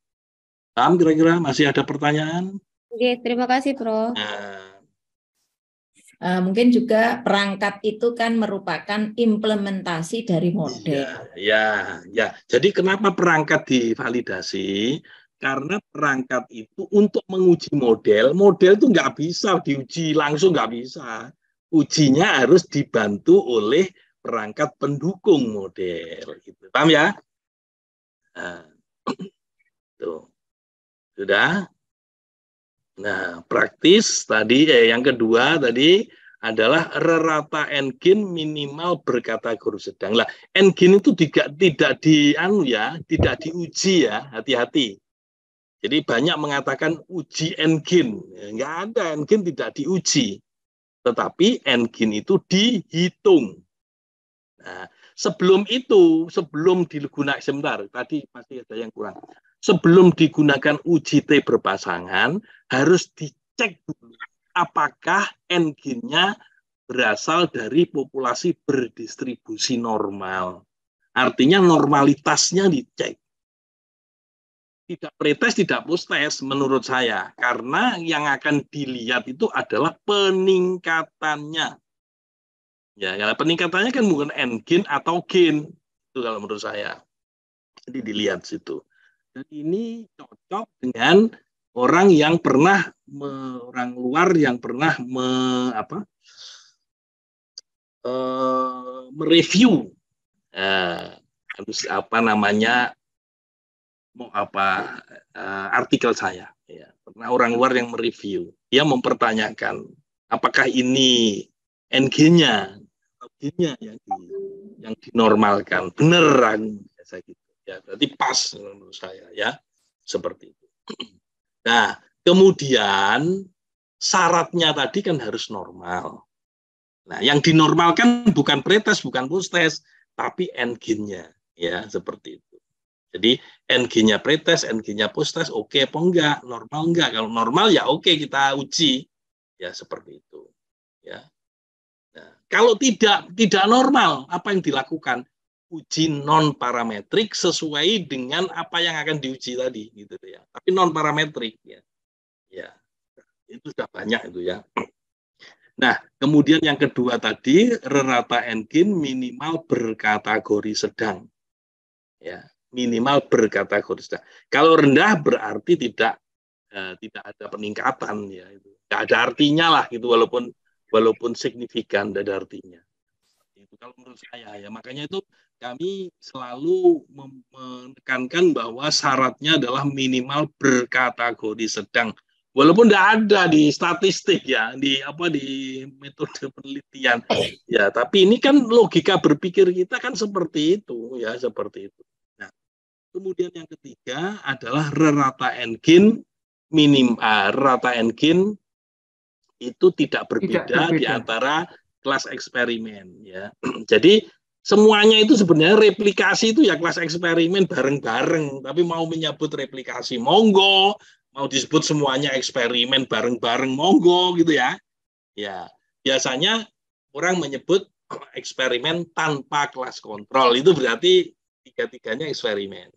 Paham kira-kira masih ada pertanyaan? Oke, terima kasih, Bro. Nah, Eh, mungkin juga perangkat itu kan merupakan implementasi dari model. Ya, ya, ya. Jadi kenapa perangkat divalidasi? Karena perangkat itu untuk menguji model, model itu nggak bisa diuji langsung nggak bisa. Ujinya harus dibantu oleh perangkat pendukung model. Gitu. Paham ya? Nah, tuh. Sudah? Nah, praktis tadi eh, yang kedua tadi adalah rata-rata engine minimal berkata guru sedang. Lah, engine itu tidak tidak di anu ya, tidak diuji ya, hati-hati. Jadi banyak mengatakan uji engine, enggak ya, ada engine tidak diuji. Tetapi engine itu dihitung. Nah, sebelum itu, sebelum digunakan sebentar, tadi pasti ada yang kurang. Sebelum digunakan uji T berpasangan, harus dicek dulu apakah engine nya berasal dari populasi berdistribusi normal. Artinya normalitasnya dicek. Tidak pretest, tidak posttest menurut saya. Karena yang akan dilihat itu adalah peningkatannya. Ya, ya peningkatannya kan bukan n atau gain. Itu kalau menurut saya. Jadi dilihat situ. Dan ini cocok dengan orang yang pernah me, orang luar yang pernah me, apa e, mereview e, eh, harus apa namanya mau apa e, artikel saya ya pernah orang luar yang mereview dia mempertanyakan apakah ini NG-nya nya yang di, yang dinormalkan beneran saya gitu ya berarti pas menurut saya ya seperti itu Nah, kemudian syaratnya tadi kan harus normal. Nah, yang dinormalkan bukan pretest, bukan pustes, tapi engine nya ya seperti itu. Jadi engine nya pretest, engine nya posttest oke okay apa enggak, normal enggak. Kalau normal ya oke okay, kita uji. Ya seperti itu. Ya. Nah, kalau tidak tidak normal, apa yang dilakukan? uji non parametrik sesuai dengan apa yang akan diuji tadi gitu ya. Tapi non parametrik ya. Ya. Itu sudah banyak itu ya. Nah, kemudian yang kedua tadi rata-rata engine minimal berkategori sedang. Ya, minimal berkategori sedang. Kalau rendah berarti tidak eh, tidak ada peningkatan ya itu. Tidak ada artinya lah gitu walaupun walaupun signifikan tidak ada artinya. Itu kalau menurut saya ya. Makanya itu kami selalu menekankan bahwa syaratnya adalah minimal berkategori sedang. Walaupun tidak ada di statistik ya, di apa di metode penelitian. Ya, tapi ini kan logika berpikir kita kan seperti itu ya, seperti itu. Nah, kemudian yang ketiga adalah rata engin minim uh, rata engin itu tidak berbeda, tidak berbeda di antara kelas eksperimen ya. Jadi semuanya itu sebenarnya replikasi itu ya kelas eksperimen bareng-bareng tapi mau menyebut replikasi monggo mau disebut semuanya eksperimen bareng-bareng monggo gitu ya ya biasanya orang menyebut eksperimen tanpa kelas kontrol itu berarti tiga-tiganya eksperimen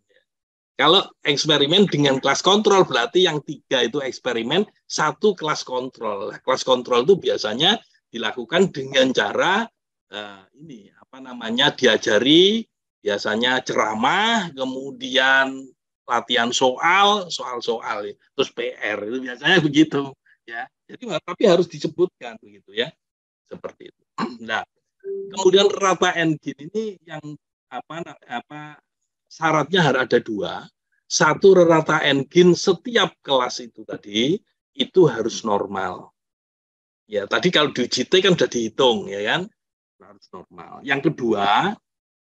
kalau eksperimen dengan kelas kontrol berarti yang tiga itu eksperimen satu kelas kontrol kelas kontrol itu biasanya dilakukan dengan cara uh, ini apa namanya diajari biasanya ceramah, kemudian latihan soal, soal-soal, ya. terus PR itu biasanya begitu ya. Jadi tapi harus disebutkan begitu ya. Seperti itu. Nah, kemudian rata engine ini yang apa apa syaratnya harus ada dua. Satu rata engine setiap kelas itu tadi itu harus normal. Ya, tadi kalau di UJT kan sudah dihitung ya kan harus normal. Yang kedua,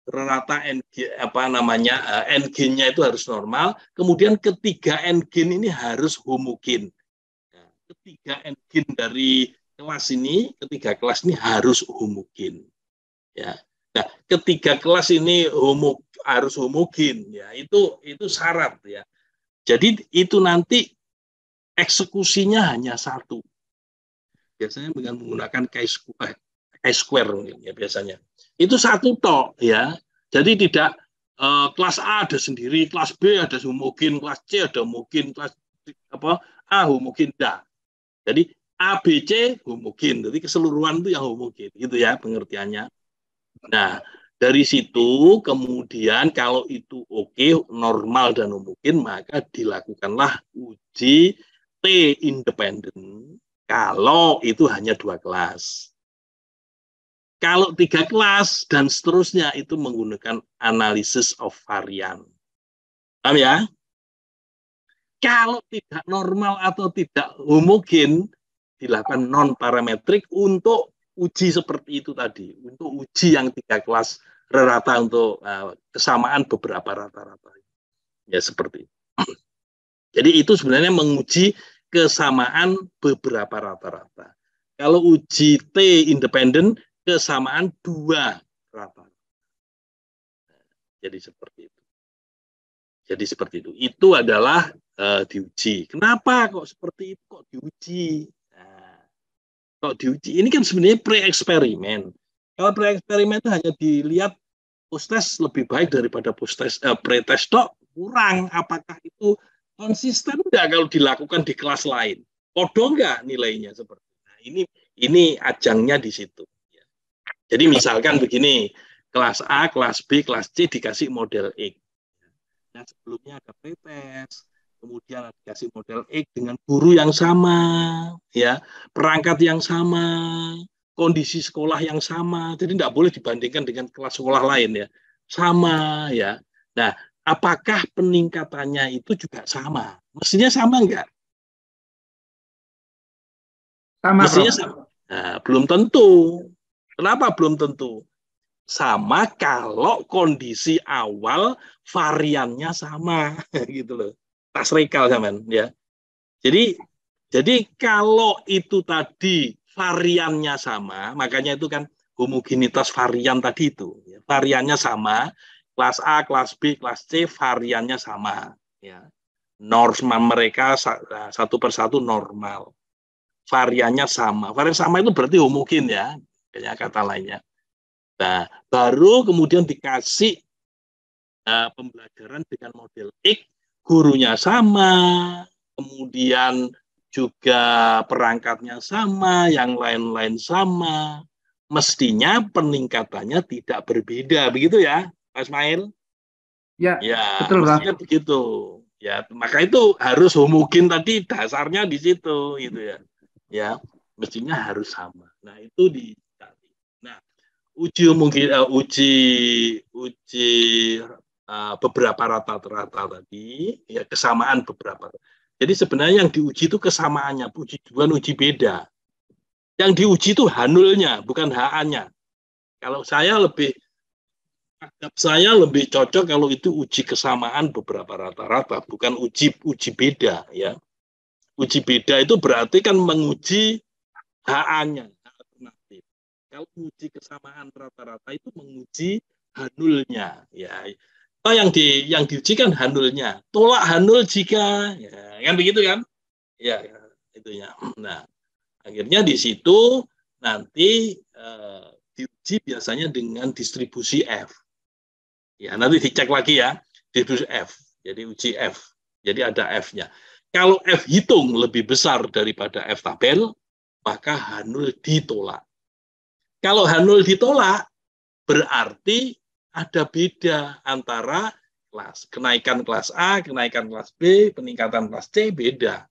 rata NG, apa namanya eh, ng nya itu harus normal. Kemudian ketiga NG ini harus homogen. Ya, ketiga NG dari kelas ini, ketiga kelas ini harus homogen. Ya. Nah, ketiga kelas ini homo, harus homogen ya. Itu itu syarat ya. Jadi itu nanti eksekusinya hanya satu. Biasanya dengan menggunakan case i square ya biasanya. Itu satu tok ya. Jadi tidak uh, kelas A ada sendiri, kelas B ada mungkin kelas C ada mungkin kelas apa A mungkin D. Jadi A B C mungkin Jadi keseluruhan itu yang mungkin gitu ya pengertiannya. Nah, dari situ kemudian kalau itu oke okay, normal dan mungkin maka dilakukanlah uji T independen kalau itu hanya dua kelas. Kalau tiga kelas dan seterusnya itu menggunakan analisis of varian. Paham ya? Kalau tidak normal atau tidak homogen, dilakukan non parametrik untuk uji seperti itu tadi, untuk uji yang tiga kelas rata untuk eh, kesamaan beberapa rata-rata. Ya seperti itu. Jadi itu sebenarnya menguji kesamaan beberapa rata-rata. Kalau uji T independen, kesamaan dua raba. Jadi seperti itu. Jadi seperti itu. Itu adalah uh, diuji. Kenapa kok seperti itu? Kok diuji? Nah, kok diuji? Ini kan sebenarnya pre-eksperimen. Kalau pre-eksperimen itu hanya dilihat post test lebih baik daripada post uh, eh, pre test. dok kurang apakah itu konsisten enggak kalau dilakukan di kelas lain podo enggak nilainya seperti nah, ini ini ajangnya di situ jadi misalkan begini, kelas A, kelas B, kelas C dikasih model X. Nah, sebelumnya ada pretest, kemudian dikasih model X dengan guru yang sama, ya, perangkat yang sama, kondisi sekolah yang sama. Jadi tidak boleh dibandingkan dengan kelas sekolah lain ya. Sama ya. Nah, apakah peningkatannya itu juga sama? Mestinya sama enggak? Sama. Mestinya sama. Nah, belum tentu Kenapa belum tentu? Sama kalau kondisi awal variannya sama gitu loh. Tas rekal zaman ya. Jadi jadi kalau itu tadi variannya sama, makanya itu kan homogenitas varian tadi itu. Ya. Variannya sama, kelas A, kelas B, kelas C variannya sama. Ya. Normal mereka eh, satu persatu normal. Variannya sama. Varian sama itu berarti homogen ya sebagainya kata lainnya. Nah, baru kemudian dikasih uh, pembelajaran dengan model X, gurunya sama, kemudian juga perangkatnya sama, yang lain-lain sama. Mestinya peningkatannya tidak berbeda, begitu ya, Pak Ismail? Ya, ya betul, mestinya Pak. begitu. Ya, maka itu harus homogen tadi dasarnya di situ, gitu ya. Ya, mestinya harus sama. Nah, itu di uji mungkin uh, uji uji uh, beberapa rata-rata tadi ya kesamaan beberapa. Jadi sebenarnya yang diuji itu kesamaannya, uji bukan uji beda. Yang diuji itu hanulnya, bukan ha Kalau saya lebih saya lebih cocok kalau itu uji kesamaan beberapa rata-rata, bukan uji uji beda ya. Uji beda itu berarti kan menguji ha kalau menguji kesamaan rata-rata itu menguji hanulnya ya atau yang di yang diuji kan hanulnya tolak hanul jika ya, kan begitu kan ya, itunya nah akhirnya di situ nanti eh, diuji biasanya dengan distribusi f ya nanti dicek lagi ya distribusi f jadi uji f jadi ada f-nya kalau f hitung lebih besar daripada f tabel maka hanul ditolak kalau H0 ditolak, berarti ada beda antara kelas. Kenaikan kelas A, kenaikan kelas B, peningkatan kelas C beda.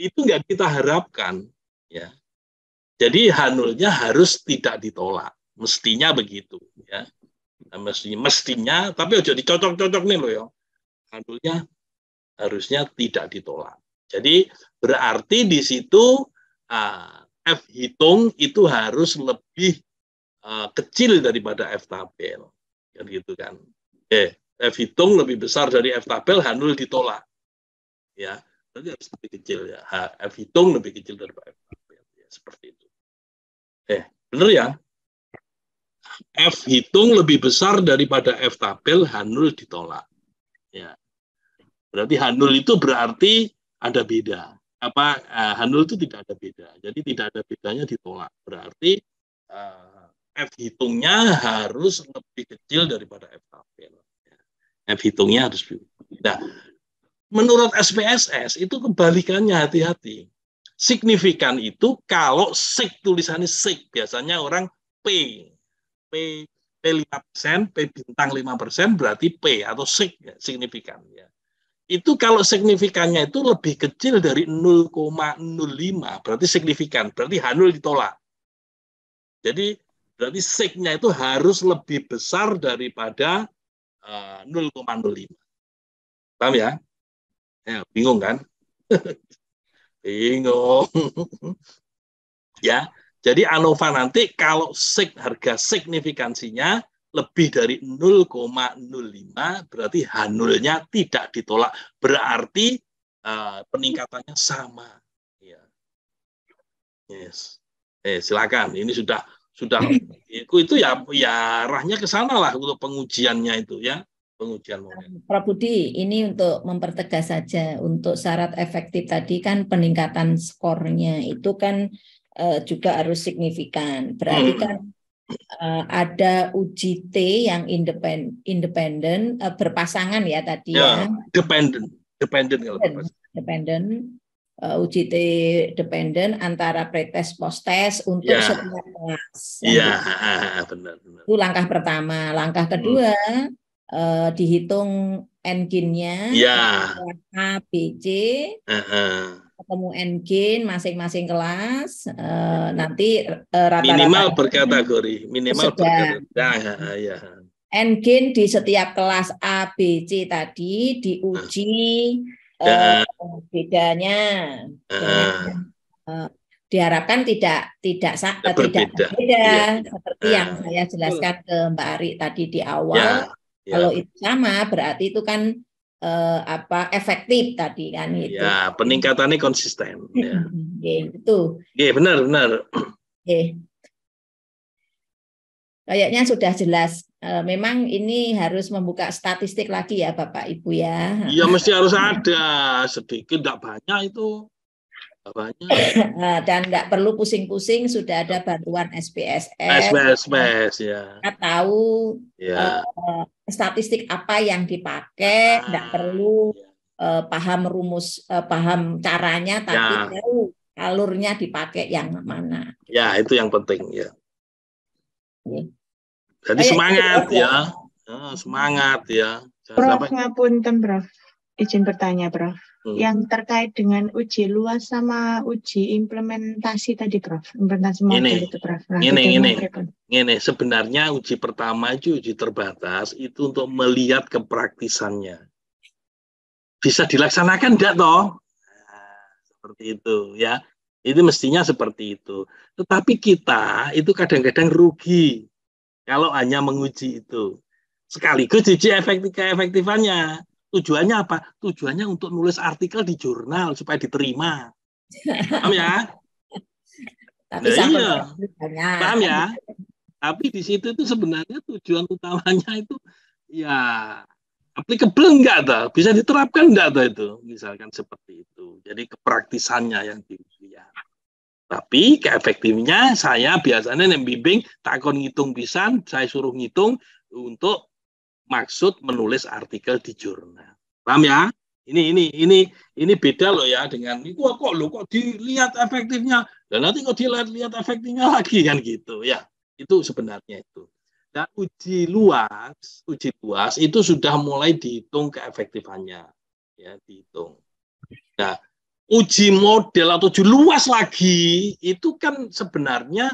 Itu nggak kita harapkan. ya. Jadi Hanulnya harus tidak ditolak. Mestinya begitu. ya. Nah, mestinya, mestinya, tapi jadi cocok-cocok nih loh ya. Hanulnya harusnya tidak ditolak. Jadi berarti di situ uh, F hitung itu harus lebih uh, kecil daripada F tabel. Kan gitu kan. Eh, F hitung lebih besar dari F tabel, Hanul ditolak. Ya, berarti harus lebih kecil ya. H, F hitung lebih kecil daripada F tabel. Ya, seperti itu. Eh, benar ya? F hitung lebih besar daripada F tabel, Hanul ditolak. Ya. Berarti Hanul itu berarti ada beda apa uh, handle itu tidak ada beda. Jadi tidak ada bedanya ditolak. Berarti uh, f hitungnya harus lebih kecil daripada f tabel. F hitungnya harus Nah, menurut SPSS itu kebalikannya hati-hati. Signifikan itu kalau sig tulisannya sig biasanya orang P. P p persen P bintang lima persen berarti P atau sig ya, signifikan ya itu kalau signifikannya itu lebih kecil dari 0,05 berarti signifikan berarti H0 ditolak jadi berarti signya itu harus lebih besar daripada uh, eh, 0,05 paham ya? ya bingung kan bingung ya jadi ANOVA nanti kalau sig harga signifikansinya lebih dari 0,05 berarti H0-nya tidak ditolak. Berarti uh, peningkatannya sama. Ya. Yes. Eh, silakan. Ini sudah sudah itu, itu ya ya arahnya ke sana lah untuk pengujiannya itu ya pengujian Prof Budi, ini untuk mempertegas saja untuk syarat efektif tadi kan peningkatan skornya itu kan eh, juga harus signifikan. Berarti hmm. kan uh, ada T yang independen, independen uh, berpasangan ya tadi ya. ya. Dependent, dependent kalau berpasangan. Dependent, uh, T dependent antara pretest posttest untuk ya. setiap kelas. Iya, benar, benar. Itu langkah pertama. Langkah hmm. kedua hmm. uh, dihitung engine-nya ya. A, B, C. Uh -uh ketemu engine masing-masing kelas uh, nanti uh, rata-rata minimal per kategori minimal per kategori ah, ya, ya. engine di setiap kelas A B C tadi diuji uh, uh, bedanya uh, uh, diharapkan tidak tidak tidak beda ya. seperti uh, yang saya jelaskan ke Mbak Ari tadi di ya, awal ya, ya. kalau itu sama berarti itu kan eh, apa efektif tadi kan iya, itu. Ya, peningkatannya konsisten ya. gitu. itu. Oke, benar benar. Oke. Kayaknya sudah jelas. Eh, memang ini harus membuka statistik lagi ya Bapak Ibu ya. Iya mesti harus ada sedikit, tidak banyak itu banyak. Eh, dan nggak perlu pusing-pusing, sudah ada bantuan SPSS. SPSS ya. Kita tahu ya. Uh, statistik apa yang dipakai, ah, nggak perlu uh, paham rumus, uh, paham caranya, ya. tapi ya. tahu alurnya dipakai yang mana. Ya, itu yang penting ya. Oh, ya. Jadi semangat ya. ya. Ah, semangat ya. Jangan Prof, sampai... ngapun Prof. Izin bertanya, Prof hmm. yang terkait dengan uji luas sama uji implementasi tadi Prof. Implementasi model ini, itu Prof. Nah, ini, ini, ini sebenarnya uji pertama itu uji terbatas itu untuk melihat kepraktisannya. Bisa dilaksanakan tidak, toh? Nah, seperti itu ya. Itu mestinya seperti itu. Tetapi kita itu kadang-kadang rugi kalau hanya menguji itu. Sekaligus uji efektif efektifannya Tujuannya apa? Tujuannya untuk nulis artikel di jurnal supaya diterima. Paham ya? Tapi nah, iya. Paham ya? Tapi di situ itu sebenarnya tujuan utamanya itu ya applicable enggak tuh? Bisa diterapkan enggak tuh itu? Misalkan seperti itu. Jadi kepraktisannya yang dilihat. Ya. Tapi keefektifnya saya biasanya yang bimbing takon ngitung pisan, saya suruh ngitung untuk maksud menulis artikel di jurnal. Paham ya? Ini ini ini ini beda loh ya dengan itu kok lo kok dilihat efektifnya dan nanti kok dilihat-lihat efektifnya lagi kan gitu ya. Itu sebenarnya itu. Dan uji luas, uji luas itu sudah mulai dihitung keefektifannya ya dihitung. Nah, uji model atau uji luas lagi itu kan sebenarnya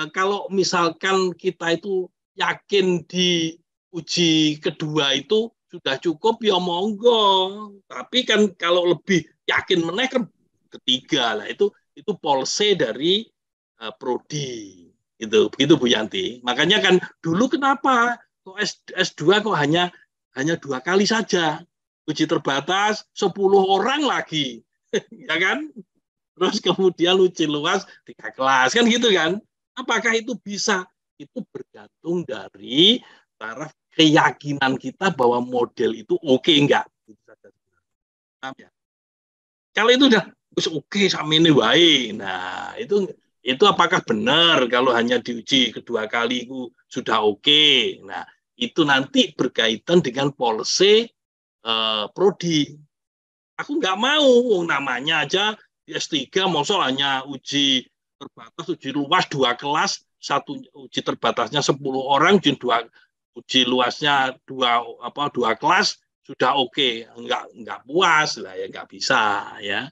eh, kalau misalkan kita itu yakin di uji kedua itu sudah cukup ya monggo. Tapi kan kalau lebih yakin menaik kan ketiga lah itu itu polse dari uh, prodi gitu begitu Bu Yanti makanya kan dulu kenapa kok S, S2 kok hanya hanya dua kali saja uji terbatas 10 orang lagi ya kan terus kemudian uji luas tiga kelas kan gitu kan apakah itu bisa itu bergantung dari taraf keyakinan kita bahwa model itu oke okay, enggak. Ya. Kalau itu udah oke okay, sama ini baik. Nah, itu itu apakah benar kalau hanya diuji kedua kali itu sudah oke. Okay? Nah, itu nanti berkaitan dengan polisi eh, prodi. Aku nggak mau oh, namanya aja di S3 mosok hanya uji terbatas uji luas dua kelas satu uji terbatasnya 10 orang uji dua uji luasnya dua apa dua kelas sudah oke okay. nggak nggak puas lah ya nggak bisa ya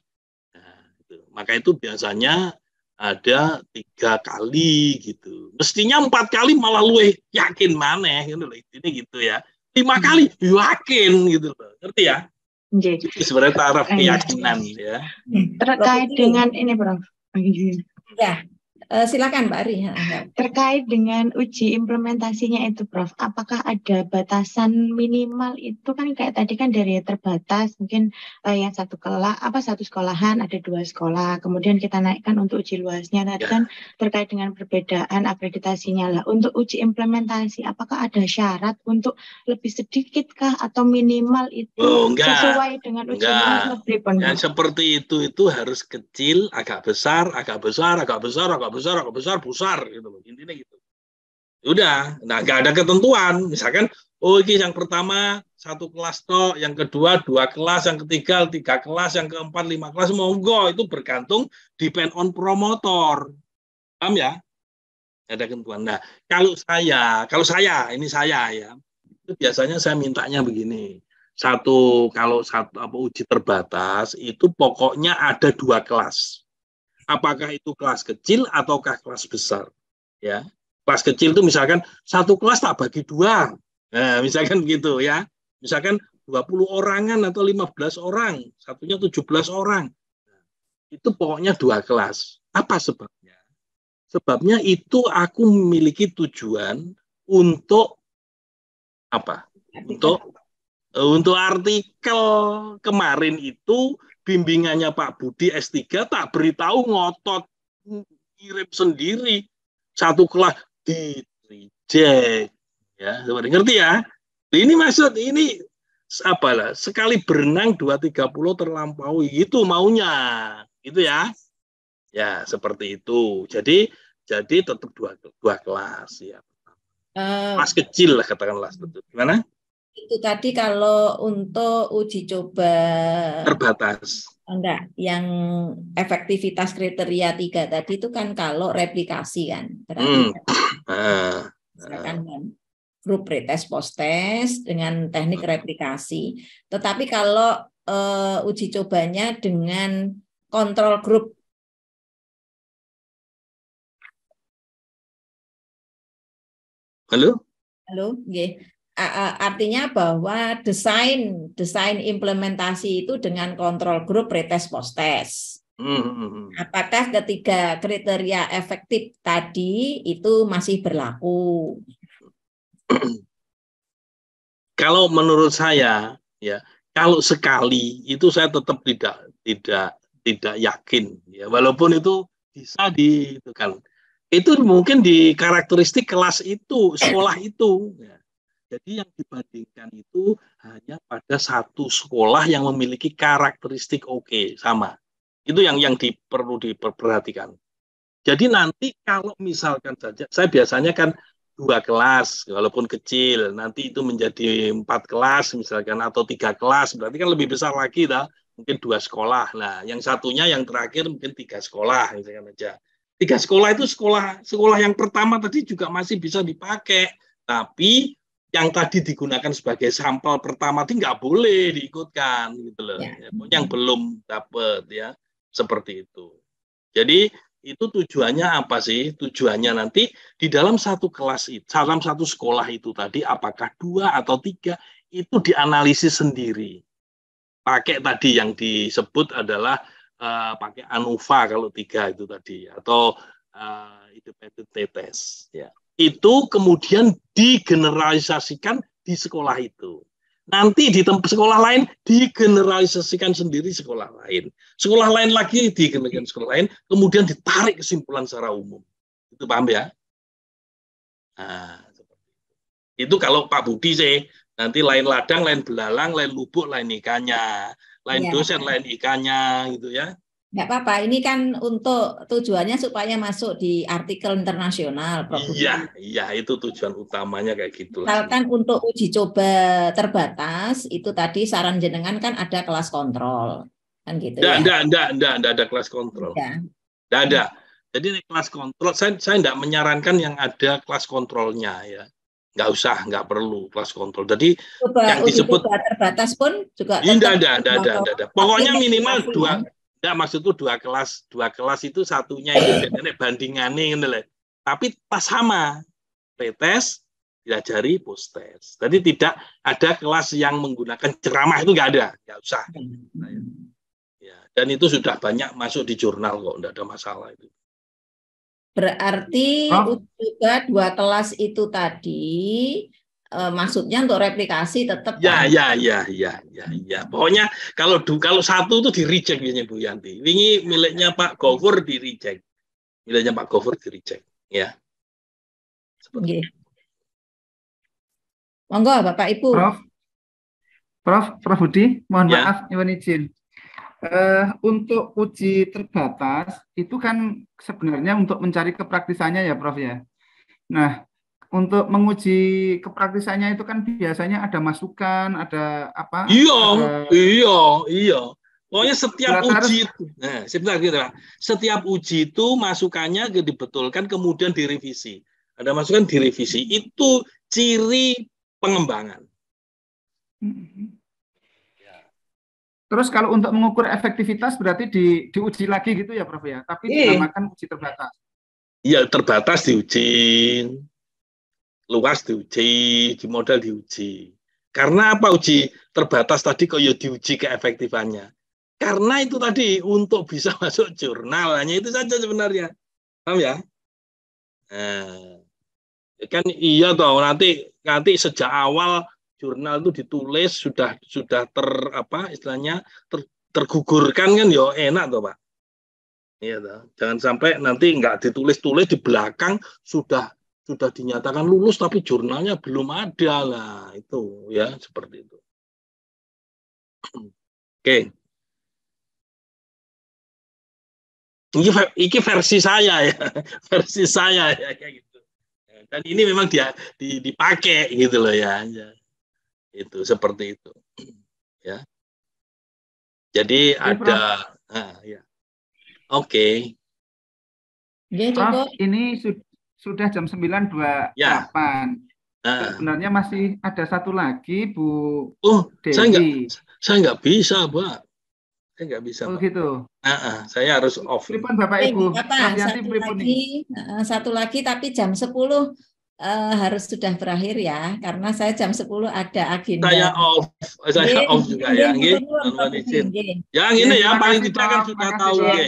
nah, gitu. maka itu biasanya ada tiga kali gitu mestinya empat kali malah lu yakin mana gitu loh ini gitu ya lima hmm. kali yakin gitu loh ngerti ya Jadi, sebenarnya taraf keyakinan ya terkait dengan ini bro ya Eh, silakan Mbak Ari. Ya. Terkait dengan uji implementasinya itu Prof, apakah ada batasan minimal itu kan kayak tadi kan dari terbatas mungkin uh, yang satu kelas apa satu sekolahan ada dua sekolah, kemudian kita naikkan untuk uji luasnya nah ya. kan terkait dengan perbedaan akreditasinya lah. Untuk uji implementasi apakah ada syarat untuk lebih sedikitkah atau minimal itu oh, enggak. sesuai dengan uji enggak. Yang seperti itu itu harus kecil, agak besar, agak besar, agak besar, agak besar besar aku besar besar gitu loh intinya gitu ya udah nah nggak ada ketentuan misalkan oh ini yang pertama satu kelas toh yang kedua dua kelas yang ketiga tiga kelas yang keempat lima kelas monggo itu bergantung depend on promotor paham ya nggak ada ketentuan nah kalau saya kalau saya ini saya ya itu biasanya saya mintanya begini satu kalau satu apa uji terbatas itu pokoknya ada dua kelas apakah itu kelas kecil ataukah kelas besar ya kelas kecil itu misalkan satu kelas tak bagi dua nah, misalkan gitu ya misalkan 20 orangan atau 15 orang satunya 17 orang itu pokoknya dua kelas apa sebabnya sebabnya itu aku memiliki tujuan untuk apa untuk untuk artikel kemarin itu bimbingannya Pak Budi S3 tak beritahu ngotot ngirim sendiri satu kelas di reject ya seperti ngerti ya ini maksud ini apa lah sekali berenang dua tiga puluh terlampau gitu maunya gitu ya ya seperti itu jadi jadi tetap dua dua kelas ya eh, kelas kecil lah katakanlah seperti itu. gimana itu tadi kalau untuk uji coba terbatas. Oh, enggak, yang efektivitas kriteria tiga tadi itu kan kalau replikasi kan. Berarti hmm. Ah, misalkan kan ah. grup pretest post test dengan teknik hmm. replikasi. Tetapi kalau uh, uji cobanya dengan kontrol grup Halo? Halo, nggih. Eh, eh, artinya bahwa desain desain implementasi itu dengan kontrol grup pretest post test. Hmm, hmm, hmm, Apakah ketiga kriteria efektif tadi itu masih berlaku? Kalau menurut saya ya, kalau sekali itu saya tetap tidak tidak tidak yakin ya walaupun itu bisa di itu kan itu mungkin di karakteristik kelas itu sekolah itu ya. Jadi yang dibandingkan itu hanya pada satu sekolah yang memiliki karakteristik oke okay, sama. Itu yang yang di, perlu diperhatikan. Jadi nanti kalau misalkan saja saya biasanya kan dua kelas walaupun kecil nanti itu menjadi empat kelas misalkan atau tiga kelas berarti kan lebih besar lagi dah mungkin dua sekolah nah yang satunya yang terakhir mungkin tiga sekolah misalkan aja tiga sekolah itu sekolah sekolah yang pertama tadi juga masih bisa dipakai tapi yang tadi digunakan sebagai sampel pertama itu nggak boleh diikutkan gitu loh. Ya. ya yang belum dapat ya seperti itu. Jadi itu tujuannya apa sih? Tujuannya nanti di dalam satu kelas itu, dalam satu sekolah itu tadi, apakah dua atau tiga itu dianalisis sendiri. Pakai tadi yang disebut adalah uh, pakai anova kalau tiga itu tadi atau uh, independent test. Ya itu kemudian digeneralisasikan di sekolah itu. Nanti di tempat sekolah lain digeneralisasikan sendiri sekolah lain. Sekolah lain lagi digeneralisasikan sekolah lain, kemudian ditarik kesimpulan secara umum. Itu paham ya? Nah, itu kalau Pak Budi sih, nanti lain ladang, lain belalang, lain lubuk, lain ikannya, lain ya. dosen, lain ikannya gitu ya. Enggak apa-apa, ini kan untuk tujuannya supaya masuk di artikel internasional. Iya, iya itu tujuan utamanya kayak gitu. Misalkan untuk uji coba terbatas, itu tadi saran jenengan kan ada kelas kontrol. Kan gitu nggak, ya? Enggak, enggak, enggak, enggak ada kelas kontrol. Ya. Enggak ada. Jadi ini kelas kontrol, saya, saya enggak menyarankan yang ada kelas kontrolnya ya. Enggak usah, enggak perlu kelas kontrol. Jadi coba, yang disebut... terbatas pun juga... Enggak, enggak, enggak, enggak, enggak, enggak. Pokoknya minimal dua Ya maksudku dua kelas, dua kelas itu satunya itu bandingannya bandingane ngene Tapi pas sama pretest diajari postes. Jadi tidak ada kelas yang menggunakan ceramah itu nggak ada, nggak usah. Iya, iya, iya. Ya, dan itu sudah banyak masuk di jurnal kok, nggak ada masalah itu. Berarti oh. juga dua kelas itu tadi e, maksudnya untuk replikasi tetap ya kan? ya ya ya ya ya pokoknya kalau du, kalau satu itu di reject biasanya Bu Yanti ini miliknya Pak Gofur di reject miliknya Pak Gofur di reject ya seperti monggo Bapak Ibu Prof Prof Prof Budi mohon ya. maaf mohon izin Uh, untuk uji terbatas itu kan sebenarnya untuk mencari kepraktisannya ya Prof ya. Nah, untuk menguji kepraktisannya itu kan biasanya ada masukan, ada apa? Iya, ada... iya, iya. Pokoknya setiap Lata uji itu, nah, sebentar lah. setiap uji itu masukannya dibetulkan kemudian direvisi. Ada masukan direvisi. Itu ciri pengembangan. Mm-hmm. Terus kalau untuk mengukur efektivitas berarti di, diuji lagi gitu ya, Prof ya. Tapi iya. dinamakan uji terbatas. Iya, terbatas diuji luas diuji, di model diuji. Karena apa uji terbatas tadi kok ya diuji keefektifannya. Karena itu tadi untuk bisa masuk jurnal hanya itu saja sebenarnya. Paham ya? Nah, kan iya toh nanti nanti sejak awal jurnal itu ditulis sudah sudah ter apa istilahnya ter, tergugurkan kan yo ya enak toh Pak. Iya toh. Jangan sampai nanti nggak ditulis-tulis di belakang sudah sudah dinyatakan lulus tapi jurnalnya belum ada lah itu ya seperti itu. Oke. Okay. Ini, ini versi saya ya, versi saya ya kayak gitu. Dan ini memang dia dipakai gitu loh ya, ya. Itu seperti itu. Ya. Jadi ya, ada ah, ya. Oke. Okay. Ya, ini sudah sudah jam 9.28. Ya. Uh. Sebenarnya masih ada satu lagi Bu Oh, Dewi. saya nggak saya nggak bisa, Pak. Saya nggak bisa. Oh, Pak. gitu. Uh -uh, saya harus off. Pripun Bapak Ibu. Apa, satu lagi, uh, satu lagi tapi jam 10 uh, harus sudah berakhir ya karena saya jam 10 ada agenda. Saya off, saya off juga ya. Nggih, Ya ngene ya paling tidak kan sudah tahu nggih.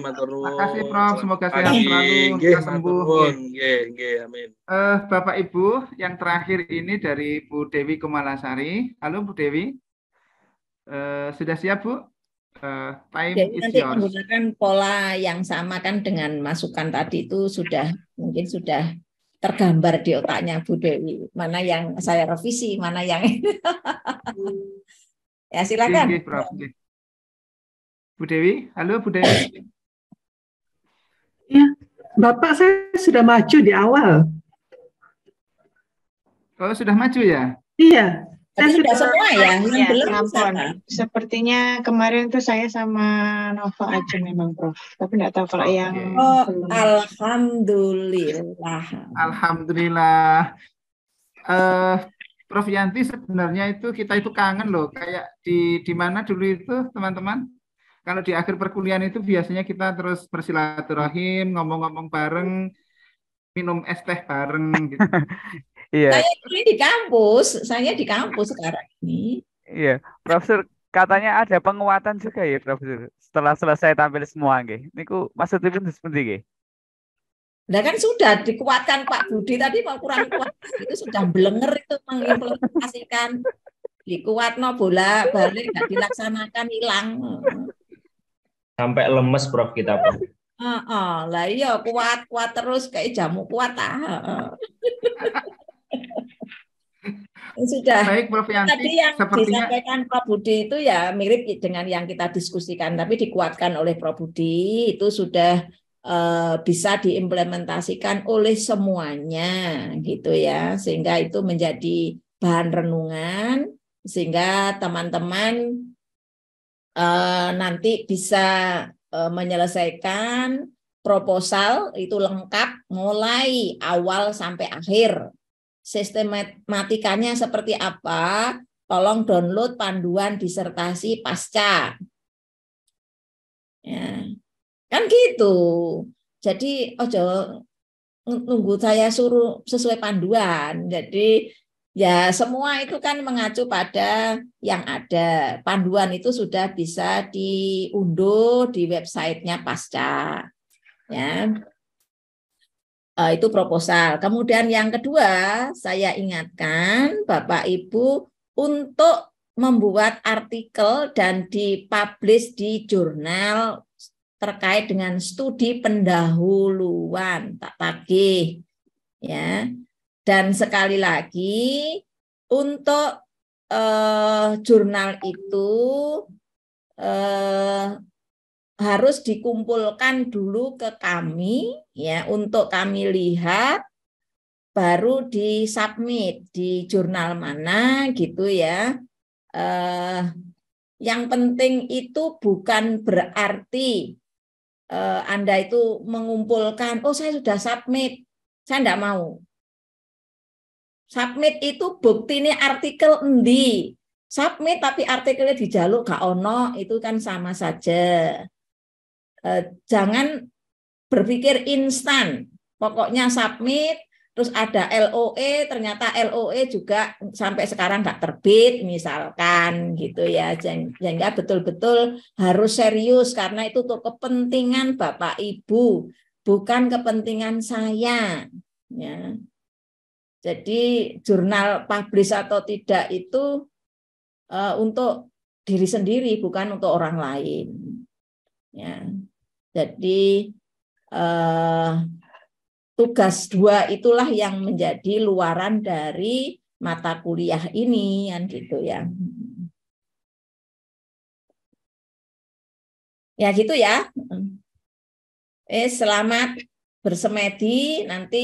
terima kasih Prof. Semoga sehat selalu, semoga sembuh. Nggih, nggih, amin. Eh, Bapak Ibu, yang terakhir ini dari Bu Dewi Kumalasari. Halo Bu Dewi. Uh, sudah siap, Bu? Uh, time Jadi is nanti menggunakan pola yang sama kan dengan masukan tadi itu sudah mungkin sudah tergambar di otaknya Bu Dewi mana yang saya revisi mana yang ya silakan Okay, Prof. Bu Dewi halo Bu Dewi ya Bapak saya sudah maju di awal kalau oh, sudah maju ya iya tapi sudah semua ya, yang ya, belum ya, Sepertinya kemarin tuh saya sama Nova ah. aja memang Prof. Tapi nggak tahu kalau yang oh, Alhamdulillah. Alhamdulillah. Uh, Prof Yanti sebenarnya itu kita itu kangen loh kayak di di mana dulu itu teman-teman kalau di akhir perkuliahan itu biasanya kita terus bersilaturahim ngomong-ngomong bareng minum es teh bareng gitu. Iya. Saya ini di kampus, saya di kampus sekarang ini. Iya, Profesor katanya ada penguatan juga ya Profesor. Setelah selesai tampil semua nggih. maksud itu seperti nggih. Nah kan sudah dikuatkan Pak Budi tadi mau kurang kuat itu sudah belenger itu mengimplementasikan dikuat no bola balik nggak dilaksanakan hilang. Sampai lemes Prof kita pun. uh, lah iya kuat kuat terus kayak jamu kuat ah. Ya sudah. Baik, Prof. Yanti. Tadi yang sepertinya... disampaikan Prof Budi itu ya mirip dengan yang kita diskusikan, tapi dikuatkan oleh Prof. Budi itu sudah uh, bisa diimplementasikan oleh semuanya, gitu ya, sehingga itu menjadi bahan renungan, sehingga teman-teman uh, nanti bisa uh, menyelesaikan proposal itu lengkap mulai awal sampai akhir sistematikanya seperti apa, tolong download panduan disertasi pasca. Ya. Kan gitu. Jadi ojo nunggu saya suruh sesuai panduan. Jadi ya semua itu kan mengacu pada yang ada. Panduan itu sudah bisa diunduh di websitenya pasca. Ya, uh, itu proposal. Kemudian yang kedua, saya ingatkan Bapak Ibu untuk membuat artikel dan dipublish di jurnal terkait dengan studi pendahuluan tak pagi ya dan sekali lagi untuk eh, jurnal itu eh, harus dikumpulkan dulu ke kami ya untuk kami lihat baru di submit di jurnal mana gitu ya. Eh, yang penting itu bukan berarti eh, Anda itu mengumpulkan, oh saya sudah submit, saya tidak mau. Submit itu bukti ini artikel endi. Submit tapi artikelnya dijaluk gak ono, itu kan sama saja. Eh, jangan berpikir instan. Pokoknya submit, terus ada LOE, ternyata LOE juga sampai sekarang nggak terbit, misalkan gitu ya. Sehingga betul-betul harus serius karena itu untuk kepentingan Bapak Ibu, bukan kepentingan saya. Ya. Jadi jurnal publish atau tidak itu uh, untuk diri sendiri, bukan untuk orang lain. Ya. Jadi eh, tugas dua itulah yang menjadi luaran dari mata kuliah ini kan gitu ya. Ya gitu ya. Eh selamat bersemedi nanti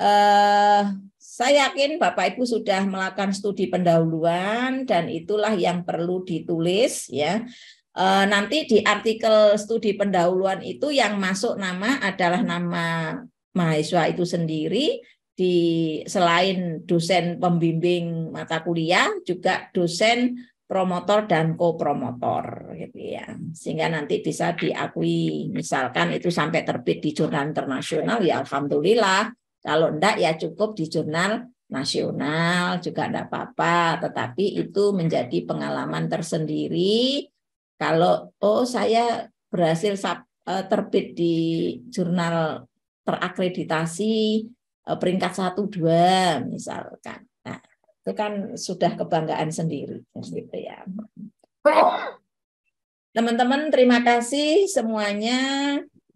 eh saya yakin Bapak Ibu sudah melakukan studi pendahuluan dan itulah yang perlu ditulis ya. Eh, nanti di artikel studi pendahuluan itu yang masuk nama adalah nama mahasiswa itu sendiri di selain dosen pembimbing mata kuliah juga dosen promotor dan kopromotor gitu ya sehingga nanti bisa diakui misalkan itu sampai terbit di jurnal internasional ya alhamdulillah kalau enggak ya cukup di jurnal nasional juga enggak apa-apa tetapi itu menjadi pengalaman tersendiri kalau oh saya berhasil eh, terbit di jurnal terakreditasi eh, peringkat 1 2 misalkan. Nah, itu kan sudah kebanggaan sendiri gitu ya. Teman-teman terima kasih semuanya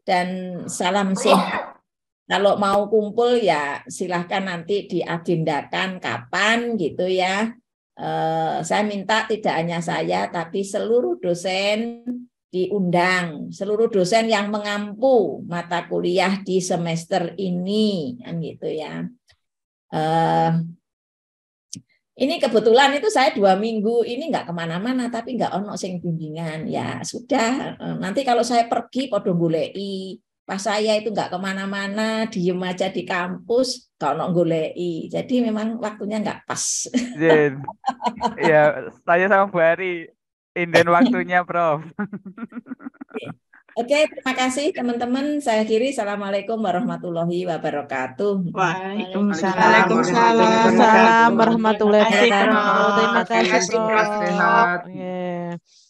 dan salam sehat. Kalau mau kumpul ya silahkan nanti diagendakan kapan gitu ya. Eh, saya minta tidak hanya saya tapi seluruh dosen diundang seluruh dosen yang mengampu mata kuliah di semester ini kan gitu ya Uh, ini kebetulan itu saya dua minggu ini nggak kemana-mana tapi nggak ono sing bimbingan ya sudah eh, nanti kalau saya pergi podo bulei, pas saya itu nggak kemana-mana, diem aja di kampus, kalau golei. Jadi memang waktunya nggak pas. Iya, ya, tanya sama Bu Ari, inden waktunya, Prof. Oke, terima kasih teman-teman. Saya kiri, Assalamualaikum warahmatullahi wabarakatuh. Waalaikumsalam. Waalaikumsalam warahmatullahi wabarakatuh. Terima kasih,